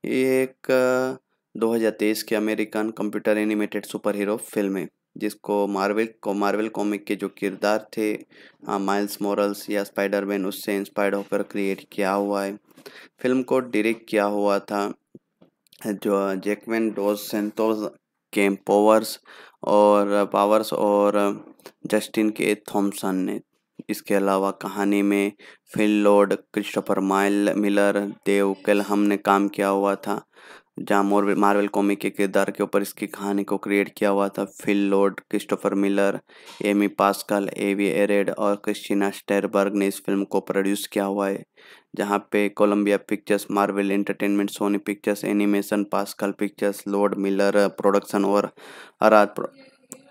ये एक 2023 के American computer animated super hero film है जिसको मार्वल को मार्वल कॉमिक के जो किरदार थे माइल्स हाँ, मॉरल्स या स्पाइडर मैन उससे इंस्पायर्ड होकर क्रिएट किया हुआ है फिल्म को डायरेक्ट किया हुआ था जो Jackman Dos Santos Kemp Powers और पावर्स और जस्टिन के थॉमसन ने इसके अलावा कहानी में Phil Lord Christopher mile Miller Dave Callaham ने काम किया हुआ था जहाँ मोर मार्वल कॉमिक के किरदार के ऊपर इसकी कहानी को क्रिएट किया हुआ था Phil Lord Christopher Miller Amy Pascal Avi Arad और क्रिस्टीना स्टेरबर्ग ने इस फिल्म को प्रोड्यूस किया हुआ है जहाँ पे Columbia Pictures Marvel Entertainment Sony Pictures Animation Pascal Pictures Lord Miller production और आराध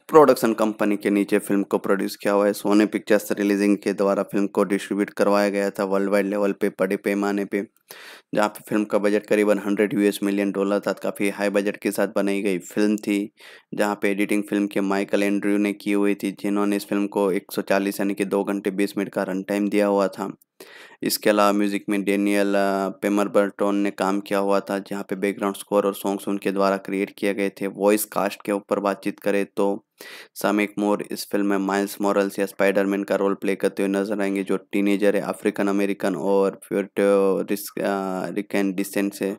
प्रोडक्शन कंपनी के नीचे फिल्म को प्रोड्यूस किया हुआ है सोने पिक्चर्स रिलीजिंग के द्वारा फिल्म को डिस्ट्रीब्यूट करवाया गया था वर्ल्ड वाइड लेवल पे बड़े पैमाने पे जहाँ पे फिल्म का बजट करीबन हंड्रेड यूएस मिलियन डॉलर था काफ़ी हाई बजट के साथ बनाई गई फिल्म थी जहाँ पे एडिटिंग फिल्म के माइकल एंड्रयू ने की हुई थी जिन्होंने इस फिल्म को एक यानी कि दो घंटे बीस मिनट का रन टाइम दिया हुआ था इसके अलावा म्यूज़िक में डेनियल पेमर बर्टोन ने काम किया हुआ था जहाँ पे बैकग्राउंड स्कोर और सॉन्ग्स उनके द्वारा क्रिएट किए गए थे वॉइस कास्ट के ऊपर बातचीत करें तो सामिक मोर इस फिल्म में माइल्स मॉरल्स या स्पाइडरमैन का रोल प्ले करते हुए नजर आएंगे जो टीनेजर है अफ्रीकन अमेरिकन और रिकन डिसेंट से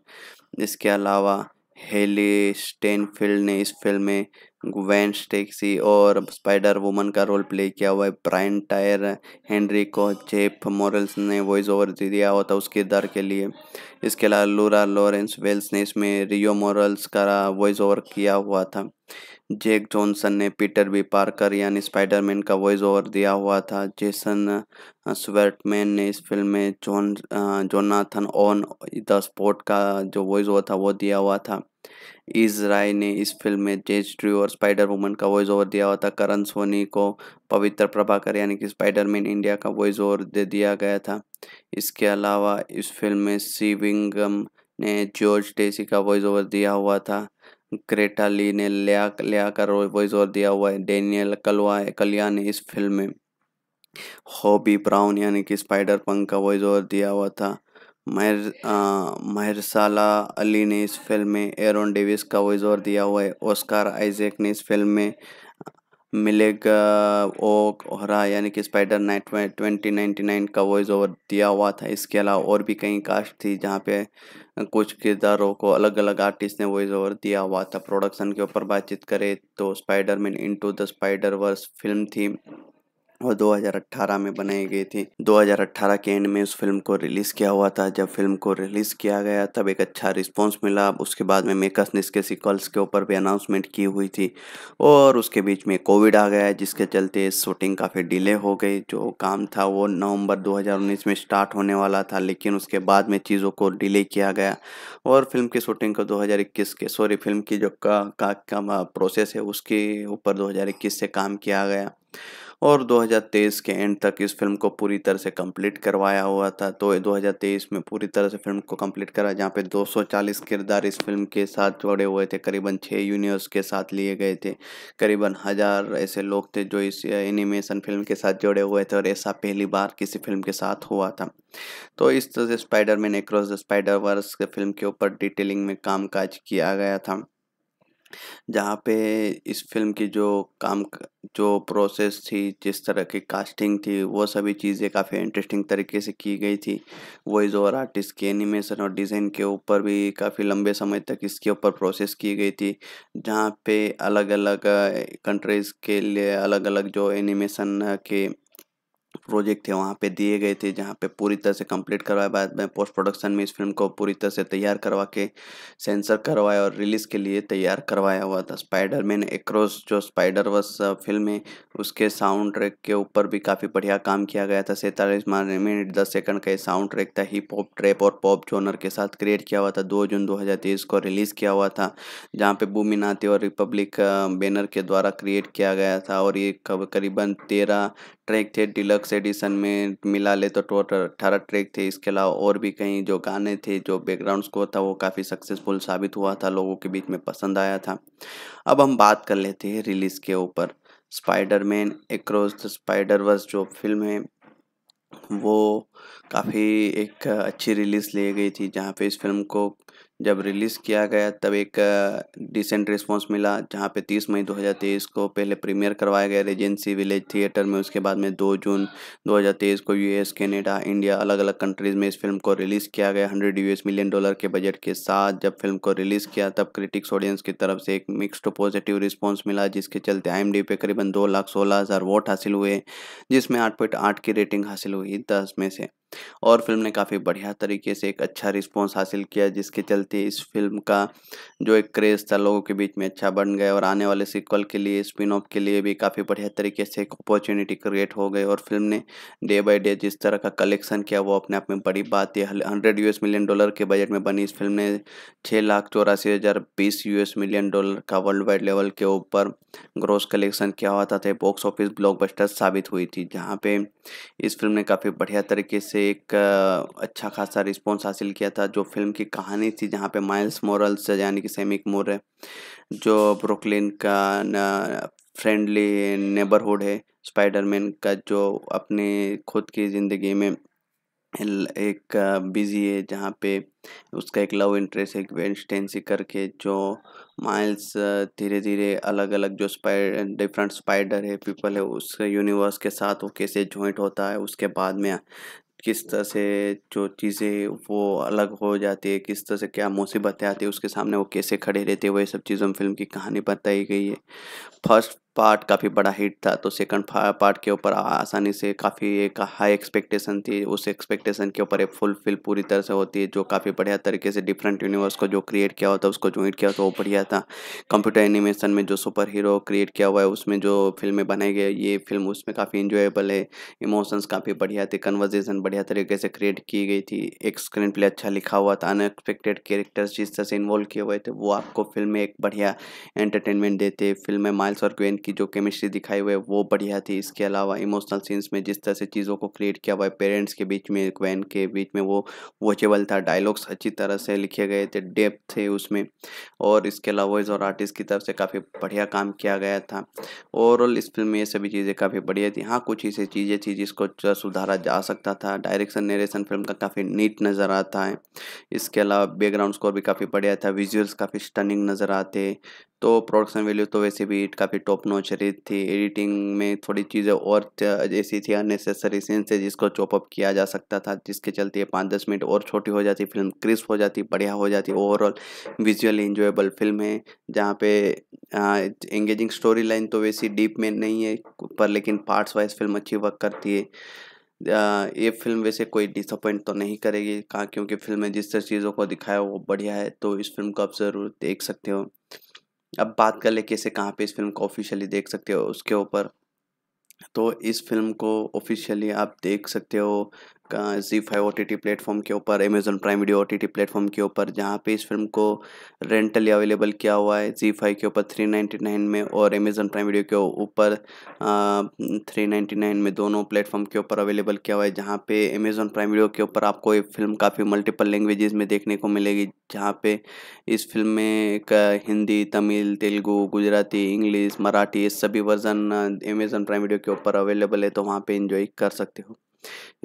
इसके अलावा हेली स्टेनफील्ड ने इस फिल्म में गुवेन स्टेक्सी और स्पाइडर वुमन का रोल प्ले किया हुआ है ब्रायन टायर हेनरी को जेफ मॉरल्स ने वॉइस ओवर दे दिया हुआ था उस किरदार के लिए इसके अलावा लूरा लॉरेंस वेल्स ने इसमें रियो मॉरल्स का वॉइस ओवर किया हुआ था जैक जॉनसन ने पीटर बी पार्कर यानी स्पाइडरमैन का वॉइस ओवर दिया हुआ था जेसन स्वर्टमैन ने इस फिल्म में John Jonathan on the Spot का जो वॉइस ओवर था वो दिया हुआ था इज राय ने इस फिल्म में जेज ड्रू और स्पाइडर वुमन का वॉइस ओवर दिया हुआ था करण सोनी को पवित्र प्रभाकर यानी कि स्पाइडरमैन इंडिया का वॉइस ओवर दे दिया गया था इसके अलावा इस फिल्म में सीविंगम ने जॉर्ज टेसी का वॉइस ओवर दिया हुआ था ग्रेटा ली ने लिया लिया का वॉइस ओवर दिया हुआ है डेनियल कलवा कलिया ने इस फिल्म में हॉबी ब्राउन यानी कि स्पाइडर पंक का वॉइस ओवर दिया हुआ था महर महरसाला अली ने इस फिल्म में एरोन डेविस का वॉइस ओवर दिया हुआ है ओस्कार आइजैक ने इस फिल्म में मिलेग ओक ओहरा यानी कि Spider night twenty ninety nine का वॉइस ओवर दिया हुआ था इसके अलावा और भी कई कास्ट थी जहाँ पे कुछ किरदारों को अलग अलग आर्टिस्ट ने वॉइस ओवर दिया हुआ था प्रोडक्शन के ऊपर बातचीत करें तो Spider Man into the spider Verse film थी और 2018 में बनाई गई थी 2018 के एंड में उस फिल्म को रिलीज़ किया हुआ था जब फिल्म को रिलीज़ किया गया तब एक अच्छा रिस्पांस मिला उसके बाद में मेकर्स ने इसके सिक्वल्स के ऊपर भी अनाउंसमेंट की हुई थी और उसके बीच में कोविड आ गया जिसके चलते शूटिंग काफ़ी डिले हो गई जो काम था वो नवंबर 2019 में स्टार्ट होने वाला था लेकिन उसके बाद में चीज़ों को डिले किया गया और फिल्म की शूटिंग को दो के सॉरी फिल्म की जो का, का, का, प्रोसेस है उसके ऊपर दो से काम किया गया और 2023 के एंड तक इस फिल्म को पूरी तरह से कंप्लीट करवाया हुआ था तो 2023 में पूरी तरह से फिल्म को कंप्लीट करा जहाँ पे 240 किरदार इस फिल्म के साथ जोड़े हुए थे करीबन छः यूनिवर्स के साथ लिए गए थे करीबन हज़ार ऐसे लोग थे जो इस एनिमेशन फिल्म के साथ जुड़े हुए थे और ऐसा पहली बार किसी फिल्म के साथ हुआ था तो इस तरह से Man across the spider Verse film के ऊपर डिटेलिंग में काज किया गया था जहाँ पे इस फिल्म की जो काम जो प्रोसेस थी जिस तरह की कास्टिंग थी वो सभी चीज़ें काफ़ी इंटरेस्टिंग तरीके से की गई थी वॉइस ओवर आर्टिस्ट के एनिमेशन और डिज़ाइन के ऊपर भी काफ़ी लंबे समय तक इसके ऊपर प्रोसेस की गई थी जहाँ पे अलग अलग कंट्रीज़ के लिए अलग अलग जो एनिमेशन के प्रोजेक्ट है वहाँ पे दिए गए थे जहाँ पे पूरी तरह से कंप्लीट करवाया बाद में पोस्ट प्रोडक्शन में इस फिल्म को पूरी तरह से तैयार करवा के सेंसर करवाया और रिलीज़ के लिए तैयार करवाया हुआ था स्पाइडर मैन एक्रॉस जो स्पाइडर वर्स फिल्म है उसके साउंड ट्रैक के ऊपर भी काफ़ी बढ़िया काम किया गया था सैंतालीस मिनट दस सेकंड का ये साउंड ट्रैक था हिप हॉप ट्रैप और पॉप जोनर के साथ क्रिएट किया हुआ था दो जून दो को रिलीज़ किया हुआ था जहाँ पे भूमि और रिपब्लिक बैनर के द्वारा क्रिएट किया गया था और ये करीबन तेरह ट्रैक थे डिलक्स एडिशन में मिला ले तो टोटल अट्ठारह ट्रैक थे इसके अलावा और भी कहीं जो गाने थे जो बैकग्राउंड स्कोर था वो काफ़ी सक्सेसफुल साबित हुआ था लोगों के बीच में पसंद आया था अब हम बात कर लेते हैं रिलीज़ के ऊपर Spider Man across the spider Verse जो फिल्म है वो काफ़ी एक अच्छी रिलीज़ ली गई थी जहाँ पे इस फिल्म को जब रिलीज़ किया गया तब एक डिसेंट रिस्पांस मिला जहाँ पे 30 मई 2023 को पहले प्रीमियर करवाया गया रेजेंसी विलेज थिएटर में उसके बाद में 2 जून 2023 को यूएस कनाडा इंडिया अलग अलग कंट्रीज़ में इस फिल्म को रिलीज़ किया गया 100 यूएस मिलियन डॉलर के बजट के साथ जब फिल्म को रिलीज़ किया तब क्रिटिक्स ऑडियंस की तरफ से एक मिक्सड पॉजिटिव रिस्पॉन्स मिला जिसके चलते आई पे करीबन दो लाख सोलह हज़ार वोट हासिल हुए जिसमें आठ पॉइंट आठ की रेटिंग हासिल हुई दस में से और फिल्म ने काफ़ी बढ़िया तरीके से एक अच्छा रिस्पॉन्स हासिल किया जिसके चलते चलती इस फिल्म का जो एक क्रेज़ था लोगों के बीच में अच्छा बन गया और आने वाले सिक्वल के लिए स्पिन ऑफ के लिए भी काफ़ी बढ़िया तरीके से एक अपॉर्चुनिटी क्रिएट हो गई और फिल्म ने डे बाई डे जिस तरह का कलेक्शन किया वो अपने आप में बड़ी बात है हंड्रेड यू मिलियन डॉलर के बजट में बनी इस फिल्म ने छः लाख चौरासी हज़ार बीस यूएस मिलियन डॉलर का वर्ल्ड वाइड लेवल के ऊपर ग्रोस कलेक्शन किया हुआ था बॉक्स ऑफिस ब्लॉकबस्टर साबित हुई थी जहाँ पे इस फिल्म ने काफ़ी बढ़िया तरीके से एक अच्छा खासा रिस्पॉन्स हासिल किया था जो फिल्म की कहानी थी यहाँ पे माइल्स मोरल्स यानी कि सेमिक मोर है जो ब्रुकलिन का फ्रेंडली नेबरहुड है स्पाइडरमैन का जो अपने खुद की ज़िंदगी में एक बिजी है जहाँ पे उसका एक लव इंटरेस्ट एक वेंस्टेंसी करके जो माइल्स धीरे धीरे अलग अलग जो स्पाइड डिफरेंट स्पाइडर है पीपल है उस यूनिवर्स के साथ वो कैसे जॉइंट होता है उसके बाद में किस तरह से जो चीज़ें वो अलग हो जाती है किस तरह से क्या मुसीबतें आती है उसके सामने वो कैसे खड़े रहते हैं वही सब चीज़ों में फिल्म की कहानी बताई गई है फर्स्ट पार्ट काफ़ी बड़ा हिट था तो सेकंड पार्ट के ऊपर आसानी से काफ़ी एक हाई एक्सपेक्टेशन थी उस एक्सपेक्टेशन के ऊपर एक फुलफिल पूरी तरह से होती है जो काफ़ी बढ़िया तरीके से डिफरेंट यूनिवर्स को जो क्रिएट किया हुआ था उसको ज्वाइंट किया तो वो बढ़िया था कंप्यूटर एनिमेशन में जो सुपर हीरो क्रिएट किया हुआ है उसमें जो फिल्में बनाई गई ये फिल्म उसमें काफ़ी इंजॉयबल है इमोशंस काफ़ी बढ़िया थे कन्वर्जेशन बढ़िया तरीके से क्रिएट की गई थी एक स्क्रीन प्ले अच्छा लिखा हुआ था अनएक्सपेक्टेड कैरेक्टर्स जिस तरह से इन्वॉल्व किए हुए थे वो आपको फिल्म में एक बढ़िया एंटरटेनमेंट देते फिल्म में माइल्स और क्वेन की जो केमिस्ट्री दिखाई हुई है वो बढ़िया थी इसके अलावा इमोशनल सीन्स में जिस तरह से चीज़ों को क्रिएट किया हुआ है पेरेंट्स के बीच में वैन के बीच में वो वॉचेबल था डायलॉग्स अच्छी तरह से लिखे गए थे डेप्थ थे उसमें और इसके अलावा और आर्टिस्ट की तरफ से काफ़ी बढ़िया काम किया गया था ओवरऑल इस फिल्म में ये सभी चीज़ें काफ़ी बढ़िया थी हाँ कुछ ऐसी चीज़ें थी जिसको सुधारा जा सकता था डायरेक्शन नरेशन फिल्म का काफ़ी नीट नज़र आता है इसके अलावा बैकग्राउंड स्कोर भी काफ़ी बढ़िया था विजुअल्स काफ़ी स्टनिंग नज़र आते तो प्रोडक्शन वैल्यू तो वैसे भी काफ़ी टॉप नॉच रही थी एडिटिंग में थोड़ी चीज़ें और ऐसी थी अननेसेसरी सीन से जिसको चॉपअप किया जा सकता था जिसके चलते पाँच दस मिनट और छोटी हो जाती फिल्म क्रिस्प हो जाती बढ़िया हो जाती ओवरऑल विजुअली इंजॉयबल फिल्म है जहाँ पे एंगेजिंग स्टोरी लाइन तो वैसी डीप में नहीं है पर लेकिन पार्ट्स वाइज फिल्म अच्छी वर्क करती है ये फिल्म वैसे कोई डिसअपॉइंट तो नहीं करेगी कहाँ क्योंकि फिल्म में जिस तरह चीज़ों को दिखाया वो बढ़िया है तो इस फिल्म को आप ज़रूर देख सकते हो अब बात कर ले कैसे कहाँ पे इस फिल्म को ऑफिशियली देख सकते हो उसके ऊपर तो इस फिल्म को ऑफिशियली आप देख सकते हो जी फाइव ओ टी प्लेटफॉर्म के ऊपर Amazon Prime Video O T platform के ऊपर जहाँ पे इस फिल्म को रेंटली अवेलेबल किया हुआ है जी फाइव के ऊपर थ्री नाइन्टी नाइन में और अमेजोन प्राइम वीडियो के ऊपर थ्री नाइन्टी नाइन में दोनों प्लेटफॉर्म के ऊपर अवेलेबल किया हुआ है जहाँ पे अमेजोन प्राइम वीडियो के ऊपर आपको ये फिल्म काफ़ी मल्टीपल लैंग्वेजेस में देखने को मिलेगी जहाँ पे इस फिल्म में हिंदी तमिल तेलुगु गुजराती इंग्लिश मराठी ये सभी वर्जन अमेजोन प्राइम वीडियो के ऊपर अवेलेबल है तो वहाँ पर इंजॉय कर सकते हो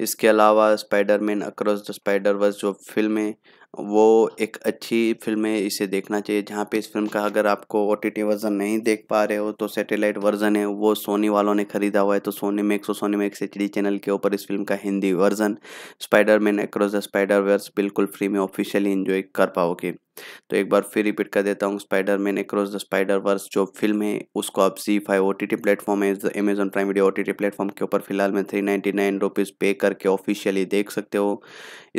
इसके अलावा Spider man across the spider Verse जो फिल्म है वो एक अच्छी फिल्म है इसे देखना चाहिए जहाँ पे इस फिल्म का अगर आपको ओ टी वर्ज़न नहीं देख पा रहे हो तो सैटेलाइट वर्ज़न है वो सोनी वालों ने ख़रीदा हुआ है तो सोनी मैक्स और सोनी मैक्स एच चैनल के ऊपर इस फिल्म का Hindi version Spider man across the spider Verse बिल्कुल फ्री में ऑफिशियली इन्जॉय कर पाओगे तो एक बार फिर रिपीट कर देता हूँ Spider man across the spider Verse जो फिल्म है उसको आप जी five O T T platform है Amazon Prime Video O T T platform के ऊपर फिलहाल में थ्री नाइन्टी नाइन रुपीज़ पे करके ऑफिशियली देख सकते हो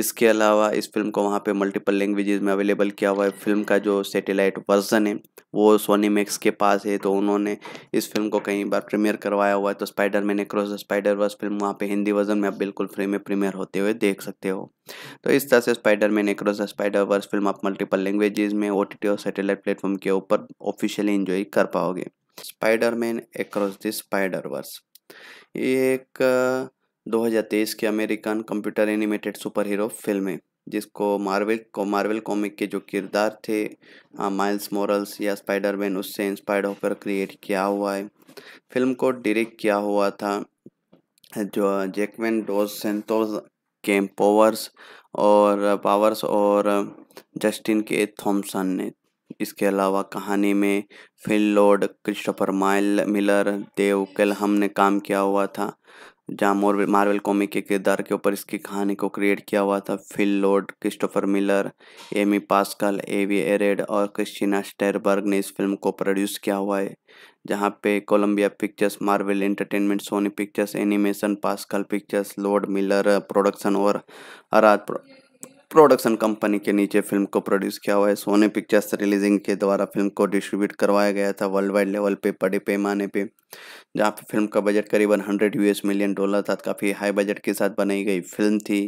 इसके अलावा इस फिल्म को वहाँ पे मल्टीपल लैंग्वेजेज में अवेलेबल किया हुआ है फिल्म का जो सेटेलाइट वर्जन है वो सोनी मैक्स के पास है तो उन्होंने इस फिल्म को कई बार प्रीमियर करवाया हुआ है तो Spider man across the spider Verse film वहाँ पर हिंदी वर्जन में आप बिल्कुल फ्री में प्रीमियर होते हुए देख सकते हो तो इस तरह से Spider Man across the spider Verse film आप मल्टीपल लैंग्वेजेस में ओ और सैटेलाइट प्लेटफॉर्म के ऊपर ऑफिशियली इंजॉय कर पाओगे Spider Man across the spider Verse ये एक 2023 की American computer animated super hero film है जिसको मार्वल को मार्वल कॉमिक के जो किरदार थे माइल्स मोरल्स या स्पाइडर मैन उससे इंस्पायर्ड होकर क्रिएट किया हुआ है फिल्म को डायरेक्ट किया हुआ था जो Jackman Dos Santos Kemp Powers और पावर्स uh, और जस्टिन के थॉमसन ने इसके अलावा कहानी में Phil Lord Christopher mile Miller Dave Callaham ने काम किया हुआ था जहाँ मोरवे मार्वल कॉमिक के किरदार के ऊपर इसकी कहानी को क्रिएट किया हुआ था Phil Lord Christopher Miller Amy Pascal Avi Arad और क्रिस्टीना स्टेरबर्ग ने इस फिल्म को प्रोड्यूस किया हुआ है जहाँ पे Columbia Pictures Marvel Entertainment Sony Pictures Animation Pascal Pictures Lord Miller production और अराज प्रोडक्शन कंपनी के नीचे फिल्म को प्रोड्यूस किया हुआ है सोनी पिक्चर्स रिलीजिंग के द्वारा फिल्म को डिस्ट्रीब्यूट करवाया गया था वर्ल्ड वाइड लेवल पे बड़े पैमाने पे जहाँ पे फिल्म का बजट करीबन हंड्रेड यूएस मिलियन डॉलर था काफ़ी हाई बजट के साथ बनाई गई फिल्म थी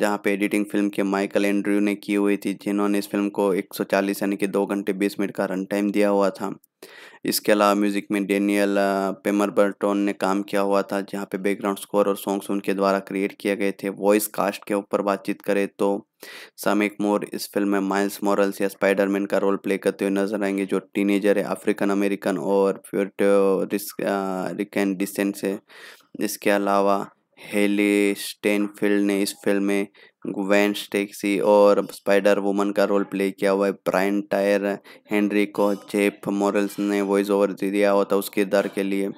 जहाँ पे एडिटिंग फिल्म के माइकल एंड्रयू ने की हुई थी जिन्होंने इस फिल्म को एक यानी कि दो घंटे बीस मिनट का रन टाइम दिया हुआ था इसके अलावा म्यूज़िक में डेनियल पेमर बर्टोन ने काम किया हुआ था जहाँ पे बैकग्राउंड स्कोर और सॉन्ग्स उनके द्वारा क्रिएट किए गए थे वॉइस कास्ट के ऊपर बातचीत करें तो सामिक मोर इस फिल्म में माइल्स मॉरल्स या स्पाइडरमैन का रोल प्ले करते हुए नजर आएंगे जो टीनेजर है अफ्रीकन अमेरिकन और रिकन डिसेंट से इसके अलावा हेली स्टेनफील्ड ने इस फिल्म में वेंस टेक्सी और स्पाइडर वुमन का रोल प्ले किया हुआ है ब्रायन टायर हेनरी को जेफ मॉरल्स ने वॉइस ओवर दे दिया होता था उस किरदार के लिए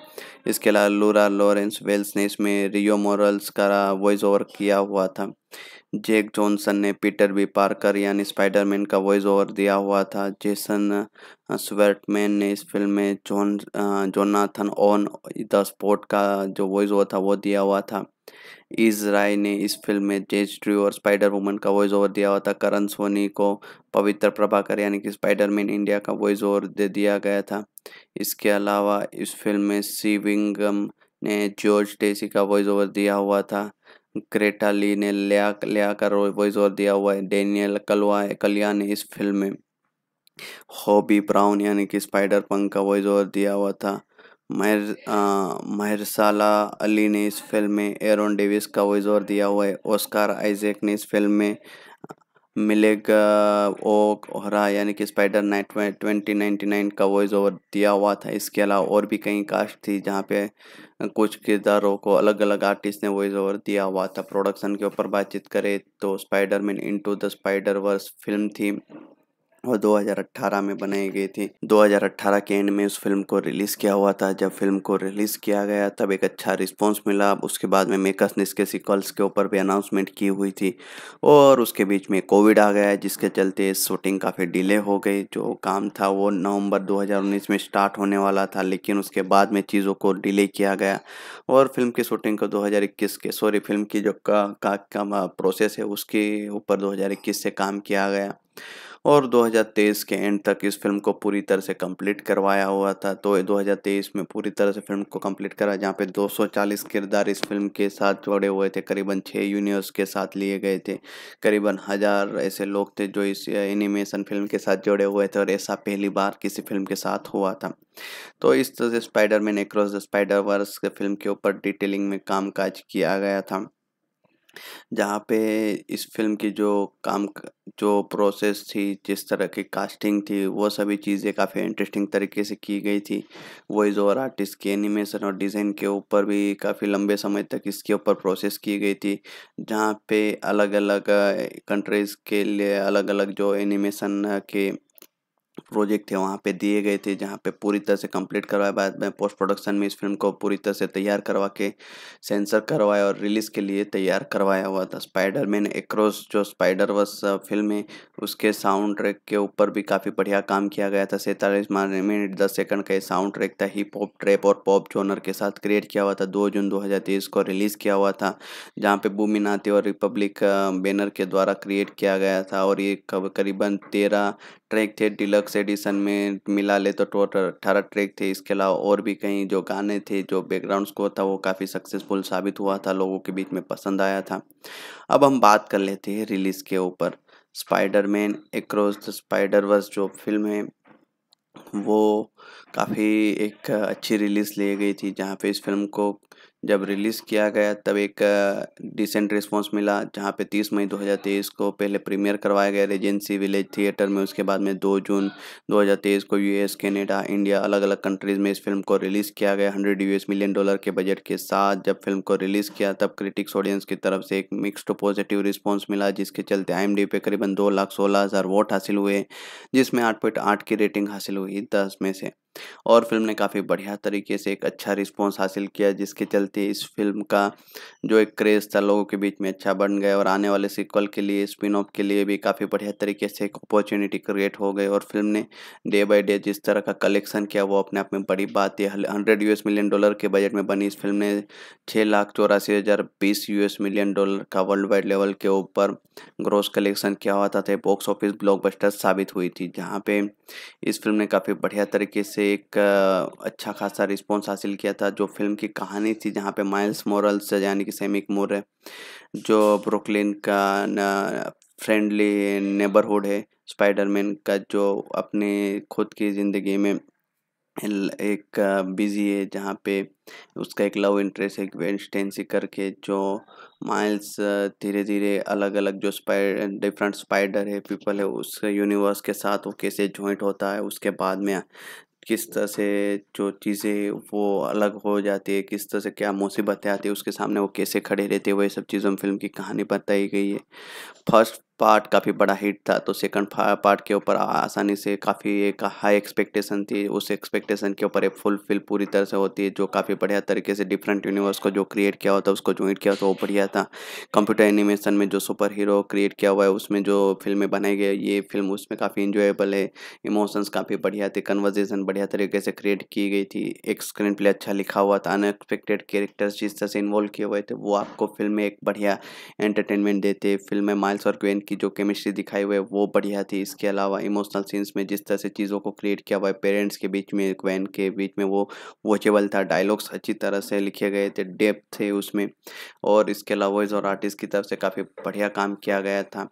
इसके अलावा लूरा लॉरेंस वेल्स ने इसमें रियो मॉरल्स का वॉइस ओवर किया हुआ था जेक जॉनसन ने पीटर बी पार्कर यानी स्पाइडरमैन का वॉइस ओवर दिया हुआ था जेसन स्वर्टमैन ने इस फिल्म में John Jonathan on the Spot का जो वॉइस ओवर था वो दिया हुआ था इज राय ने इस फिल्म में जेज ड्रू और स्पाइडर वुमन का वॉइस ओवर दिया हुआ था करण सोनी को पवित्र प्रभाकर यानी कि स्पाइडरमैन इंडिया का वॉइस ओवर दे दिया गया था इसके अलावा इस फिल्म में सी विंगम ने जॉर्ज टेसी का वॉइस ओवर दिया हुआ था ग्रेटा ली ने लिया लिया का वॉइस और दिया हुआ है डेनियल कलवा कलिया ने इस फिल्म में हॉबी ब्राउन यानी कि स्पाइडर पंक का वॉइस और दिया हुआ था महर महरसाला अली ने इस फिल्म में एरोन डेविस का वॉइस और दिया हुआ है ओस्कार आइजेक ने इस फिल्म में मिलेगा ओक ओहरा यानी कि Spider night twenty ninety nine का वॉइस ओवर दिया हुआ था इसके अलावा और भी कई कास्ट थी जहाँ पे कुछ किरदारों को अलग अलग आर्टिस्ट ने वॉइस ओवर दिया हुआ था प्रोडक्शन के ऊपर बातचीत करें तो Spider Man into the spider Verse film थी और 2018 में बनाई गई थी 2018 के एंड में उस फिल्म को रिलीज़ किया हुआ था जब फिल्म को रिलीज़ किया गया तब एक अच्छा रिस्पांस मिला उसके बाद में मेकर्स ने इसके सिक्वल्स के ऊपर भी अनाउंसमेंट की हुई थी और उसके बीच में कोविड आ गया जिसके चलते शूटिंग काफ़ी डिले हो गई जो काम था वो नवम्बर दो में स्टार्ट होने वाला था लेकिन उसके बाद में चीज़ों को डिले किया गया और फिल्म की शूटिंग को दो के सॉरी फिल्म की जो का, का, का, प्रोसेस है उसके ऊपर दो से काम किया गया और 2023 के एंड तक इस फिल्म को पूरी तरह से कंप्लीट करवाया हुआ था तो 2023 में पूरी तरह से फिल्म को कंप्लीट करा जहाँ पे 240 किरदार इस फिल्म के साथ जुड़े हुए थे करीबन छः यूनिवर्स के साथ लिए गए थे करीबन हज़ार ऐसे लोग थे जो इस एनिमेशन फिल्म के साथ जुड़े हुए थे और ऐसा पहली बार किसी फिल्म के साथ हुआ था तो इस तरह से Man across the spider Verse film के ऊपर डिटेलिंग में काज किया गया था जहाँ पे इस फिल्म की जो काम जो प्रोसेस थी जिस तरह की कास्टिंग थी वो सभी चीज़ें काफ़ी इंटरेस्टिंग तरीके से की गई थी वॉइस ओवर आर्टिस्ट की एनिमेशन और डिज़ाइन के ऊपर भी काफ़ी लंबे समय तक इसके ऊपर प्रोसेस की गई थी जहाँ पे अलग अलग कंट्रीज़ के लिए अलग अलग जो एनिमेशन के प्रोजेक्ट थे वहाँ पे दिए गए थे जहाँ पे पूरी तरह से कंप्लीट करवाए बाद में पोस्ट प्रोडक्शन में इस फिल्म को पूरी तरह से तैयार करवा के सेंसर करवाया और रिलीज़ के लिए तैयार करवाया हुआ था स्पाइडर मैन एक्रॉस जो स्पाइडर वर्स फिल्म है उसके साउंड ट्रैक के ऊपर भी काफ़ी बढ़िया काम किया गया था सैंतालीस मिनट दस सेकंड का साउंड ट्रैक था हिप हॉप ट्रैप और पॉप जोनर के साथ क्रिएट किया हुआ था दो जून दो को रिलीज़ किया हुआ था जहाँ पे भूमिनाथी और रिपब्लिक बैनर के द्वारा क्रिएट किया गया था और ये करीबन तेरह ट्रैक थे डिलक्स एडिशन में मिला ले तो टोटल अट्ठारह ट्रैक थे इसके अलावा और भी कई जो गाने थे जो बैकग्राउंड स्कोर था वो काफ़ी सक्सेसफुल साबित हुआ था लोगों के बीच में पसंद आया था अब हम बात कर लेते हैं रिलीज़ के ऊपर Spider Man across the spider Verse जो फिल्म है वो काफ़ी एक अच्छी रिलीज़ ली गई थी जहाँ पे इस फिल्म को जब रिलीज़ किया गया तब एक डिसेंट रिस्पांस मिला जहाँ पे 30 मई 2023 को पहले प्रीमियर करवाया गया रेजेंसी विलेज थिएटर में उसके बाद में 2 जून 2023 को यूएस कनाडा इंडिया अलग अलग कंट्रीज़ में इस फिल्म को रिलीज़ किया गया 100 यूएस मिलियन डॉलर के बजट के साथ जब फिल्म को रिलीज़ किया तब क्रिटिक्स ऑडियंस की तरफ से एक मिक्सड पॉजिटिव रिस्पॉन्स मिला जिसके चलते आई पे करीबन दो लाख सोलह हज़ार वोट हासिल हुए जिसमें आठ पॉइंट आठ की रेटिंग हासिल हुई दस में से और फिल्म ने काफ़ी बढ़िया तरीके से एक अच्छा रिस्पॉन्स हासिल किया जिसके चलते इस फिल्म का जो एक क्रेज़ था लोगों के बीच में अच्छा बन गया और आने वाले सिक्वल के लिए स्पिन ऑफ के लिए भी काफ़ी बढ़िया तरीके से एक अपॉर्चुनिटी क्रिएट हो गई और फिल्म ने डे बाई डे जिस तरह का कलेक्शन किया वो अपने आप में बड़ी बात है हंड्रेड यू मिलियन डॉलर के बजट में बनी इस फिल्म ने छः लाख चौरासी हज़ार बीस यू मिलियन डॉलर का वर्ल्ड वाइड लेवल के ऊपर ग्रोस कलेक्शन किया हुआ था बॉक्स ऑफिस ब्लॉकबस्टर साबित हुई थी जहाँ पे इस फिल्म ने काफ़ी बढ़िया तरीके से एक अच्छा खासा रिस्पॉन्स हासिल किया था जो फिल्म की कहानी थी जहाँ पे माइल्स मोरल्स यानी कि सैमिक मोर है जो ब्रुकलिन का फ्रेंडली नेबरहुड है स्पाइडरमैन का जो अपने खुद की ज़िंदगी में एक बिजी है जहाँ पे उसका एक लव इंटरेस्ट है वेंस्टेंसी करके जो माइल्स धीरे धीरे अलग अलग जो स्पाइड डिफरेंट स्पाइडर है पीपल है उस यूनिवर्स के साथ वो कैसे जॉइंट होता है उसके बाद में किस तरह से जो चीज़ें वो अलग हो जाती है किस तरह से क्या मुसीबतें आती है उसके सामने वो कैसे खड़े रहते हैं वही सब चीज़ों में फिल्म की कहानी बताई गई है फर्स्ट पार्ट काफ़ी बड़ा हिट था तो सेकंड पार्ट के ऊपर आसानी से काफ़ी एक हाई एक्सपेक्टेशन थी उस एक्सपेक्टेशन के ऊपर एक फुलफिल पूरी तरह से होती है जो काफ़ी बढ़िया तरीके से डिफरेंट यूनिवर्स को जो क्रिएट किया होता है उसको ज्वाइंट किया है तो वो बढ़िया था कंप्यूटर एनिमेशन में जो सुपर हीरो क्रिएट किया हुआ है उसमें जो फिल्में बनाई गई ये फिल्म उसमें काफ़ी इंजॉयबल है इमोशंस काफ़ी बढ़िया थे कन्वर्जेशन बढ़िया तरीके से क्रिएट की गई थी एक स्क्रीन प्ले अच्छा लिखा हुआ था अनएक्सपेक्टेड कैरेक्टर्स जिस तरह से इन्वॉल्व किए हुए थे वो आपको फिल्म में एक बढ़िया एंटरटेनमेंट देते फिल्म में माइल्स और क्वेंट की जो केमिस्ट्री दिखाई हुई है वो बढ़िया थी इसके अलावा इमोशनल सीन्स में जिस तरह से चीज़ों को क्रिएट किया हुआ है पेरेंट्स के बीच में क्वैन के बीच में वो वॉचेबल था डायलॉग्स अच्छी तरह से लिखे गए थे डेप्थ थे उसमें और इसके अलावा वॉइस और आर्टिस्ट की तरफ से काफ़ी बढ़िया काम किया गया था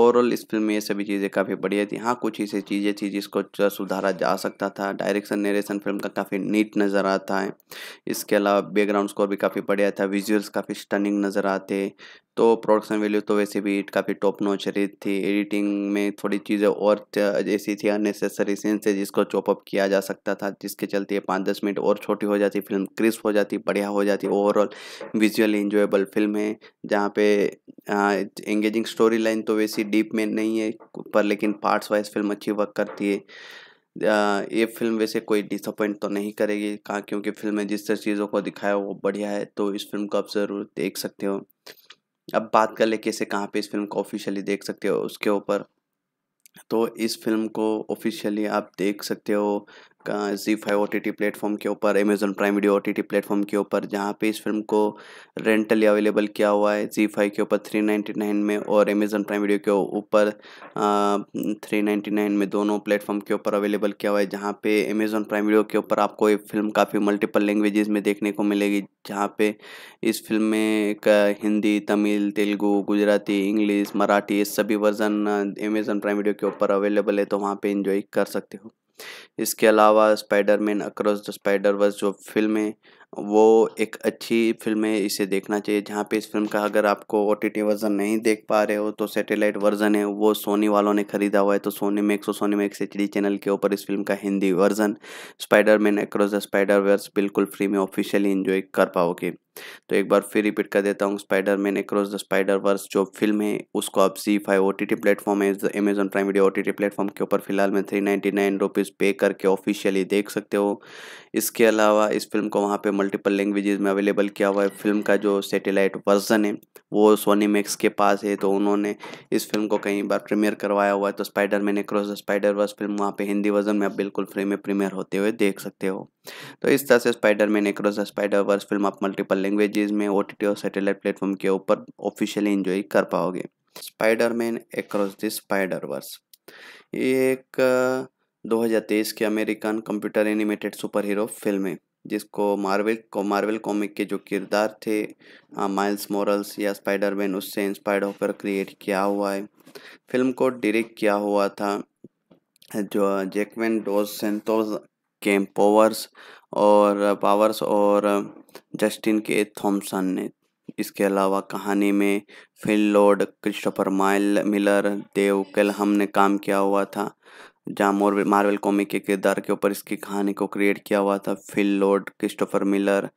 ओवरऑल इस फिल्म में ये सभी चीज़ें काफ़ी बढ़िया थी हाँ कुछ ऐसी चीज़ें थी जिसको सुधारा जा सकता था डायरेक्शन नरेशन फिल्म का काफ़ी नीट नज़र आता है इसके अलावा बैकग्राउंड स्कोर भी काफ़ी बढ़िया था विजुअल्स काफ़ी स्टनिंग नज़र आते तो प्रोडक्शन वैल्यू तो वैसे भी काफ़ी टॉप नोचरी थी एडिटिंग में थोड़ी चीज़ें और ऐसी थी अननेसेसरी सीन से जिसको चॉपअप किया जा सकता था जिसके चलते ये पाँच दस मिनट और छोटी हो जाती फिल्म क्रिस्प हो जाती बढ़िया हो जाती ओवरऑल विजुअली इंजॉयबल फिल्म है जहाँ पे एंगेजिंग स्टोरी लाइन तो वैसी डीप में नहीं है पर लेकिन पार्ट्स वाइज फिल्म अच्छी वर्क करती है ये फिल्म वैसे कोई डिसअपॉइंट तो नहीं करेगी कहाँ क्योंकि फिल्म में जिस तरह चीज़ों को दिखाया वो बढ़िया है तो इस फिल्म को आप ज़रूर देख सकते हो अब बात कर ले कैसे कहाँ पे इस फिल्म को ऑफिशियली देख सकते हो उसके ऊपर तो इस फिल्म को ऑफिशियली आप देख सकते हो जी फाइव ओ प्लेटफॉर्म के ऊपर Amazon Prime Video O platform के ऊपर जहाँ पे इस फिल्म को रेंटली अवेलेबल किया हुआ है जी फाइव के ऊपर थ्री नाइन्टी नाइन में और अमेजन प्राइम वीडियो के ऊपर थ्री नाइन्टी नाइन में दोनों प्लेटफॉर्म के ऊपर अवेलेबल किया हुआ है जहाँ पे अमेजन प्राइम वीडियो के ऊपर आपको ये फिल्म काफ़ी मल्टीपल लैंग्वेजेस में देखने को मिलेगी जहाँ पे इस फिल्म में हिंदी तमिल तेलुगू गुजराती इंग्लिश मराठी ये सभी वर्जन अमेज़न प्राइम वीडियो के ऊपर अवेलेबल है तो वहाँ पर इंजॉय कर सकते हो इसके अलावा Spiderman across the spider Verse जो फिल्म है वो एक अच्छी फिल्म है इसे देखना चाहिए जहाँ पे इस फिल्म का अगर आपको ओ टी वर्जन नहीं देख पा रहे हो तो सैटेलाइट वर्जन है वो सोनी वालों ने खरीदा हुआ है तो सोनी में एक सौ सोनी में मैक्स एच चैनल के ऊपर इस फिल्म का Hindi version Spider Man across the spider Verse बिल्कुल फ्री में ऑफिशियली इंजॉय कर पाओगे तो एक बार फिर रिपीट कर देता हूँ Spider Man across the spider Verse जो फिल्म है उसको आप जी five O T T platform है Amazon Prime Video O T T platform के ऊपर फिलहाल में थ्री नाइन्टी नाइन रुपीज़ पे करके ऑफिशियली देख सकते हो इसके अलावा इस फिल्म को वहाँ पे मल्टीपल लैंग्वेजेस में अवेलेबल किया हुआ है फिल्म का जो सेटेलाइट वर्जन है वो सोनी मैक्स के पास है तो उन्होंने इस फिल्म को कई बार प्रीमियर करवाया हुआ है तो Spider Man cross the spider Verse film वहाँ पे हिंदी वर्जन में आप बिल्कुल फ्री में प्रीमियर होते हुए देख सकते हो तो इस तरह से Spider Man cross the spider Verse film आप मल्टीपल लैंग्वेजेस में ओ और सेटेलाइट प्लेटफॉर्म के ऊपर ऑफिशियली इन्जॉय कर पाओगे Spider Man across the spider Verse ये एक 2023 के American computer animated super hero film है जिसको मार्वल को मार्वल कॉमिक के जो किरदार थे माइल्स मोरल्स या स्पाइडर मैन उससे इंस्पायर्ड होकर क्रिएट किया हुआ है फिल्म को डायरेक्ट किया हुआ था जो Jackman Dos Santos Kemp Powers और पावर्स और जस्टिन के थॉमसन ने इसके अलावा कहानी में Phil Lord Christopher mile Miller Dave Callaham ने काम किया हुआ था जहाँ मोर मार्वल कॉमिक के किरदार के ऊपर इसकी कहानी को क्रिएट किया हुआ था Phil Lord Christopher Miller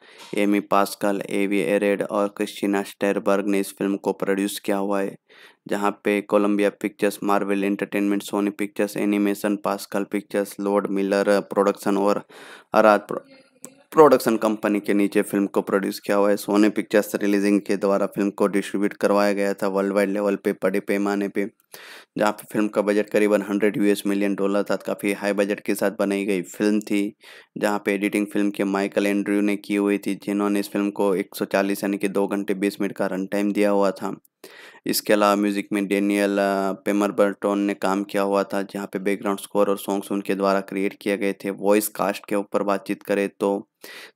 Amy Pascal Avi Arad और क्रिस्टीना स्टेरबर्ग ने इस फिल्म को प्रोड्यूस किया हुआ है जहाँ पे Columbia Pictures Marvel Entertainment Sony Pictures Animation Pascal Pictures Lord Miller production और अराध प्रोडक्शन कंपनी के नीचे फिल्म को प्रोड्यूस किया हुआ है सोनी पिक्चर्स रिलीजिंग के द्वारा फिल्म को डिस्ट्रीब्यूट करवाया गया था वर्ल्ड वाइड लेवल पे बड़े पैमाने पे जहाँ पर फिल्म का बजट करीबन हंड्रेड यूएस मिलियन डॉलर था तो काफ़ी हाई बजट के साथ बनाई गई फिल्म थी जहाँ पे एडिटिंग फिल्म के माइकल एंड्रयू ने की हुई थी जिन्होंने इस फिल्म को 140 यानी कि दो घंटे 20 मिनट का रन टाइम दिया हुआ था इसके अलावा म्यूज़िक में डेनियल पेमर बर्टोन ने काम किया हुआ था जहाँ पे बैकग्राउंड स्कोर और सॉन्ग्स उनके द्वारा क्रिएट किए गए थे वॉइस कास्ट के ऊपर बातचीत करें तो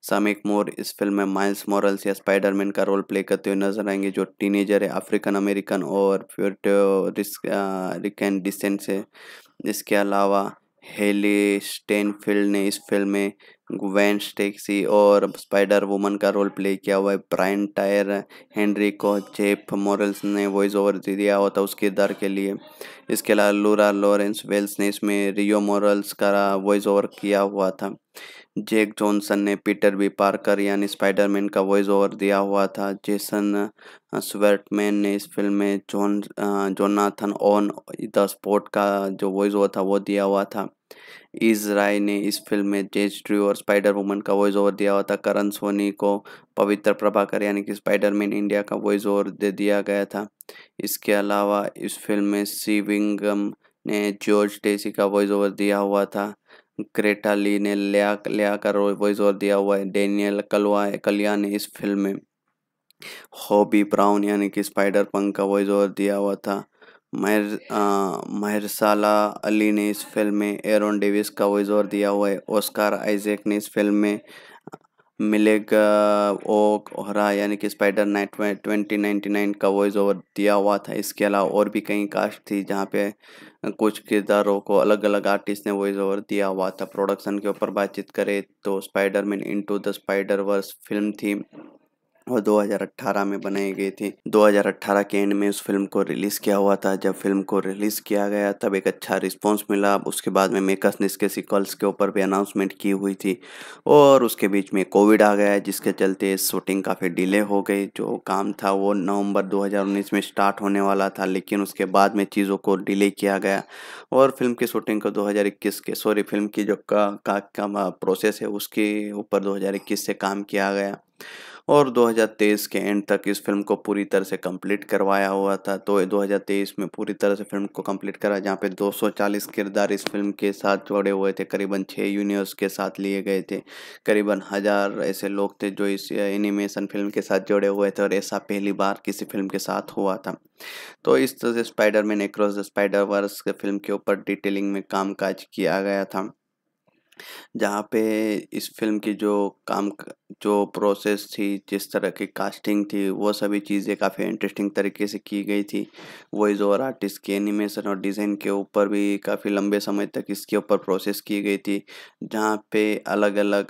सामिक मोर इस फिल्म में माइल्स मॉरल्स या स्पाइडरमैन का रोल प्ले करते हुए नजर आएंगे जो टीनेजर है अफ्रीकन अमेरिकन और फिर रिकन डिसेंट से इसके अलावा हेली स्टेनफील्ड ने इस फिल्म में वेंस स्टेक्सी और स्पाइडर वुमन का रोल प्ले किया हुआ है ब्रायन टायर हेनरी को जेफ मॉरल्स ने वॉइस ओवर दे दिया हुआ था उस किरदार के लिए इसके अलावा लूरा लॉरेंस वेल्स ने इसमें रियो मॉरल्स का वॉइस ओवर किया हुआ था जैक जॉनसन ने पीटर बी पार्कर यानी स्पाइडरमैन का वॉइस ओवर दिया हुआ था जेसन स्वर्टमैन ने इस फिल्म में John Jonathan on the Spot का जो वॉइस ओवर था वो दिया हुआ था ईज राय ने इस फिल्म में जेज ट्री और स्पाइडर वुमन का वॉइस ओवर दिया हुआ था करण सोनी को पवित्र प्रभाकर यानी कि स्पाइडरमैन इंडिया का वॉइस ओवर दे दिया गया था इसके अलावा इस फिल्म में सीविंगम ने जॉर्ज डेसी का वॉइस ओवर दिया हुआ था ग्रेटा ली ने लिया लिया का वॉइस ओवर दिया हुआ है डेनियल कलवा कलिया ने इस फिल्म में हॉबी ब्राउन यानी कि स्पाइडर पंक का वॉइस ओवर दिया हुआ था महर माहिरसाला अली ने इस फिल्म में एरोन डेविस का वॉइस ओवर दिया हुआ है ओस्कार आइजैक ने इस फिल्म में मिलेग ओक ओहरा यानी कि Spider night twenty ninety nine का वॉइस ओवर दिया हुआ था इसके अलावा और भी कई कास्ट थी जहाँ पे कुछ किरदारों को अलग अलग आर्टिस्ट ने वॉइस ओवर दिया हुआ था प्रोडक्शन के ऊपर बातचीत करें तो Spider Man into the spider Verse film थी और 2018 में बनाई गई थी 2018 के एंड में उस फिल्म को रिलीज़ किया हुआ था जब फिल्म को रिलीज़ किया गया तब एक अच्छा रिस्पांस मिला उसके बाद में मेकर्स ने इसके सिक्वल्स के ऊपर भी अनाउंसमेंट की हुई थी और उसके बीच में कोविड आ गया जिसके चलते शूटिंग काफ़ी डिले हो गई जो काम था वो नवंबर 2019 में स्टार्ट होने वाला था लेकिन उसके बाद में चीज़ों को डिले किया गया और फिल्म की शूटिंग को 2021 के सॉरी फिल्म की जो का, का, का, का प्रोसेस है उसके ऊपर 2021 से काम किया गया और 2023 के एंड तक इस फिल्म को पूरी तरह से कंप्लीट करवाया हुआ था तो 2023 में पूरी तरह से फिल्म को कंप्लीट करा जहाँ पे 240 किरदार इस फिल्म के साथ जोड़े हुए थे करीबन छः यूनिवर्स के साथ लिए गए थे करीबन हज़ार ऐसे लोग थे जो इस एनिमेशन फिल्म के साथ जुड़े हुए थे और ऐसा पहली बार किसी फिल्म के साथ हुआ था तो इस तरह से Man across the spider Verse film के ऊपर डिटेलिंग में काज किया गया था जहाँ पे इस फिल्म की जो काम जो प्रोसेस थी जिस तरह की कास्टिंग थी वो सभी चीज़ें काफ़ी इंटरेस्टिंग तरीके से की गई थी वॉइस ओवर आर्टिस्ट की एनिमेशन और डिज़ाइन के ऊपर भी काफ़ी लंबे समय तक इसके ऊपर प्रोसेस की गई थी जहाँ पे अलग अलग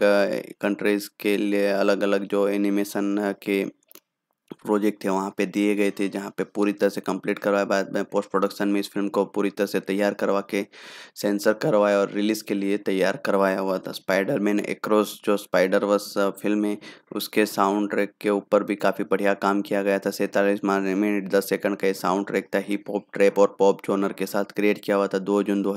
कंट्रीज़ के लिए अलग अलग जो एनिमेशन के प्रोजेक्ट थे वहाँ पे दिए गए थे जहाँ पे पूरी तरह से कंप्लीट करवाया बाद में पोस्ट प्रोडक्शन में इस फिल्म को पूरी तरह से तैयार करवा के सेंसर करवाया और रिलीज़ के लिए तैयार करवाया हुआ था स्पाइडर मैन एक्रॉस जो स्पाइडर वर्स फिल्म है उसके साउंड ट्रैक के ऊपर भी काफ़ी बढ़िया काम किया गया था सैंतालीस मिनट दस सेकंड का ये साउंड ट्रैक था हिप हॉप ट्रैप और पॉप जोनर के साथ क्रिएट किया हुआ था दो जून दो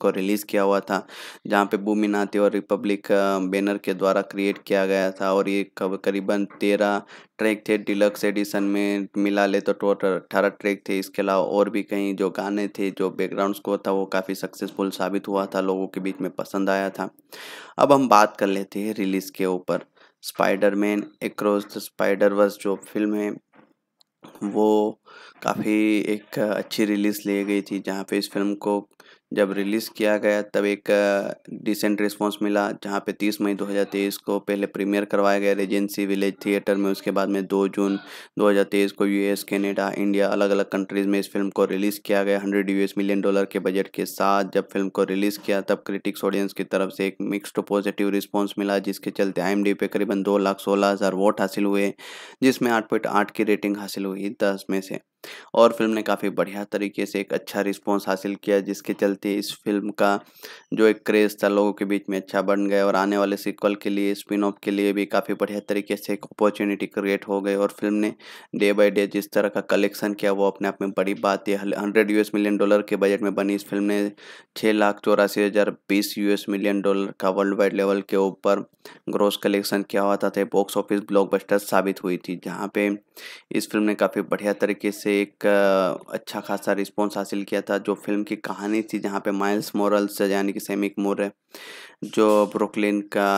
को रिलीज़ किया हुआ था जहाँ पे भूमि और रिपब्लिक बैनर के द्वारा क्रिएट किया गया था और ये करीबन तेरह ट्रैक थे डिलक्स एडिशन में मिला ले तो टोटल अट्ठारह ट्रैक थे इसके अलावा और भी कहीं जो गाने थे जो बैकग्राउंड स्कोर था वो काफ़ी सक्सेसफुल साबित हुआ था लोगों के बीच में पसंद आया था अब हम बात कर लेते हैं रिलीज़ के ऊपर Spiderman across the spider Verse जो फिल्म है वो काफ़ी एक अच्छी रिलीज़ ली गई थी जहाँ पे इस फिल्म को जब रिलीज़ किया गया तब एक डिसेंट रिस्पांस मिला जहाँ पे 30 मई 2023 को पहले प्रीमियर करवाया गया रेजेंसी विलेज थिएटर में उसके बाद में 2 जून 2023 को यूएस कनाडा इंडिया अलग अलग कंट्रीज़ में इस फिल्म को रिलीज़ किया गया 100 यूएस मिलियन डॉलर के बजट के साथ जब फिल्म को रिलीज़ किया तब क्रिटिक्स ऑडियंस की तरफ से एक मिक्सड पॉजिटिव रिस्पॉन्स मिला जिसके चलते आई पे करीबन दो लाख सोलह हज़ार वोट हासिल हुए जिसमें आठ पॉइंट आठ की रेटिंग हासिल हुई दस में से और फिल्म ने काफ़ी बढ़िया तरीके से एक अच्छा रिस्पॉन्स हासिल किया जिसके चलते थी इस फिल्म का जो एक क्रेज़ था लोगों के बीच में अच्छा बन गया और आने वाले सिक्वल के लिए स्पिन ऑफ के लिए भी काफ़ी बढ़िया तरीके से एक अपॉर्चुनिटी क्रिएट हो गई और फिल्म ने डे बाई डे जिस तरह का कलेक्शन किया वो अपने आप में बड़ी बात है हंड्रेड यूएस मिलियन डॉलर के बजट में बनी इस फिल्म ने छः लाख चौरासी हज़ार बीस यूएस मिलियन डॉलर का वर्ल्ड वाइड लेवल के ऊपर ग्रोस कलेक्शन किया हुआ था बॉक्स ऑफिस ब्लॉकबस्टर साबित हुई थी जहाँ पे इस फिल्म ने काफ़ी बढ़िया तरीके से एक अच्छा खासा रिस्पॉन्स हासिल किया था जो फिल्म की कहानी थी यहाँ पे माइल्स मोरल्स यानी कि सेमिक मोर है जो ब्रुकलिन का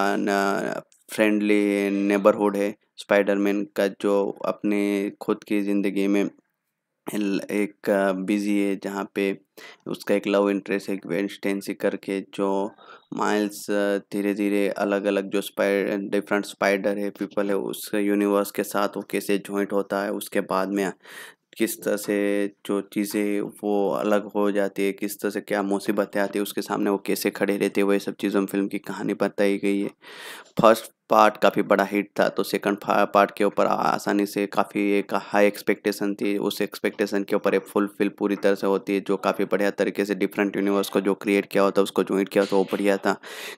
फ्रेंडली नेबरहुड है स्पाइडरमैन का जो अपने खुद की ज़िंदगी में एक बिजी है जहाँ पे उसका एक लव इंटरेस्ट है वेंस्टेंसी करके जो माइल्स धीरे धीरे अलग अलग जो स्पाइडर डिफरेंट स्पाइडर है पीपल है उस यूनिवर्स के साथ वो कैसे जॉइंट होता है उसके बाद में किस तरह से जो चीज़ें वो अलग हो जाती है किस तरह से क्या मुसीबतें आती है उसके सामने वो कैसे खड़े रहते हैं वही सब चीज़ों में फिल्म की कहानी बताई गई है फर्स्ट पार्ट काफ़ी बड़ा हिट था तो सेकंड पार्ट के ऊपर आसानी से काफ़ी एक हाई एक्सपेक्टेशन थी उस एक्सपेक्टेशन के ऊपर एक फुलफिल पूरी तरह से होती है जो काफ़ी बढ़िया तरीके से डिफरेंट यूनिवर्स को जो क्रिएट किया होता है उसको ज्वाइन किया होता तो वो बढ़िया था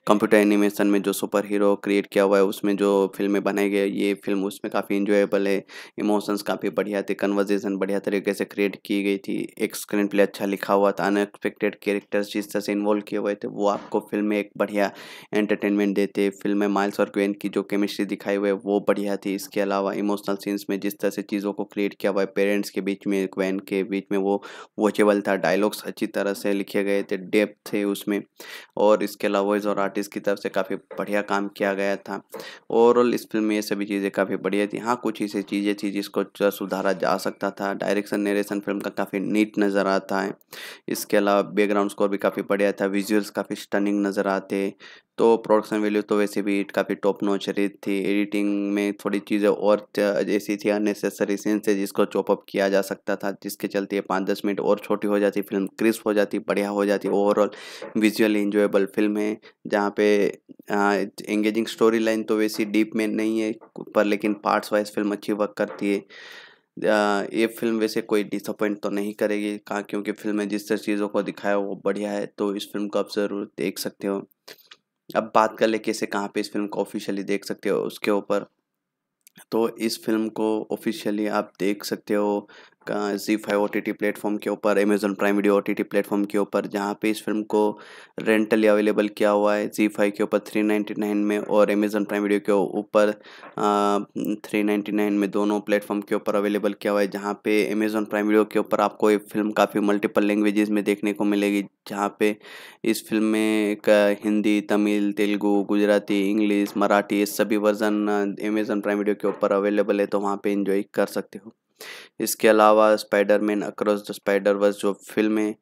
कंप्यूटर एनिमेशन में जो सुपर हीरो क्रिएट किया हुआ है उसमें जो फिल्में बनाई गई ये फिल्म उसमें काफ़ी इंजॉयबल है इमोशंस काफ़ी बढ़िया थे कन्वर्जेसन बढ़िया तरीके से क्रिएट की गई थी एक स्क्रीन प्ले अच्छा लिखा हुआ था अनएक्सपेक्टेड कैरेक्टर्स जिस तरह से इन्वॉल्व किए हुए थे वो आपको फिल्म में एक बढ़िया एंटरटेनमेंट देते फिल्म में माइल्स और क्वेन की जो केमिस्ट्री दिखाई हुई है वो बढ़िया थी इसके अलावा इमोशनल सीन्स में जिस तरह से चीज़ों को क्रिएट किया हुआ है पेरेंट्स के बीच में क्वेन के बीच में वो वॉचेबल था डायलॉग्स अच्छी तरह से लिखे गए थे डेप्थ थे उसमें और इसके अलावा वॉइस और आर्टिस्ट की तरफ से काफ़ी बढ़िया काम किया गया था ओवरऑल इस फिल्म में ये सभी चीज़ें काफ़ी बढ़िया थी हाँ कुछ ऐसी चीज़ें थी जिसको सुधारा जा सकता था डायरेक्शन नरेशन फिल्म का काफ़ी नीट नज़र आता है इसके अलावा बैकग्राउंड स्कोर भी काफ़ी बढ़िया था विजुअल्स काफ़ी स्टनिंग नज़र आते तो प्रोडक्शन वैल्यू तो वैसे भी काफ़ी टॉप नॉच रही थी एडिटिंग में थोड़ी चीज़ें और ऐसी थी अननेसेसरी सीन से जिसको चॉपअप किया जा सकता था जिसके चलते पाँच दस मिनट और छोटी हो जाती फिल्म क्रिस्प हो जाती बढ़िया हो जाती ओवरऑल विजुअली इंजॉयबल फिल्म है जहाँ पे एंगेजिंग स्टोरी लाइन तो वैसी डीप में नहीं है पर लेकिन पार्ट्स वाइज फिल्म अच्छी वर्क करती है ये फिल्म वैसे कोई डिसअपॉइंट तो नहीं करेगी कहाँ क्योंकि फिल्म में जिस तरह चीज़ों को दिखाया वो बढ़िया है तो इस फिल्म को आप ज़रूर देख सकते हो अब बात कर ले कैसे कहाँ पे इस फिल्म को ऑफिशियली देख सकते हो उसके ऊपर तो इस फिल्म को ऑफिशियली आप देख सकते हो जी फाइव ओ टी प्लेटफॉर्म के ऊपर Amazon Prime Video O T platform के ऊपर जहाँ पे इस फिल्म को रेंटली अवेलेबल किया हुआ है जी फाइव के ऊपर थ्री नाइन्टी नाइन में और अमेजोन प्राइम वीडियो के ऊपर थ्री नाइन्टी नाइन में दोनों प्लेटफॉर्म के ऊपर अवेलेबल किया हुआ है जहाँ पे अमेजोन प्राइम वीडियो के ऊपर आपको ये फिल्म काफ़ी मल्टीपल लैंग्वेजेस में देखने को मिलेगी जहाँ पे इस फिल्म में हिंदी तमिल तेलुगु गुजराती इंग्लिश मराठी ये सभी वर्जन अमेजोन प्राइम वीडियो के ऊपर अवेलेबल है तो वहाँ पर इंजॉय कर सकते हो इसके अलावा Spider man across the spider Verse जो फिल्म है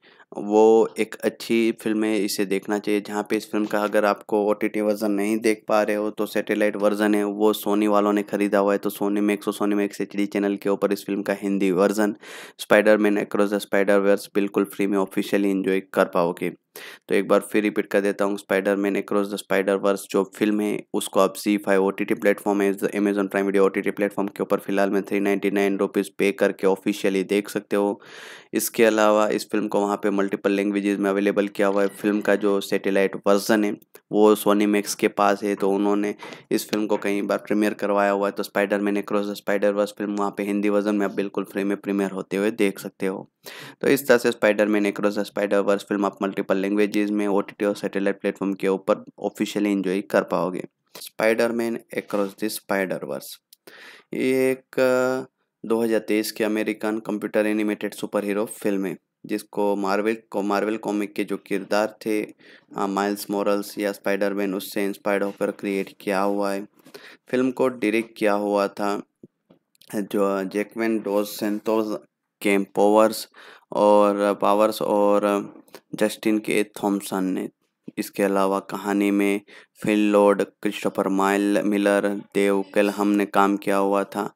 वो एक अच्छी फिल्म है इसे देखना चाहिए जहाँ पे इस फिल्म का अगर आपको ओ टी वर्ज़न नहीं देख पा रहे हो तो सैटेलाइट वर्ज़न है वो सोनी वालों ने ख़रीदा हुआ है तो सोनी मैक्स और सोनी मैक्स एच चैनल के ऊपर इस फिल्म का Hindi version Spider man across the spider Verse बिल्कुल फ्री में ऑफिशियली इन्जॉय कर पाओगे तो एक बार फिर रिपीट कर देता हूँ Spider man across the spider Verse जो फिल्म है उसको आप जी five O T T platform है Amazon Prime Video O T T platform के ऊपर फिलहाल में थ्री नाइन्टी नाइन रुपीज़ पे करके ऑफिशियली देख सकते हो इसके अलावा इस फिल्म को वहाँ पे मल्टीपल लैंग्वेजेस में अवेलेबल किया हुआ है फिल्म का जो सेटेलाइट वर्जन है वो सोनी मैक्स के पास है तो उन्होंने इस फिल्म को कई बार प्रीमियर करवाया हुआ है तो Spider man across the spider Verse film वहाँ पे हिंदी वर्जन में आप बिल्कुल फ्री में प्रीमियर होते हुए देख सकते हो तो इस तरह से Spider man across the spider Verse film आप मल्टीपल लैंग्वेजेस में ओ और सैटेलाइट प्लेटफॉर्म के ऊपर ऑफिशियली इंजॉय कर पाओगे Spider Man across the spider Verse ये एक 2023 की American computer animated super hero film है जिसको मार्वल को मार्वल कॉमिक के जो किरदार थे माइल्स मोरल्स या स्पाइडरमैन उससे इंस्पायर्ड होकर क्रिएट किया हुआ है फिल्म को डायरेक्ट किया हुआ था जो जैकवेन डोज सेंतोस कैम्पोवर्स और पावर्स और जस्टिन के थॉम्सन ने इसके अलावा कहानी में Phil Lord Christopher mile Miller Dave Callaham ने काम किया हुआ था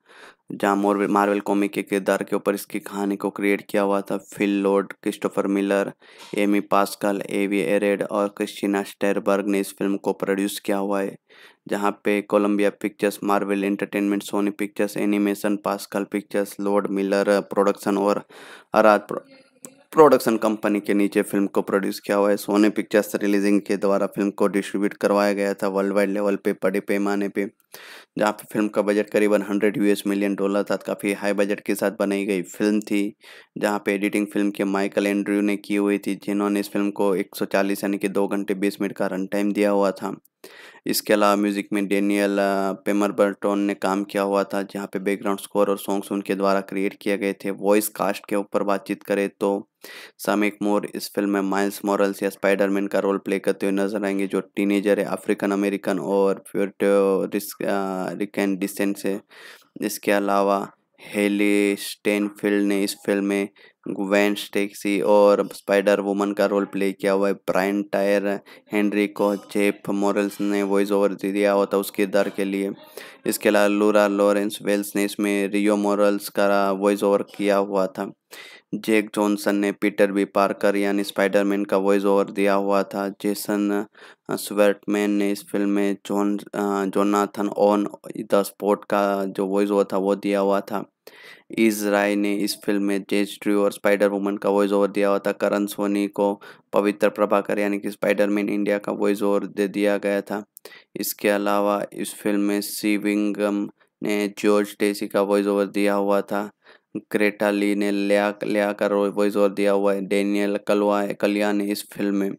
जहाँ मोरवे मार्वल कॉमिक के किरदार के ऊपर इसकी कहानी को क्रिएट किया हुआ था Phil Lord Christopher Miller Amy Pascal Avi Arad और क्रिस्टिना स्टेरबर्ग ने इस फिल्म को प्रोड्यूस किया हुआ है जहाँ पे Columbia Pictures Marvel Entertainment Sony Pictures Animation Pascal Pictures Lord Miller production और अराध प्रोडक्शन कंपनी के नीचे फिल्म को प्रोड्यूस किया हुआ है सोने पिक्चर्स रिलीजिंग के द्वारा फिल्म को डिस्ट्रीब्यूट करवाया गया था वर्ल्ड वाइड लेवल पे बड़े पैमाने पे जहाँ पे फिल्म का बजट करीबन हंड्रेड यूएस मिलियन डॉलर था काफ़ी हाई बजट के साथ बनाई गई फिल्म थी जहाँ पे एडिटिंग फिल्म के माइकल एंड्रयू ने की हुई थी जिन्होंने इस फिल्म को एक यानी कि दो घंटे बीस मिनट का रन टाइम दिया हुआ था इसके अलावा म्यूज़िक में डेनियल पेमर बर्टोन ने काम किया हुआ था जहाँ पे बैकग्राउंड स्कोर और सॉन्ग्स उनके द्वारा क्रिएट किए गए थे वॉइस कास्ट के ऊपर बातचीत करें तो सामिक मोर इस फिल्म में माइल्स मॉरल्स या स्पाइडरमैन का रोल प्ले करते हुए नजर आएंगे जो टीनेजर है अफ्रीकन अमेरिकन और रिकन डिसेंट से इसके अलावा हेली स्टेनफील्ड ने इस फिल्म में वेंस स्टेक्सी और स्पाइडर वुमन का रोल प्ले किया हुआ है ब्रायन टायर हेनरी को जेफ मॉरल्स ने वॉइस ओवर दे दिया हुआ था उस किरदार के लिए इसके अलावा लूरा लॉरेंस वेल्स ने इसमें रियो मॉरल्स का वॉइस ओवर किया हुआ था जैक जॉनसन ने पीटर बी पार्कर यानी स्पाइडरमैन का वॉइस ओवर दिया हुआ था जेसन स्वेटमैन ने इस फिल्म में John Jonathan on the Spot का जो वॉइस ओवर था वो दिया हुआ था ईज राय ने इस फिल्म में जेज ड्रू और स्पाइडर वुमन का वॉइस ओवर दिया हुआ था करण सोनी को पवित्र प्रभाकर यानी कि स्पाइडर मैन इंडिया का वॉइस ओवर दे दिया गया था इसके अलावा इस फिल्म में सीविंगम ने जॉर्ज टेसी का वॉइस ओवर दिया हुआ था ग्रेटा ली ने लिया लिया का वॉइस ओवर दिया हुआ है डेनियल कलवा कलिया ने इस फिल्म में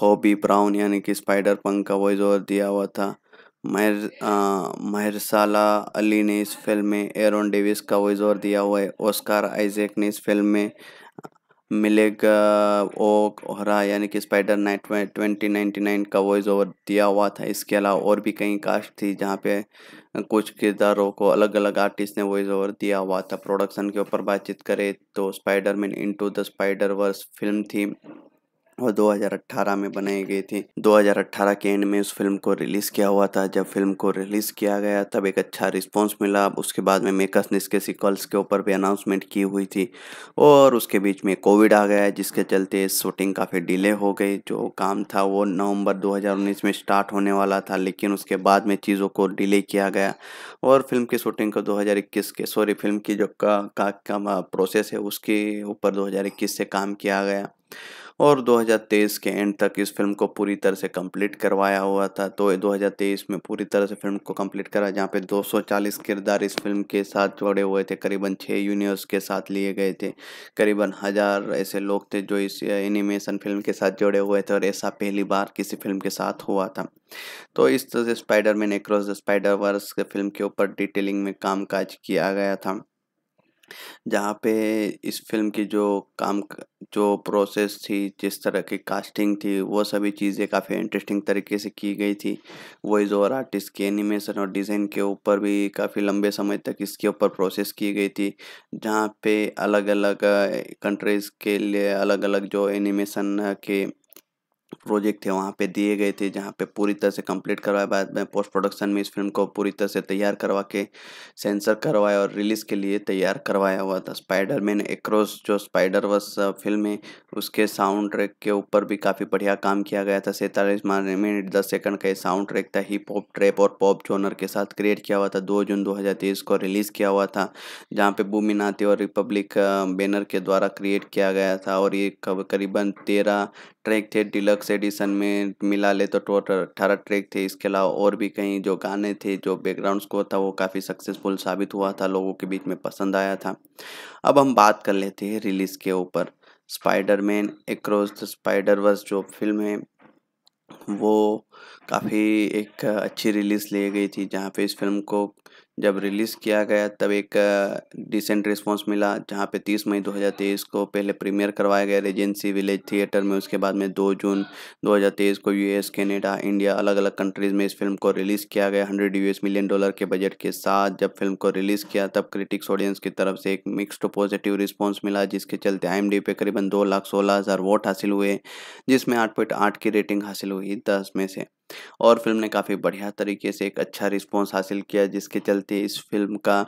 हॉबी ब्राउन यानी कि स्पाइडर पंक का वॉइस ओवर दिया हुआ था महर महरसाला अली ने इस फिल्म में एरॉन डेविस का वॉइस ओवर दिया हुआ है ओस्कार आइजेक ने इस फिल्म में मिलेग ओक ओहरा यानी कि Spider night twenty ninety nine का वॉइस ओवर दिया हुआ था इसके अलावा और भी कई कास्ट थी जहाँ पे कुछ किरदारों को अलग अलग आर्टिस्ट ने वॉइस ओवर दिया हुआ था प्रोडक्शन के ऊपर बातचीत करें तो Spider Man into the spider Verse film थी और 2018 में बनाए गए थे 2018 के एंड में उस फिल्म को रिलीज किया हुआ था जब फिल्म को रिलीज किया गया तब एक अच्छा रिस्पांस मिला उसके बाद में मेकर्स ने इसके सिक्वल्स के ऊपर भी अनाउंसमेंट की हुई थी और उसके बीच में कोविड आ गया जिसके चलते शूटिंग काफ़ी डिले हो गई जो काम था वो नवंबर 2019 में स्टार्ट होने वाला था लेकिन उसके बाद में चीज़ों को डिले किया गया और फिल्म की शूटिंग को दो के सॉरी फिल्म की जो का, का, का, का प्रोसेस है उसके ऊपर 2021 से काम किया गया और 2023 के एंड तक इस फिल्म को पूरी तरह से कंप्लीट करवाया हुआ था तो 2023 में पूरी तरह से फिल्म को कंप्लीट करा जहाँ पे 240 किरदार इस फिल्म के साथ जुड़े हुए थे करीबन छः यूनिवर्स के साथ लिए गए थे करीबन हज़ार ऐसे लोग थे जो इस एनिमेशन फिल्म के साथ जुड़े हुए थे और ऐसा पहली बार किसी फिल्म के साथ हुआ था तो इस तरह से Spider Man across the spider Verse film के ऊपर डिटेलिंग में काम किया गया था जहाँ पे इस फिल्म की जो काम जो प्रोसेस थी जिस तरह की कास्टिंग थी वो सभी चीज़ें काफ़ी इंटरेस्टिंग तरीके से की गई थी वॉइस ओवर आर्टिस्ट के एनिमेशन और डिज़ाइन के ऊपर भी काफ़ी लंबे समय तक इसके ऊपर प्रोसेस की गई थी जहाँ पे अलग अलग कंट्रीज़ के लिए अलग अलग जो एनिमेशन के प्रोजेक्ट है वहाँ पे दिए गए थे जहाँ पे पूरी तरह से कंप्लीट करवाए बाद में पोस्ट प्रोडक्शन में इस फिल्म को पूरी तरह से तैयार करवा के सेंसर करवाया और रिलीज़ के लिए तैयार करवाया हुआ था स्पाइडर मैन एक्रॉस जो स्पाइडर वर्स फिल्म है उसके साउंड ट्रैक के ऊपर भी काफ़ी बढ़िया काम किया गया था सैंतालीस मिनट दस सेकंड का ये साउंड ट्रैक था हिप हॉप ट्रैप और पॉप जोनर के साथ क्रिएट किया हुआ था दो जून दो को रिलीज़ किया हुआ था जहाँ पे बूमिनाती और रिपब्लिक बैनर के द्वारा क्रिएट किया गया था और ये करीबन तेरह ट्रैक थे डिलक्स एडिशन में मिला ले तो टोटल अट्ठारह ट्रैक थे इसके अलावा और भी कहीं जो गाने थे जो बैकग्राउंड स्कोर था वो काफ़ी सक्सेसफुल साबित हुआ था लोगों के बीच में पसंद आया था अब हम बात कर लेते हैं रिलीज़ के ऊपर Spider Man across the spider Verse जो फिल्म है वो काफ़ी एक अच्छी रिलीज़ ली गई थी जहाँ पे इस फिल्म को जब रिलीज़ किया गया तब एक डिसेंट रिस्पांस मिला जहाँ पे 30 मई 2023 को पहले प्रीमियर करवाया गया रेजेंसी विलेज थिएटर में उसके बाद में 2 जून 2023 को यूएस कनाडा इंडिया अलग अलग कंट्रीज़ में इस फिल्म को रिलीज़ किया गया 100 यूएस मिलियन डॉलर के बजट के साथ जब फिल्म को रिलीज़ किया तब क्रिटिक्स ऑडियंस की तरफ से एक मिक्सड पॉजिटिव रिस्पॉन्स मिला जिसके चलते आई पे करीबन दो लाख सोलह हज़ार वोट हासिल हुए जिसमें आठ पॉइंट आठ की रेटिंग हासिल हुई दस में से और फिल्म ने काफ़ी बढ़िया तरीके से एक अच्छा रिस्पॉन्स हासिल किया जिसके चलते इस फिल्म का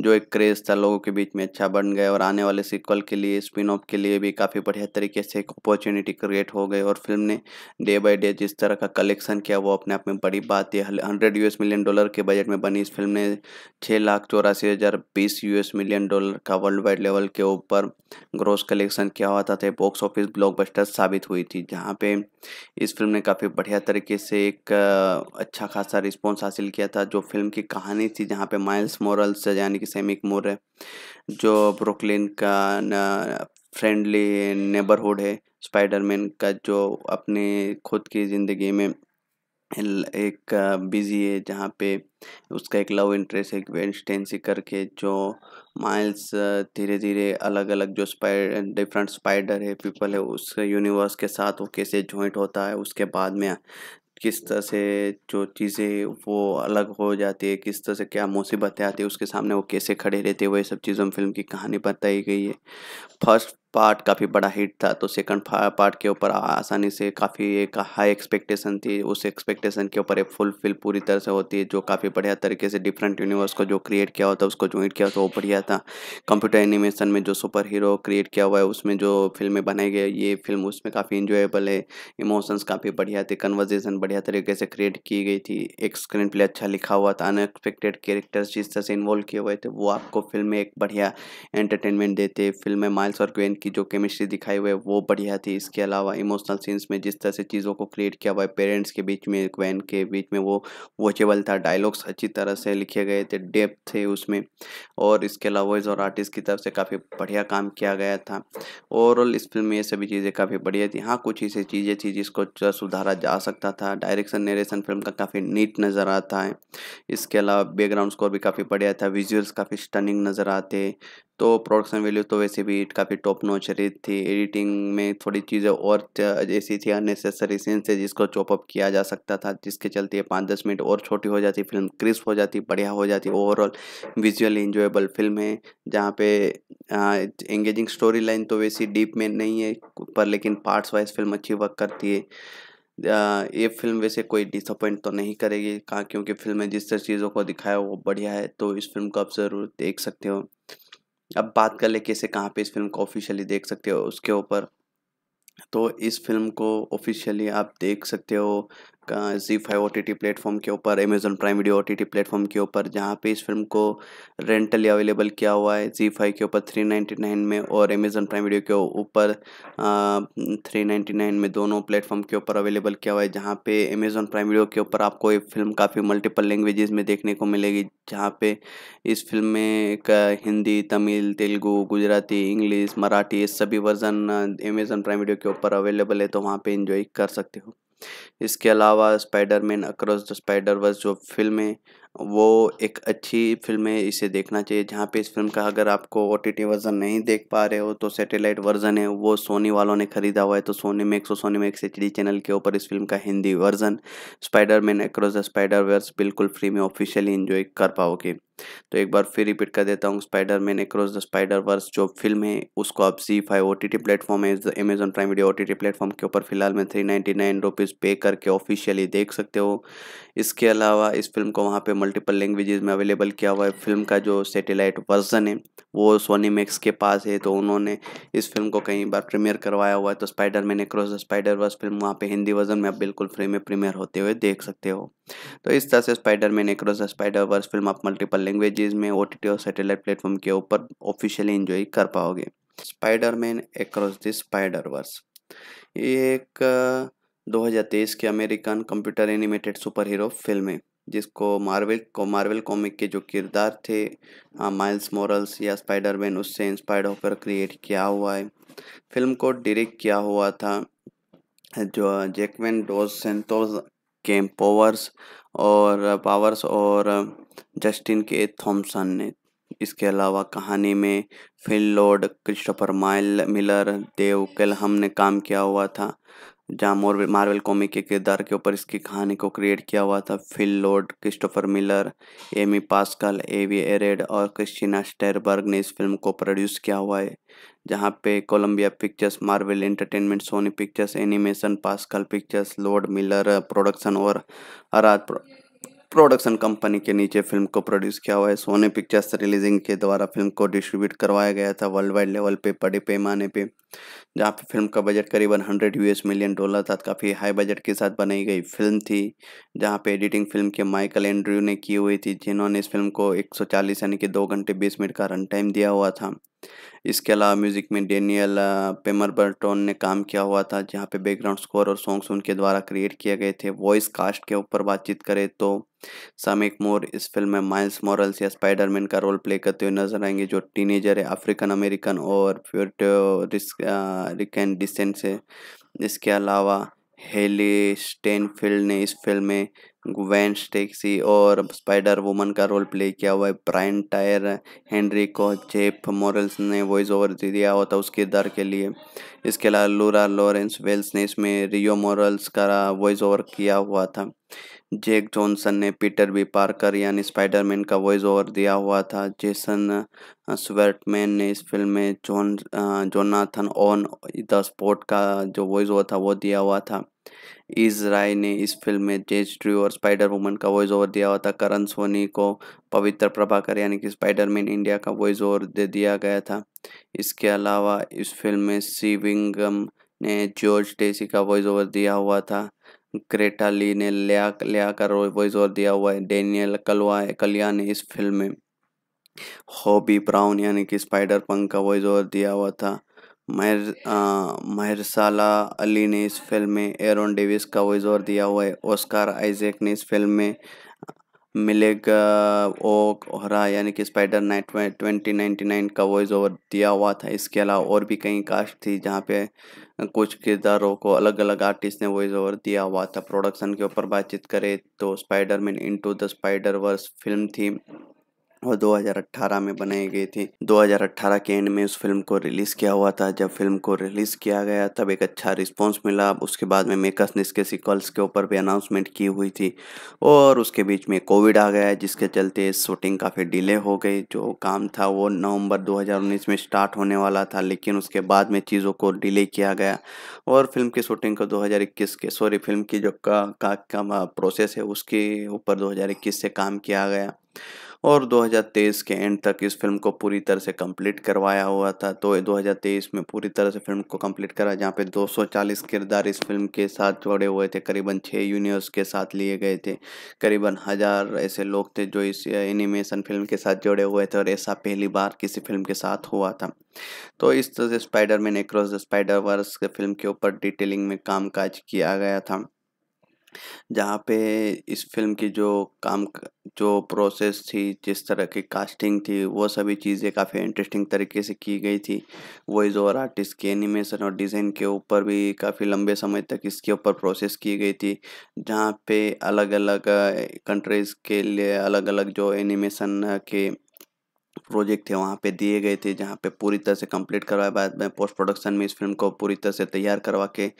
जो एक क्रेज़ था लोगों के बीच में अच्छा बन गया और आने वाले सिक्वल के लिए स्पिन ऑफ के लिए भी काफ़ी बढ़िया तरीके से एक अपॉर्चुनिटी क्रिएट हो गई और फिल्म ने डे बाई डे जिस तरह का कलेक्शन किया वो अपने आप में बड़ी बात है हंड्रेड यू मिलियन डॉलर के बजट में बनी इस फिल्म ने छः लाख चौरासी हज़ार बीस यू मिलियन डॉलर का वर्ल्ड वाइड लेवल के ऊपर ग्रोस कलेक्शन किया हुआ था बॉक्स ऑफिस ब्लॉकबस्टर साबित हुई थी जहाँ पे इस फिल्म ने काफ़ी बढ़िया तरीके से एक अच्छा खासा रिस्पॉन्स हासिल किया था जो फिल्म की कहानी थी जहाँ पे माइल्स मोरल्स यानी कि सेमिक मोर है जो ब्रुकलिन का फ्रेंडली नेबरहुड है स्पाइडरमैन का जो अपने खुद की ज़िंदगी में एक बिजी है जहाँ पे उसका एक लव इंटरेस्ट है वेंस्टेंसी करके जो माइल्स धीरे धीरे अलग अलग जो स्पाइडर डिफरेंट स्पाइडर है पीपल है उस यूनिवर्स के साथ वो कैसे जॉइंट होता है उसके बाद में किस तरह से जो चीज़ें वो अलग हो जाती है किस तरह से क्या मुसीबतें आती है उसके सामने वो कैसे खड़े रहते हैं वही सब चीज़ों में फिल्म की कहानी बताई गई है फर्स्ट पार्ट काफ़ी बड़ा हिट था तो सेकंड पार्ट के ऊपर आसानी से काफ़ी एक हाई एक्सपेक्टेशन थी उस एक्सपेक्टेशन के ऊपर एक फुलफिल पूरी तरह से होती है जो काफ़ी बढ़िया तरीके से डिफरेंट यूनिवर्स को जो क्रिएट किया होता है उसको ज्वाइंट किया होता वो बढ़िया था कंप्यूटर एनिमेशन में जो सुपर हीरो क्रिएट किया हुआ है उसमें जो फिल्में बनाई गई ये फिल्म उसमें काफ़ी इंजॉयबल है इमोशंस काफ़ी बढ़िया थे कन्वर्जेशन बढ़िया तरीके से क्रिएट की गई थी एक स्क्रीन प्ले अच्छा लिखा हुआ था अनएक्सपेक्टेड कैरेक्टर्स जिस तरह से इन्वॉल्व किए हुए थे वो आपको फिल्म में एक बढ़िया एंटरटेनमेंट देते फिल्म में माइल्स और क्वेन की जो केमिस्ट्री दिखाई हुई है वो बढ़िया थी इसके अलावा इमोशनल सीन्स में जिस तरह से चीज़ों को क्रिएट किया हुआ है पेरेंट्स के बीच में क्वैन के बीच में वो वॉचेबल था डायलॉग्स अच्छी तरह से लिखे गए थे डेप्थ थे उसमें और इसके अलावा इस और आर्टिस्ट की तरफ से काफ़ी बढ़िया काम किया गया था ओवरऑल इस फिल्म में ये सभी चीज़ें काफ़ी बढ़िया थी हाँ कुछ ऐसी चीज़ें थी जिसको सुधारा जा सकता था डायरेक्शन नरेशन फिल्म का काफ़ी नीट नज़र आता है इसके अलावा बैकग्राउंड स्कोर भी काफ़ी बढ़िया था विजुअल्स काफ़ी स्टनिंग नज़र आते तो प्रोडक्शन वैल्यू तो वैसे भी काफ़ी टॉप नॉच रही थी एडिटिंग में थोड़ी चीज़ें और ऐसी थी अननेसेसरी सीन से जिसको चॉपअप किया जा सकता था जिसके चलते ये पाँच दस मिनट और छोटी हो जाती फिल्म क्रिस्प हो जाती बढ़िया हो जाती ओवरऑल विजुअली इंजॉयबल फिल्म है जहाँ पे एंगेजिंग स्टोरी लाइन तो वैसी डीप में नहीं है पर लेकिन पार्ट्स वाइज फिल्म अच्छी वर्क करती है ये फिल्म वैसे कोई डिसअपॉइंट तो नहीं करेगी कहाँ क्योंकि फिल्म में जिस तरह चीज़ों को दिखाया वो बढ़िया है तो इस फिल्म को आप ज़रूर देख सकते हो अब बात कर ले कैसे कहाँ पे इस फिल्म को ऑफिशियली देख सकते हो उसके ऊपर तो इस फिल्म को ऑफिशियली आप देख सकते हो जी five O T T platform के ऊपर Amazon Prime Video O T T platform के ऊपर जहाँ पे इस फिल्म को रेंटली अवेलेबल किया हुआ है जी फाइव के ऊपर थ्री नाइन्टी नाइन में और अमेजन प्राइम वीडियो के ऊपर थ्री नाइन्टी नाइन में दोनों प्लेटफॉर्म के ऊपर अवेलेबल किया हुआ है जहाँ पे अमेज़न प्राइम वीडियो के ऊपर आपको ये फिल्म काफ़ी मल्टीपल लैंग्वेजेस में देखने को मिलेगी जहाँ पे इस फिल्म में हिंदी तमिल तेलुगु गुजराती इंग्लिश मराठी ये सभी वर्जन अमेजन प्राइम वीडियो के ऊपर अवेलेबल है तो वहाँ पर इन्जॉय कर सकते हो इसके अलावा Spiderman across the spider Verse जो फिल्म है वो एक अच्छी फिल्म है इसे देखना चाहिए जहाँ पे इस फिल्म का अगर आपको ओ टी टी वर्ज़न नहीं देख पा रहे हो तो सेटेलाइट वर्ज़न है वो सोनी वालों ने ख़रीदा हुआ है तो सोनी मैक्स और Sony Max H D channel के ऊपर इस फिल्म का Hindi version Spider Man across the spider Verse बिल्कुल फ्री में ऑफिशियली इन्जॉय कर पाओगे तो एक बार फिर रिपीट कर देता हूँ Spider Man across the spider Verse जो फिल्म है उसको आप जी five O T T platform है Amazon Prime Video O T T platform के ऊपर फिलहाल में थ्री नाइन्टी नाइन रुपीज़ पे करके ऑफिशियली देख सकते हो इसके अलावा इस फिल्म को वहाँ पर मल्टीपल लैंग्वेजेस में अवेलेबल किया हुआ है फिल्म का जो सेटेलाइट वर्जन है वो सोनी मैक्स के पास है तो उन्होंने इस फिल्म को कई बार प्रीमियर करवाया हुआ है तो Spider Man across the spider Verse film वहाँ पे हिंदी वर्जन में आप बिल्कुल फ्री में प्रीमियर होते हुए देख सकते हो तो इस तरह से Spider Man across the spider Verse film आप मल्टीपल लैंग्वेजेस में ओ और सेटेलाइट प्लेटफॉर्म के ऊपर ऑफिशियली इन्जॉय कर पाओगे Spider Man across the spider Verse ये एक 2023 के American computer animated super hero film है जिसको मार्वल को मार्वल कॉमिक के जो किरदार थे माइल्स हाँ, मॉरल्स या स्पाइडरमैन उससे इंस्पायर्ड होकर क्रिएट किया हुआ है फिल्म को डायरेक्ट किया हुआ था जो जैकमैन डोज सेंतोज पोवर्स और पावर्स और जस्टिन के थॉमसन ने इसके अलावा कहानी में Phil Lord Christopher mile Miller Dave Callaham ने काम किया हुआ था जहाँ मोर मार्वल कॉमिक के किरदार के ऊपर इसकी कहानी को क्रिएट किया हुआ था Phil Lord Christopher Miller Amy Pascal Avi Arad और क्रिस्टीना स्टेरबर्ग ने इस फिल्म को प्रोड्यूस किया हुआ है जहाँ पे Columbia Pictures Marvel Entertainment Sony Pictures Animation Pascal Pictures Lord Miller production और अराज प्रोडक्शन कंपनी के नीचे फिल्म को प्रोड्यूस किया हुआ है सोने पिक्चर्स रिलीजिंग के द्वारा फिल्म को डिस्ट्रीब्यूट करवाया गया था वर्ल्ड वाइड लेवल पे बड़े पैमाने पे जहाँ पे फिल्म का बजट करीबन हंड्रेड यूएस मिलियन डॉलर था तो काफ़ी हाई बजट के साथ बनाई गई फिल्म थी जहाँ पे एडिटिंग फिल्म के माइकल एंड्रयू ने की हुई थी जिन्होंने इस फिल्म को 140 यानी कि दो घंटे 20 मिनट का रन टाइम दिया हुआ था इसके अलावा म्यूज़िक में डेनियल पेमरबर्टोन ने काम किया हुआ था जहाँ पे बैकग्राउंड स्कोर और सॉन्ग्स उनके द्वारा क्रिएट किए गए थे वॉइस कास्ट के ऊपर बातचीत करें तो सामिक मोर इस फिल्म में माइल्स मॉरल्स या स्पाइडरमैन का रोल प्ले करते हुए नजर आएंगे जो टीनेजर है अफ्रीकन अमेरिकन और रिक से इसके अलावा हेली स्टेनफील्ड ने इस फिल्म में ग्वेन स्टेक्सी और स्पाइडर वुमन का रोल प्ले किया हुआ है ब्रायन टायर हेनरी को जेफ मॉरल्स ने वॉइस ओवर दिया हुआ था उस किरदार के लिए इसके अलावा लूरा लॉरेंस वेल्स ने इसमें रियो मॉरल्स का वॉइस ओवर किया हुआ था जेक जॉनसन ने पीटर बी पार्कर यानी स्पाइडरमैन का वॉइस ओवर दिया हुआ था जेसन स्वर्टमैन ने इस फिल्म में John Jonathan on the Spot का जो वॉइस ओवर था वो दिया हुआ था इज राय ने इस फिल्म में जेज ट्री और स्पाइडर वुमन का वॉइस ओवर दिया हुआ था करण सोनी को पवित्र प्रभाकर यानी कि स्पाइडरमैन इंडिया का वॉइस ओवर दे दिया गया था इसके अलावा इस फिल्म में सी विंगम ने जॉर्ज डेसी का वॉइस ओवर दिया हुआ था ग्रेटा ली ने लिया लिया कर वॉइस और दिया हुआ है डेनियल कलवा कलिया ने इस फिल्म में हॉबी ब्राउन यानी कि स्पाइडर पंक का वॉइस ओवर दिया हुआ था महर महरसाला अली ने इस फिल्म में एरोन डेविस का वॉइस ओवर दिया हुआ है ओस्कार आइजेक ने इस फिल्म में मिलेगा ओक ओहरा यानी कि Spider night twenty ninety nine का वॉइस ओवर दिया हुआ था इसके अलावा और भी कई कास्ट थी जहाँ पे कुछ किरदारों को अलग अलग आर्टिस्ट ने वॉइस ओवर दिया हुआ था प्रोडक्शन के ऊपर बातचीत करें तो Spider Man into the spider Verse film थी और 2018 में बनाई गई थी 2018 के एंड में उस फिल्म को रिलीज़ किया हुआ था जब फिल्म को रिलीज़ किया गया तब एक अच्छा रिस्पांस मिला उसके बाद में मेकर्स ने इसके सिक्वल्स के ऊपर भी अनाउंसमेंट की हुई थी और उसके बीच में कोविड आ गया जिसके चलते शूटिंग काफ़ी डिले हो गई जो काम था वो नवंबर 2019 में स्टार्ट होने वाला था लेकिन उसके बाद में चीज़ों को डिले किया गया और फिल्म की शूटिंग को 2021 के सॉरी फिल्म की जो का, का, का, का प्रोसेस है उसके ऊपर 2021 से काम किया गया और 2023 के एंड तक इस फिल्म को पूरी तरह से कंप्लीट करवाया हुआ था तो 2023 में पूरी तरह से फिल्म को कंप्लीट करा जहाँ पे 240 किरदार इस फिल्म के साथ जुड़े हुए थे करीबन छः यूनिवर्स के साथ लिए गए थे करीबन हज़ार ऐसे लोग थे जो इस एनिमेशन फिल्म के साथ जुड़े हुए थे और ऐसा पहली बार किसी फिल्म के साथ हुआ था तो इस तरह से Man across the spider Verse film के ऊपर डिटेलिंग में काज किया गया था जहाँ पे इस फिल्म की जो काम जो प्रोसेस थी जिस तरह की कास्टिंग थी वो सभी चीज़ें काफ़ी इंटरेस्टिंग तरीके से की गई थी वॉइस ओवर आर्टिस्ट की एनिमेशन और डिज़ाइन के ऊपर भी काफ़ी लंबे समय तक इसके ऊपर प्रोसेस की गई थी जहाँ पे अलग अलग कंट्रीज़ के लिए अलग अलग जो एनिमेशन के प्रोजेक्ट थे वहाँ पे दिए गए थे जहाँ पे पूरी तरह से कंप्लीट करवाए बाद में पोस्ट प्रोडक्शन में इस फिल्म को पूरी तरह से तैयार करवा के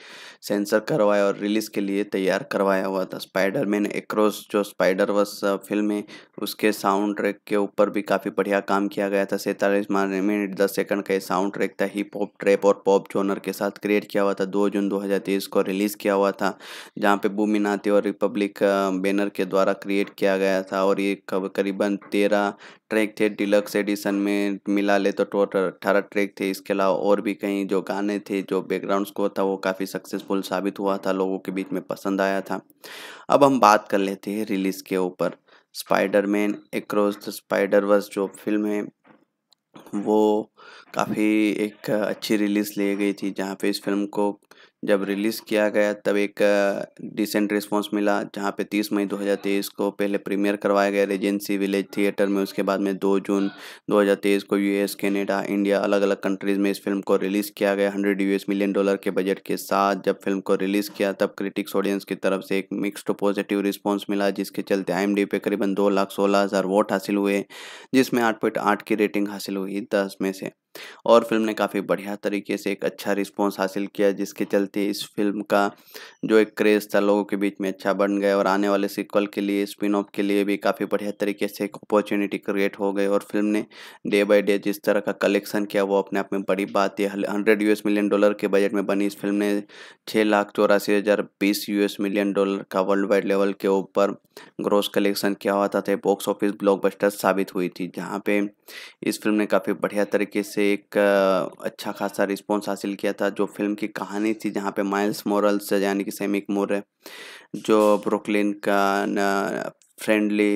सेंसर करवाया और रिलीज़ के लिए तैयार करवाया हुआ था स्पाइडर मैन एक जो स्पाइडर वर्स फिल्म है उसके साउंड ट्रैक के ऊपर भी काफ़ी बढ़िया काम किया गया था सैंतालीस मिनट दस सेकंड का साउंड ट्रैक था हिप हॉप ट्रैप और पॉप जोनर के साथ क्रिएट किया हुआ था दो जून दो को रिलीज़ किया हुआ था जहाँ पे भूमि और रिपब्लिक बैनर के द्वारा क्रिएट किया गया था और ये करीबन तेरह ट्रैक थे डिलक्स एडिशन में मिला ले तो टोटल अट्ठारह ट्रैक थे इसके अलावा और भी कई जो गाने थे जो बैकग्राउंड स्कोर था वो काफ़ी सक्सेसफुल साबित हुआ था लोगों के बीच में पसंद आया था अब हम बात कर लेते हैं रिलीज़ के ऊपर Spider Man across the spider Verse जो फिल्म है वो काफ़ी एक अच्छी रिलीज़ ली गई थी जहाँ पे इस फिल्म को जब रिलीज़ किया गया तब एक डिसेंट रिस्पांस मिला जहाँ पे 30 मई 2023 को पहले प्रीमियर करवाया गया रेजेंसी विलेज थिएटर में उसके बाद में 2 जून 2023 को यूएस कनाडा इंडिया अलग अलग कंट्रीज़ में इस फिल्म को रिलीज़ किया गया 100 यूएस मिलियन डॉलर के बजट के साथ जब फिल्म को रिलीज़ किया तब क्रिटिक्स ऑडियंस की तरफ से एक मिक्सड पॉजिटिव रिस्पॉन्स मिला जिसके चलते आई पे करीबन दो लाख सोलह हज़ार वोट हासिल हुए जिसमें आठ पॉइंट आठ की रेटिंग हासिल हुई दस में से और फिल्म ने काफ़ी बढ़िया तरीके से एक अच्छा रिस्पॉन्स हासिल किया जिसके चलते इस फिल्म का जो एक क्रेज़ था लोगों के बीच में अच्छा बन गया और आने वाले सिक्वल के लिए स्पिन ऑफ के लिए भी काफ़ी बढ़िया तरीके से एक अपॉर्चुनिटी क्रिएट हो गई और फिल्म ने डे बाई डे जिस तरह का कलेक्शन किया वो अपने आप में बड़ी बात है हंड्रेड यू मिलियन डॉलर के बजट में बनी इस फिल्म ने छः लाख चौरासी हज़ार बीस यूएस मिलियन डॉलर का वर्ल्ड वाइड लेवल के ऊपर ग्रोस कलेक्शन किया हुआ था बॉक्स ऑफिस ब्लॉकबस्टर साबित हुई थी जहाँ पे इस फिल्म ने काफ़ी बढ़िया तरीके से से एक अच्छा खासा रिस्पॉन्स हासिल किया था जो फिल्म की कहानी थी जहाँ पे माइल्स मोरल्स यानी कि सैमिक मोर है जो ब्रुकलिन का फ्रेंडली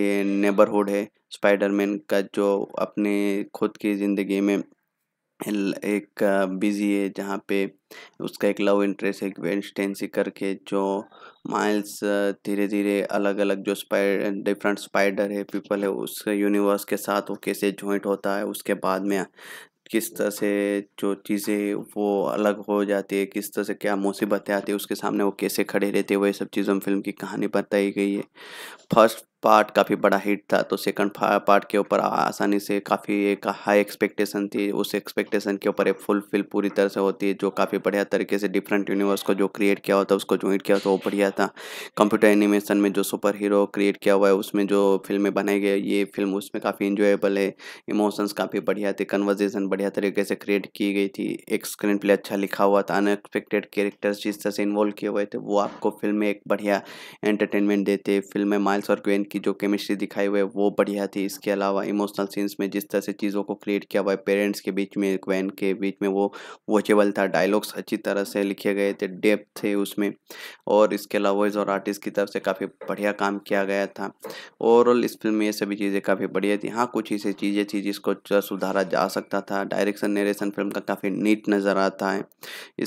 नेबरहुड है स्पाइडरमैन का जो अपने खुद की ज़िंदगी में एक बिजी है जहाँ पे उसका एक लव इंटरेस्ट है वेंस्टेंसी करके जो माइल्स धीरे धीरे अलग अलग जो स्पाइड डिफरेंट स्पाइडर है पीपल है उस यूनिवर्स के साथ वो कैसे जॉइंट होता है उसके बाद में किस तरह से जो चीज़ें वो अलग हो जाती है किस तरह से क्या मुसीबतें आती है उसके सामने वो कैसे खड़े रहते हैं वही सब चीज़ों में फिल्म की कहानी बताई गई है फर्स्ट पार्ट काफ़ी बड़ा हिट था तो सेकंड पार्ट के ऊपर आसानी से काफ़ी एक हाई एक्सपेक्टेशन थी उस एक्सपेक्टेशन के ऊपर एक फुलफिल पूरी तरह से होती है जो काफ़ी बढ़िया तरीके से डिफरेंट यूनिवर्स को जो क्रिएट किया हुआ था उसको ज्वाइंट किया तो वो बढ़िया था कंप्यूटर एनिमेशन में जो सुपर हीरो क्रिएट किया हुआ है उसमें जो फिल्में बनाई गई ये फिल्म उसमें काफ़ी इंजॉयबल है इमोशंस काफ़ी बढ़िया थे कन्वर्जेशन बढ़िया तरीके से क्रिएट की गई थी एक स्क्रीन प्ले अच्छा लिखा हुआ था अनएक्सपेक्टेड कैरेक्टर्स जिस तरह से इन्वॉल्व किए हुए थे वो आपको फिल्म में एक बढ़िया एंटरटेनमेंट देते फिल्म में माइल्स और क्वेन इनकी जो केमिस्ट्री दिखाई हुई है वो बढ़िया थी इसके अलावा इमोशनल सीन्स में जिस तरह से चीज़ों को क्रिएट किया हुआ है पेरेंट्स के बीच में वैन के बीच में वो वॉचेबल था डायलॉग्स अच्छी तरह से लिखे गए थे डेप्थ थे उसमें और इसके अलावा वॉइस और आर्टिस्ट की तरफ से काफ़ी बढ़िया काम किया गया था ओवरऑल इस फिल्म में ये सभी चीज़ें काफ़ी बढ़िया थी हाँ कुछ ऐसी चीज़ें थी जिसको सुधारा जा सकता था डायरेक्शन नरेशन फिल्म का काफ़ी नीट नज़र आता है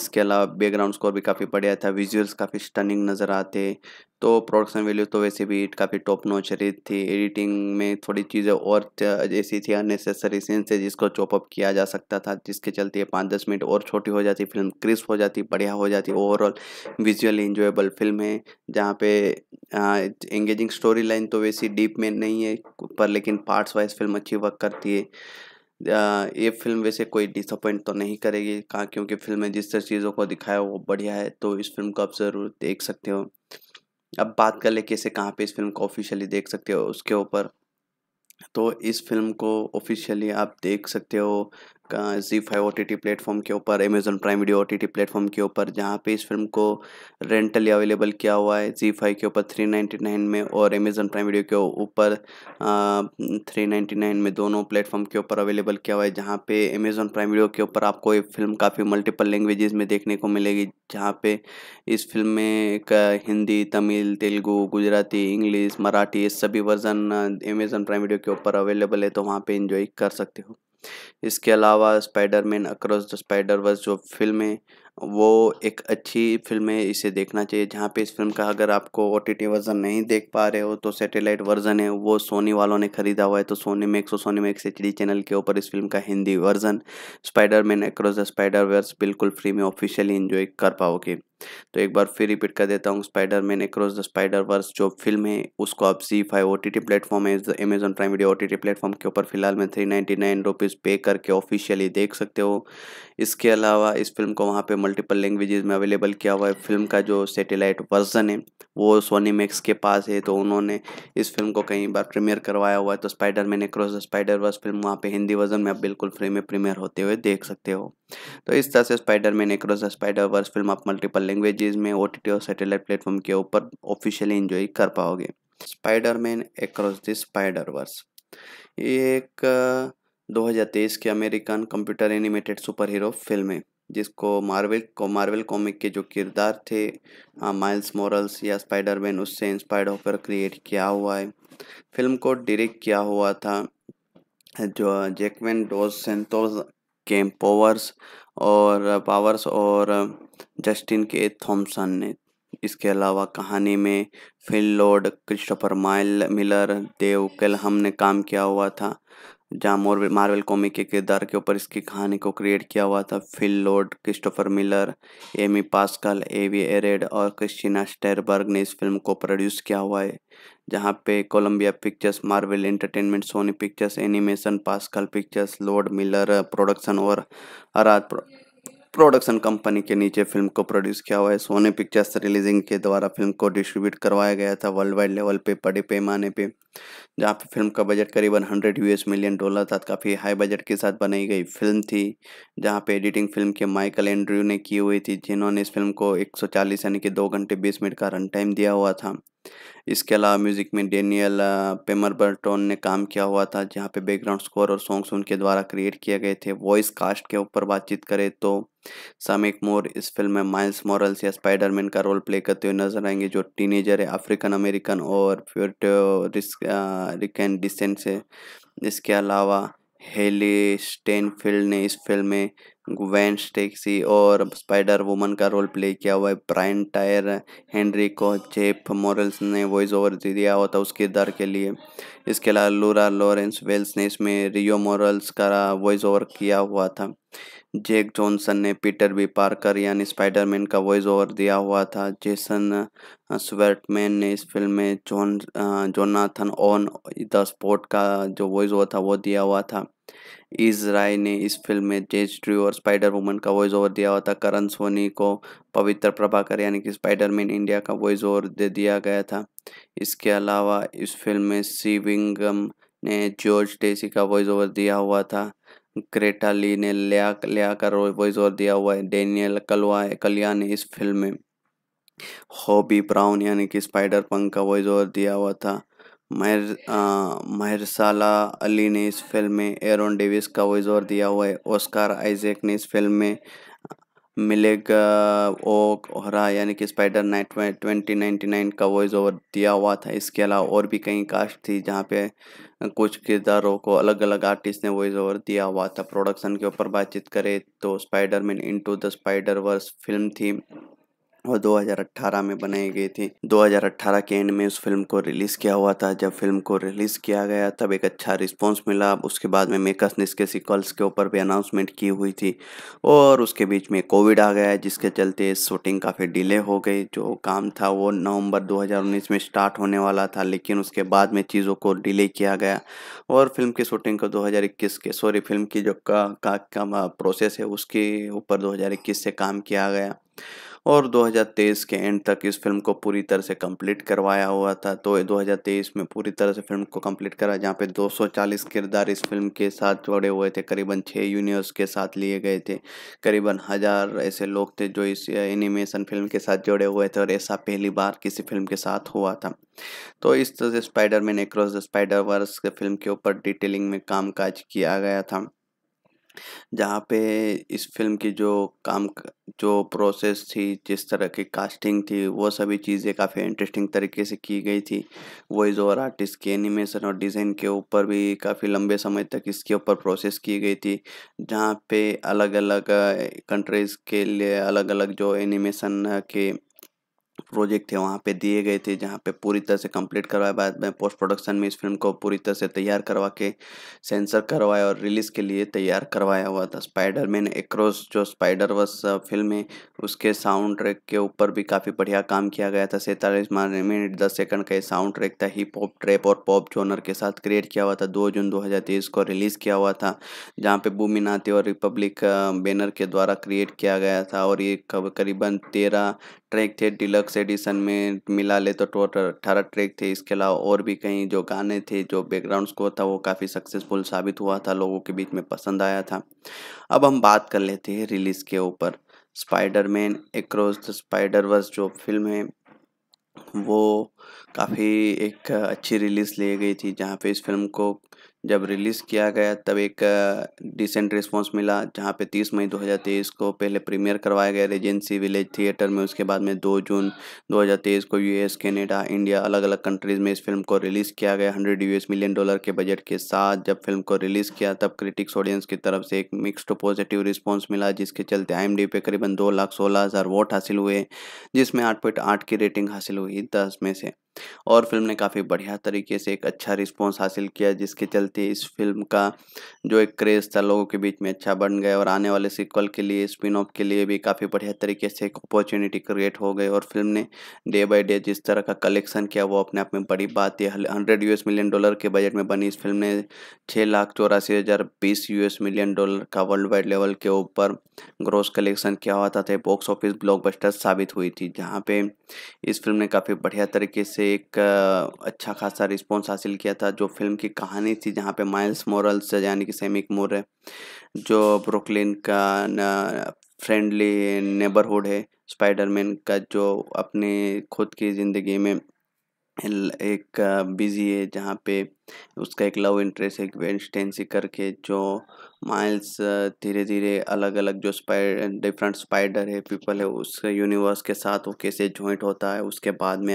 इसके अलावा बैकग्राउंड स्कोर भी काफ़ी बढ़िया था विजुअल्स काफ़ी स्टनिंग नज़र आते तो प्रोडक्शन वैल्यू तो वैसे भी काफ़ी टॉप नोच थी एडिटिंग में थोड़ी चीज़ें और ऐसी थी अननेसेसरी सीन से जिसको चॉपअप किया जा सकता था जिसके चलते पाँच दस मिनट और छोटी हो जाती फिल्म क्रिस्प हो जाती बढ़िया हो जाती ओवरऑल विजुअली इंजॉयबल फिल्म है जहाँ पे एंगेजिंग स्टोरी लाइन तो वैसी डीप में नहीं है पर लेकिन पार्ट्स वाइज फिल्म अच्छी वर्क करती है ये फिल्म वैसे कोई डिसअपॉइंट तो नहीं करेगी कहाँ क्योंकि फिल्म में जिस तरह चीज़ों को दिखाया वो बढ़िया है तो इस फिल्म को आप ज़रूर देख सकते हो अब बात कर ले कैसे कहाँ पे इस फिल्म को ऑफिशियली देख सकते हो उसके ऊपर तो इस फिल्म को ऑफिशियली आप देख सकते हो जी फाइव ओ टी प्लेटफॉर्म के ऊपर Amazon Prime Video O T platform के ऊपर जहाँ पे इस फिल्म को रेंटली अवेलेबल किया हुआ है जी फाइव के ऊपर थ्री नाइन्टी नाइन में और अमेज़न प्राइम वीडियो के ऊपर थ्री नाइन्टी नाइन में दोनों प्लेटफॉर्म के ऊपर अवेलेबल किया हुआ है जहाँ पे अमेजन प्राइम वीडियो के ऊपर आपको ये फिल्म काफ़ी मल्टीपल लैंग्वेजेस में देखने को मिलेगी जहाँ पे इस फिल्म में हिंदी तमिल तेलुगू गुजराती इंग्लिश मराठी ये सभी वर्जन अमेज़न प्राइम वीडियो के ऊपर अवेलेबल है तो वहाँ पर इन्जॉय कर सकते हो इसके अलावा Spider man across the spider Verse जो फिल्म है वो एक अच्छी फिल्म है इसे देखना चाहिए जहाँ पे इस फिल्म का अगर आपको ओ टी वर्ज़न नहीं देख पा रहे हो तो सैटेलाइट वर्ज़न है वो सोनी वालों ने ख़रीदा हुआ है तो सोनी मैक्स और सोनी मैक्स एच चैनल के ऊपर इस फिल्म का Hindi version Spider man across the spider Verse बिल्कुल फ्री में ऑफिशियली इन्जॉय कर पाओगे तो एक बार फिर रिपीट कर देता हूँ Spider man across the spider Verse जो फिल्म है उसको आप जी five O T T platform है Amazon Prime Video O T T platform के ऊपर फिलहाल में थ्री नाइन्टी नाइन रुपीज़ पे करके ऑफिशियली देख सकते हो इसके अलावा इस फिल्म को वहाँ पर मल्टीपल लैंग्वेज में अवेलेबल किया हुआ है फिल्म का जो सेटेलाइट वर्जन है वो सोनी मैक्स के पास है तो उन्होंने इस फिल्म को कई बार प्रीमियर करवाया हुआ है तो Spider man across the spider Verse film वहाँ पर हिंदी वर्जन में आप बिल्कुल फ्री में प्रीमियर होते हुए देख सकते हो तो इस तरह से Spider man across the spider Verse film आप मल्टीपल लैंग्वेजेस में ओ और सैटेलाइट प्लेटफॉर्म के ऊपर ऑफिशियली इन्जॉय कर पाओगे Spider Man across the spider Verse ये एक 2023 के American computer animated super hero film है जिसको मार्वल को मार्वल कॉमिक के जो किरदार थे माइल्स मॉरल्स या स्पाइडर मैन उससे इंस्पायर्ड होकर क्रिएट किया हुआ है फिल्म को डायरेक्ट किया हुआ था जो जैकमैन डोज सेंतोस कैम्पोवर्स और पावर्स और जस्टिन के थॉमसन ने इसके अलावा कहानी में Phil Lord Christopher mile Miller Dave Callaham ने काम किया हुआ था जहाँ मोर मार्वल कॉमिक के किरदार के ऊपर इसकी कहानी को क्रिएट किया हुआ था Phil Lord Christopher Miller Amy Pascal Avi Arad और क्रिस्टिना स्टेरबर्ग ने इस फिल्म को प्रोड्यूस किया हुआ है जहाँ पे Columbia Pictures Marvel Entertainment Sony Pictures Animation Pascal Pictures Lord Miller production और अराध प्रोडक्शन कंपनी के नीचे फिल्म को प्रोड्यूस किया हुआ है सोने पिक्चर्स रिलीजिंग के द्वारा फिल्म को डिस्ट्रीब्यूट करवाया गया था वर्ल्ड वाइड लेवल पे बड़े पैमाने पे जहाँ पे फिल्म का बजट करीबन हंड्रेड यूएस मिलियन डॉलर था काफ़ी हाई बजट के साथ बनाई गई फिल्म थी जहाँ पे एडिटिंग फिल्म के माइकल एंड्रयू ने की हुई थी जिन्होंने इस फिल्म को एक यानी कि दो घंटे बीस मिनट का रन टाइम दिया हुआ था इसके अलावा म्यूज़िक में डेनियल पेमर बर्टोन ने काम किया हुआ था जहाँ पे बैकग्राउंड स्कोर और सॉन्ग्स उनके द्वारा क्रिएट किए गए थे वॉइस कास्ट के ऊपर बातचीत करें तो सामिक मोर इस फिल्म में माइल्स मॉरल्स या स्पाइडरमैन का रोल प्ले करते हुए नजर आएंगे जो टीनेजर है अफ्रीकन अमेरिकन और रिकन डिसेंट से इसके अलावा हेली स्टेनफील्ड ने इस फिल्म में वैन स्टेक्सी और स्पाइडर वुमन का रोल प्ले किया हुआ है ब्रायन टायर हेनरी को जेफ मॉरल्स ने वॉइस ओवर दे दिया हुआ था उस किरदार के लिए इसके अलावा लूरा लॉरेंस वेल्स ने इसमें रियो मॉरल्स का वॉइस ओवर किया हुआ था जेक जॉनसन ने पीटर बी पार्कर यानी स्पाइडरमैन का वॉइस ओवर दिया हुआ था जेसन स्वेटमैन ने इस फिल्म में John Jonathan on the Spot का जो वॉइस ओवर था वो दिया हुआ था इज राय ने इस फिल्म में जेज ट्री और स्पाइडर वुमन का वॉइस ओवर दिया हुआ था करण सोनी को पवित्र प्रभाकर यानी कि स्पाइडरमैन इंडिया का वॉइस ओवर दे दिया गया था इसके अलावा इस फिल्म में सी विंगम ने जॉर्ज डेसी का वॉइस ओवर दिया हुआ था क्रेटा ली ने लिया लिया कर वॉइस ओवर दिया हुआ है डेनियल कलवा कलिया ने इस फिल्म में हॉबी ब्राउन यानी कि स्पाइडर पंक का वॉइस ओवर दिया हुआ था महर महरसाला अली ने इस फिल्म में एरोन डेविस का वॉइस ओवर दिया हुआ है ओस्कार आइजेक ने इस फिल्म में मिलेग ओक ओहरा यानी कि Spider night twenty ninety nine का वॉइस ओवर दिया हुआ था इसके अलावा और भी कई कास्ट थी जहाँ पे कुछ किरदारों को अलग अलग आर्टिस्ट ने वॉइस ओवर दिया हुआ था प्रोडक्शन के ऊपर बातचीत करें तो spiderman into the spider Verse film थी और 2018 में बनाई गई थी 2018 के एंड में उस फिल्म को रिलीज़ किया हुआ था जब फिल्म को रिलीज़ किया गया तब एक अच्छा रिस्पांस मिला उसके बाद में मेकर्स ने इसके सिक्वल्स के ऊपर भी अनाउंसमेंट की हुई थी और उसके बीच में कोविड आ गया जिसके चलते शूटिंग काफ़ी डिले हो गई जो काम था वो नवम्बर दो में स्टार्ट होने वाला था लेकिन उसके बाद में चीज़ों को डिले किया गया और फिल्म की शूटिंग को दो के सॉरी फिल्म की जो का, का, का प्रोसेस है उसके ऊपर दो से काम किया गया और 2023 के एंड तक इस फिल्म को पूरी तरह से कंप्लीट करवाया हुआ था तो 2023 में पूरी तरह से फिल्म को कंप्लीट करा जहाँ पे 240 किरदार इस फिल्म के साथ जुड़े हुए थे करीबन छः यूनिवर्स के साथ लिए गए थे करीबन हज़ार ऐसे लोग थे जो इस एनिमेशन फिल्म के साथ जुड़े हुए थे और ऐसा पहली बार किसी फिल्म के साथ हुआ था तो इस तरह से Spider Man across the spider Verse film के ऊपर डिटेलिंग में काज किया गया था जहाँ पे इस फिल्म की जो काम जो प्रोसेस थी जिस तरह की कास्टिंग थी वो सभी चीज़ें काफ़ी इंटरेस्टिंग तरीके से की गई थी वॉइस ओवर आर्टिस्ट के एनिमेशन और डिज़ाइन के ऊपर भी काफ़ी लंबे समय तक इसके ऊपर प्रोसेस की गई थी जहाँ पे अलग अलग कंट्रीज़ के लिए अलग अलग जो एनिमेशन के प्रोजेक्ट है वहाँ पे दिए गए थे जहाँ पे पूरी तरह से कंप्लीट करवाया बाद में पोस्ट प्रोडक्शन में इस फिल्म को पूरी तरह से तैयार करवा के सेंसर करवाया और रिलीज़ के लिए तैयार करवाया हुआ था स्पाइडर मैन एक्रॉस जो स्पाइडर वर्स फिल्म है उसके साउंड ट्रैक के ऊपर भी काफ़ी बढ़िया काम किया गया था सैंतालीस मिनट दस सेकंड का ये साउंड ट्रैक था हिप हॉप ट्रैप और पॉप जोनर के साथ क्रिएट किया हुआ था दो जून दो को रिलीज़ किया हुआ था जहाँ पे भूमि नाते और रिपब्लिक बैनर के द्वारा क्रिएट किया गया था और ये करीबन तेरह ट्रैक थे डिलक्स एडिशन में मिला ले तो टोटल अट्ठारह ट्रैक थे इसके अलावा और भी कहीं जो गाने थे जो बैकग्राउंड स्कोर था वो काफ़ी सक्सेसफुल साबित हुआ था लोगों के बीच में पसंद आया था अब हम बात कर लेते हैं रिलीज़ के ऊपर Spider Man across the spider Verse जो फिल्म है वो काफ़ी एक अच्छी रिलीज़ ली गई थी जहाँ पे इस फिल्म को जब रिलीज़ किया गया तब एक डिसेंट रिस्पांस मिला जहाँ पे 30 मई 2023 को पहले प्रीमियर करवाया गया रेजेंसी विलेज थिएटर में उसके बाद में 2 जून 2023 को यूएस कनाडा इंडिया अलग अलग कंट्रीज़ में इस फिल्म को रिलीज़ किया गया 100 यूएस मिलियन डॉलर के बजट के साथ जब फिल्म को रिलीज़ किया तब क्रिटिक्स ऑडियंस की तरफ से एक मिक्सड पॉजिटिव रिस्पॉन्स मिला जिसके चलते आई पे करीबन दो लाख सोलह हज़ार वोट हासिल हुए जिसमें आठ की रेटिंग हासिल हुई दस में से और फिल्म ने काफ़ी बढ़िया तरीके से एक अच्छा रिस्पॉन्स हासिल किया जिसके चलते इस फिल्म का जो एक क्रेज़ था लोगों के बीच में अच्छा बन गया और आने वाले सिक्वल के लिए स्पिन ऑफ के लिए भी काफ़ी बढ़िया तरीके से एक अपॉर्चुनिटी क्रिएट हो गई और फिल्म ने डे बाई डे जिस तरह का कलेक्शन किया वो अपने आप में बड़ी बात है हंड्रेड यू मिलियन डॉलर के बजट में बनी इस फिल्म ने छः लाख चौरासी हज़ार बीस यू मिलियन डॉलर का वर्ल्ड वाइड लेवल के ऊपर ग्रोस कलेक्शन किया हुआ था बॉक्स ऑफिस ब्लॉकबस्टर साबित हुई थी जहाँ पे इस फिल्म ने काफ़ी बढ़िया तरीके से से एक अच्छा खासा रिस्पॉन्स हासिल किया था जो फिल्म की कहानी थी जहाँ पे माइल्स मोरल्स यानी कि सैमिक मोर जो ब्रुकलिन का फ्रेंडली नेबरहुड है स्पाइडरमैन का जो अपने खुद की ज़िंदगी में एक बिजी है जहाँ पे उसका एक लव इंटरेस्ट है वेंस्टेंसी करके जो माइल्स धीरे धीरे अलग अलग जो स्पाइड डिफरेंट स्पाइडर है पीपल है उस यूनिवर्स के साथ वो कैसे जॉइंट होता है उसके बाद में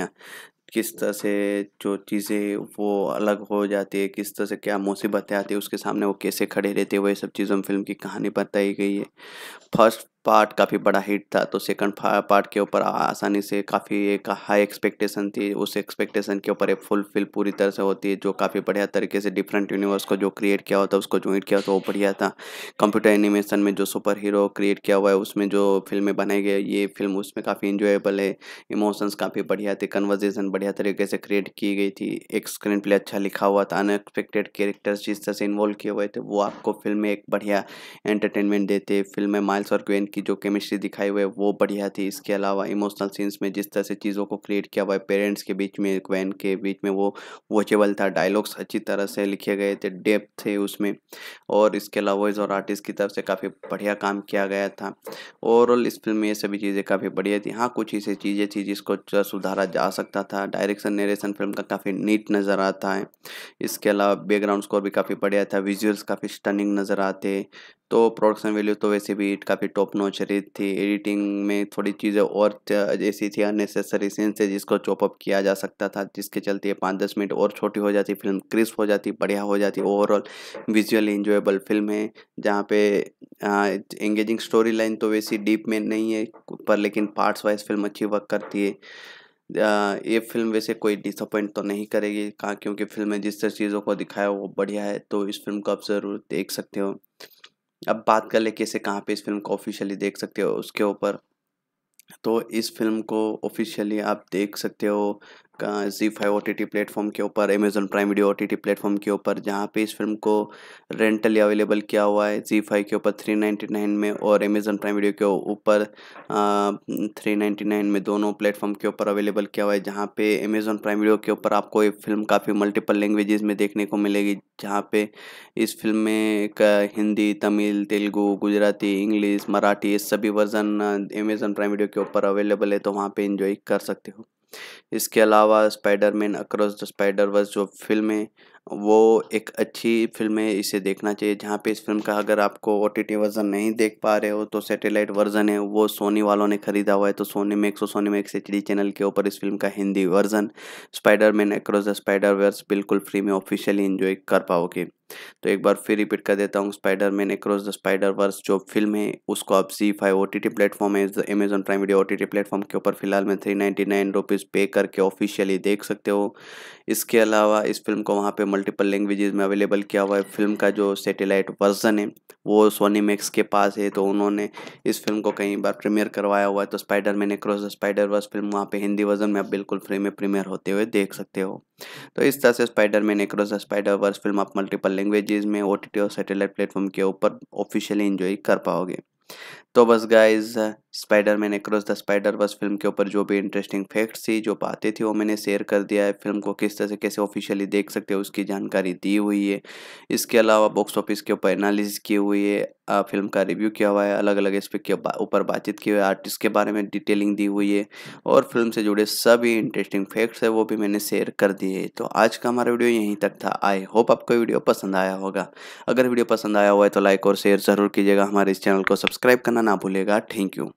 किस तरह से जो चीज़ें वो अलग हो जाती है किस तरह से क्या मुसीबतें आती है उसके सामने वो कैसे खड़े रहते हैं वही सब चीज़ों में फिल्म की कहानी बताई गई है फर्स्ट पार्ट काफ़ी बड़ा हिट था तो सेकंड पार्ट के ऊपर आसानी से काफ़ी एक हाई एक्सपेक्टेशन थी उस एक्सपेक्टेशन के ऊपर एक फुलफिल पूरी तरह से होती है जो काफ़ी बढ़िया तरीके से डिफरेंट यूनिवर्स को जो क्रिएट किया हुआ था उसको ज्वाइंट किया तो वो बढ़िया था कंप्यूटर एनिमेशन में जो सुपर हीरो क्रिएट किया हुआ है उसमें जो फिल्में बनाई गई ये फिल्म उसमें काफ़ी इंजॉयबल है इमोशंस काफ़ी बढ़िया थे कन्वर्जेशन बढ़िया तरीके से क्रिएट की गई थी एक स्क्रीन प्ले अच्छा लिखा हुआ था अनएक्सपेक्टेड कैरेक्टर्स जिस तरह से इन्वॉल्व किए हुए थे वो आपको फिल्म में एक बढ़िया एंटरटेनमेंट देते फिल्म में माइल्स और क्वेन की जो केमिस्ट्री दिखाई हुई है वो बढ़िया थी इसके अलावा इमोशनल सीन्स में जिस तरह से चीज़ों को क्रिएट किया हुआ है पेरेंट्स के बीच में वैन के बीच में वो वॉचेबल था डायलॉग्स अच्छी तरह से लिखे गए थे डेप्थ थे उसमें और इसके अलावा वॉइस और आर्टिस्ट की तरफ से काफ़ी बढ़िया काम किया गया था ओवरऑल इस फिल्म में ये सभी चीज़ें काफ़ी बढ़िया थी हाँ कुछ ऐसी चीज़ें थी जिसको सुधारा जा सकता था डायरेक्शन नरेशन फिल्म का काफ़ी नीट नज़र आता है इसके अलावा बैकग्राउंड स्कोर भी काफ़ी बढ़िया था विजुअल्स काफ़ी स्टनिंग नज़र आते तो प्रोडक्शन वैल्यू तो वैसे भी काफ़ी टॉप नॉच रही थी एडिटिंग में थोड़ी चीज़ें और ऐसी थी अननेसेसरी सीन से जिसको चॉपअप किया जा सकता था जिसके चलते पाँच दस मिनट और छोटी हो जाती फिल्म क्रिस्प हो जाती बढ़िया हो जाती ओवरऑल विजुअली इंजॉयबल फिल्म है जहाँ पे एंगेजिंग स्टोरी लाइन तो वैसी डीप में नहीं है पर लेकिन पार्ट्स वाइज फिल्म अच्छी वर्क करती है ये फिल्म वैसे कोई डिसअपॉइंट तो नहीं करेगी कहाँ क्योंकि फिल्म में जिस तरह चीज़ों को दिखाया वो बढ़िया है तो इस फिल्म को आप ज़रूर देख सकते हो अब बात कर ले कि इसे कहाँ पे इस फिल्म को ऑफिशियली देख सकते हो उसके ऊपर तो इस फिल्म को ऑफिशियली आप देख सकते हो जी फाइव ओ टी प्लेटफॉर्म के ऊपर Amazon Prime Video O T platform के ऊपर जहाँ पे इस फिल्म को रेंटली अवेलेबल किया हुआ है जी फाइव के ऊपर थ्री नाइन्टी नाइन में और अमेजोन प्राइम वीडियो के ऊपर थ्री नाइन्टी नाइन में दोनों प्लेटफॉर्म के ऊपर अवेलेबल किया हुआ है जहाँ पे अमेजोन प्राइम वीडियो के ऊपर आपको ये फिल्म काफ़ी मल्टीपल लैंग्वेजेस में देखने को मिलेगी जहाँ पे इस फिल्म में हिंदी तमिल तेलुगु गुजराती इंग्लिश मराठी सभी वर्जन अमेजोन प्राइम वीडियो के ऊपर अवेलेबल है तो वहाँ पर इन्जॉय कर सकते हो इसके अलावा Spider man across the spider Verse जो फिल्म है वो एक अच्छी फिल्म है इसे देखना चाहिए जहाँ पे इस फिल्म का अगर आपको ओ टी वर्ज़न नहीं देख पा रहे हो तो सैटेलाइट वर्ज़न है वो सोनी वालों ने ख़रीदा हुआ है तो सोनी मैक्स और सोनी मैक्स एच चैनल के ऊपर इस फिल्म का Hindi version Spider man across the spider Verse बिल्कुल फ्री में ऑफिशियली इन्जॉय कर पाओगे तो एक बार फिर रिपीट कर देता हूँ Spider man across the spider Verse जो फिल्म है उसको आप जी five O T T platform है Amazon Prime Video O T T platform के ऊपर फिलहाल में थ्री नाइन्टी नाइन रुपीज़ पे करके ऑफिशियली देख सकते हो इसके अलावा इस फिल्म को वहाँ पे मल्टीपल लैंग्वेजेस में अवेलेबल किया हुआ है फिल्म का जो सेटेलाइट वर्जन है वो सोनी मैक्स के पास है तो उन्होंने इस फिल्म को कई बार प्रीमियर करवाया हुआ है तो Spider man across the spider Verse film वहाँ पर हिंदी वर्जन में आप बिल्कुल फ्री में प्रीमियर होते हुए देख सकते हो तो इस तरह से Spider across the spider Verse film आप मल्टीपल लैंग्वेजेस में ओ और सैटेलाइट प्लेटफॉर्म के ऊपर ऑफिशियली इंजॉय कर पाओगे तो बस guys Spider Man across the Spider Verse film के ऊपर जो भी इंटरेस्टिंग फैक्ट्स थी जो बातें थी वो मैंने शेयर कर दिया है फिल्म को किस तरह से कैसे ऑफिशियली देख सकते हो उसकी जानकारी दी हुई है इसके अलावा बॉक्स ऑफिस के ऊपर एनालिसिस की हुई है फिल्म का रिव्यू किया हुआ है अलग अलग इस के ऊपर बातचीत की हुई है आर्टिस्ट के बारे में डिटेलिंग दी हुई है और फिल्म से जुड़े सभी इंटरेस्टिंग फैक्ट्स है वो भी मैंने शेयर कर दिए तो आज का हमारा वीडियो यहीं तक था आई होप आपको वीडियो पसंद आया होगा अगर वीडियो पसंद आया हुआ है तो लाइक और शेयर ज़रूर कीजिएगा हमारे इस चैनल को सब्सक्राइब करना ना भूलेगा थैंक यू